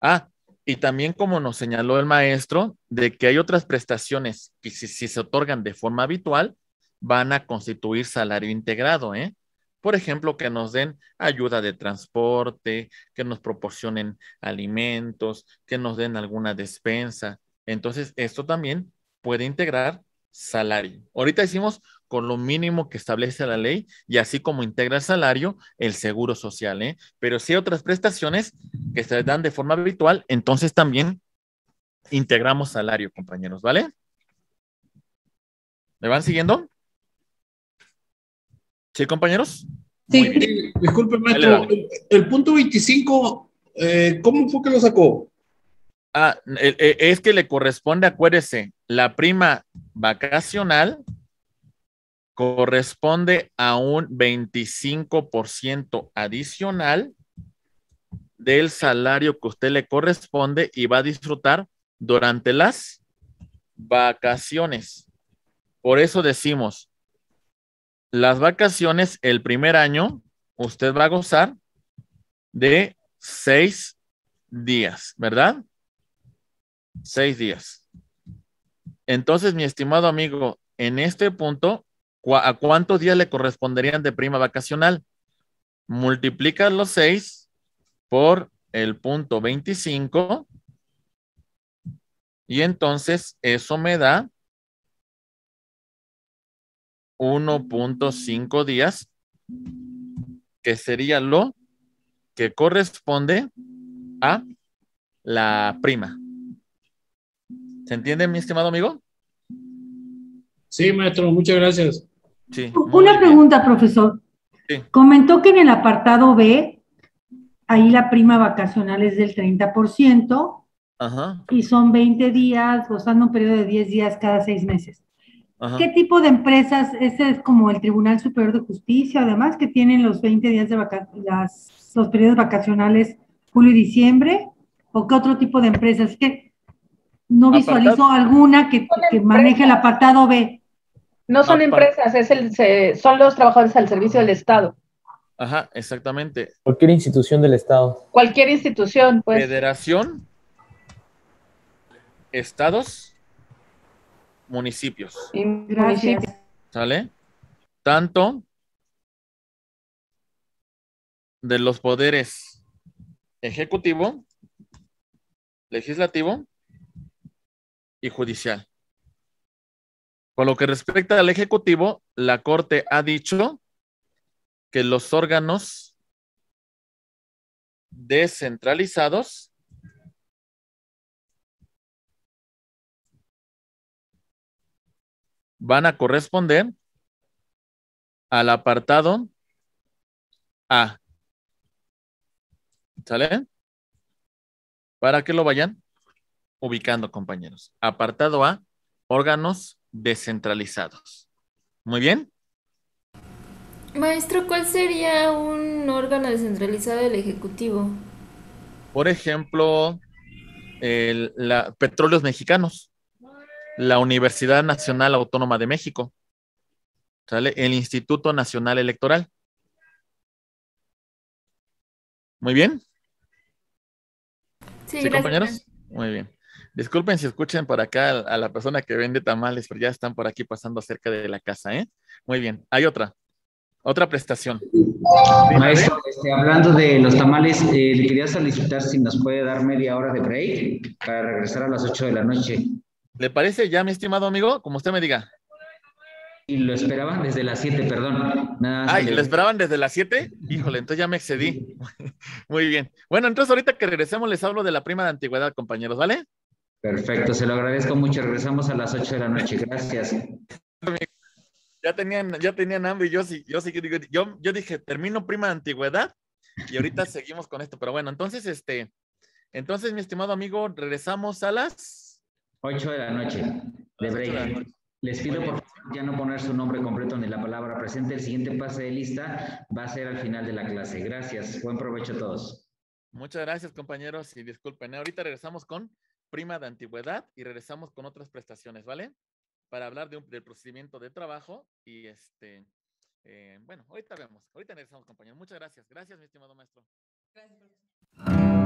Ah, y también como nos señaló el maestro, de que hay otras prestaciones que si se otorgan de forma habitual, van a constituir salario integrado, ¿eh? Por ejemplo, que nos den ayuda de transporte, que nos proporcionen alimentos, que nos den alguna despensa. Entonces, esto también puede integrar salario. Ahorita hicimos con lo mínimo que establece la ley y así como integra el salario, el seguro social, ¿eh? Pero si hay otras prestaciones que se dan de forma habitual, entonces también integramos salario, compañeros, ¿vale? ¿Me van siguiendo? ¿Sí, compañeros? Sí. Disculpe, el, punto 25, eh, ¿cómo fue que lo sacó? Ah, e, e, es que le corresponde, acuérdese, la prima vacacional corresponde a un 25% adicional del salario que usted le corresponde y va a disfrutar durante las vacaciones. Por eso decimos, las vacaciones el primer año, usted va a gozar de seis días, ¿verdad? seis días. Entonces, mi estimado amigo, en este punto, ¿a cuántos días le corresponderían de prima vacacional? Multiplica los seis por el punto 25 y entonces eso me da 1.5 días, que sería lo que corresponde a la prima. ¿Se entiende, mi estimado amigo? Sí, maestro, muchas gracias. Una pregunta, profesor. Comentó que en el apartado B, ahí la prima vacacional es del 30%. Ajá. Y son 20 días, gozando un periodo de 10 días cada 6 meses. ¿Qué tipo de empresas? Ese es como el Tribunal Superior de Justicia, además, que tienen los 20 días de vacaciones, los periodos vacacionales julio y diciembre. ¿O qué otro tipo de empresas? ¿Qué, no visualizo alguna que, maneje el apartado B. No son empresas, es el, son los trabajadores al servicio del Estado. Ajá, exactamente. Cualquier institución del Estado. Cualquier institución, pues. Federación, estados, municipios. municipios. ¿Sale? Tanto de los poderes ejecutivo, legislativo y judicial. Por lo que respecta al Ejecutivo, la Corte ha dicho que los órganos descentralizados van a corresponder al apartado A. ¿Sale? Para que lo vayan ubicando, compañeros. Apartado A, órganos descentralizados. Muy bien. Maestro, ¿cuál sería un órgano descentralizado del Ejecutivo? Por ejemplo, el, la, Petróleos Mexicanos, la Universidad Nacional Autónoma de México, ¿sale? el Instituto Nacional Electoral. Muy bien. ¿Sí compañeros. Muy bien. Disculpen si escuchan por acá a la persona que vende tamales, pero ya están por aquí pasando cerca de la casa, ¿eh? Muy bien, hay otra, otra prestación. Maestro, este, hablando de los tamales, eh, le quería solicitar si nos puede dar media hora de break para regresar a las 8 de la noche. ¿Le parece ya, mi estimado amigo? Como usted me diga. Y lo esperaban desde las 7, perdón. Ay, ¿lo esperaban desde las 7? Híjole, entonces ya me excedí. Muy bien. Bueno, entonces ahorita que regresemos les hablo de la prima de antigüedad, compañeros, ¿vale? Perfecto, se lo agradezco mucho. Regresamos a las 8 de la noche. Gracias. Ya tenían, ya tenían hambre y yo sí, yo sí yo, yo dije, termino prima de antigüedad y ahorita seguimos con esto. Pero bueno, entonces, este, entonces, mi estimado amigo, regresamos a las 8 de la noche. Les pido por favor ya no poner su nombre completo ni la palabra presente. El siguiente pase de lista va a ser al final de la clase. Gracias. Buen provecho a todos. Muchas gracias, compañeros, y disculpen. ¿eh? Ahorita regresamos con prima de antigüedad y regresamos con otras prestaciones, ¿vale? Para hablar del procedimiento de trabajo y este, eh, bueno, ahorita vemos, ahorita regresamos compañeros. Muchas gracias, gracias mi estimado maestro. Gracias.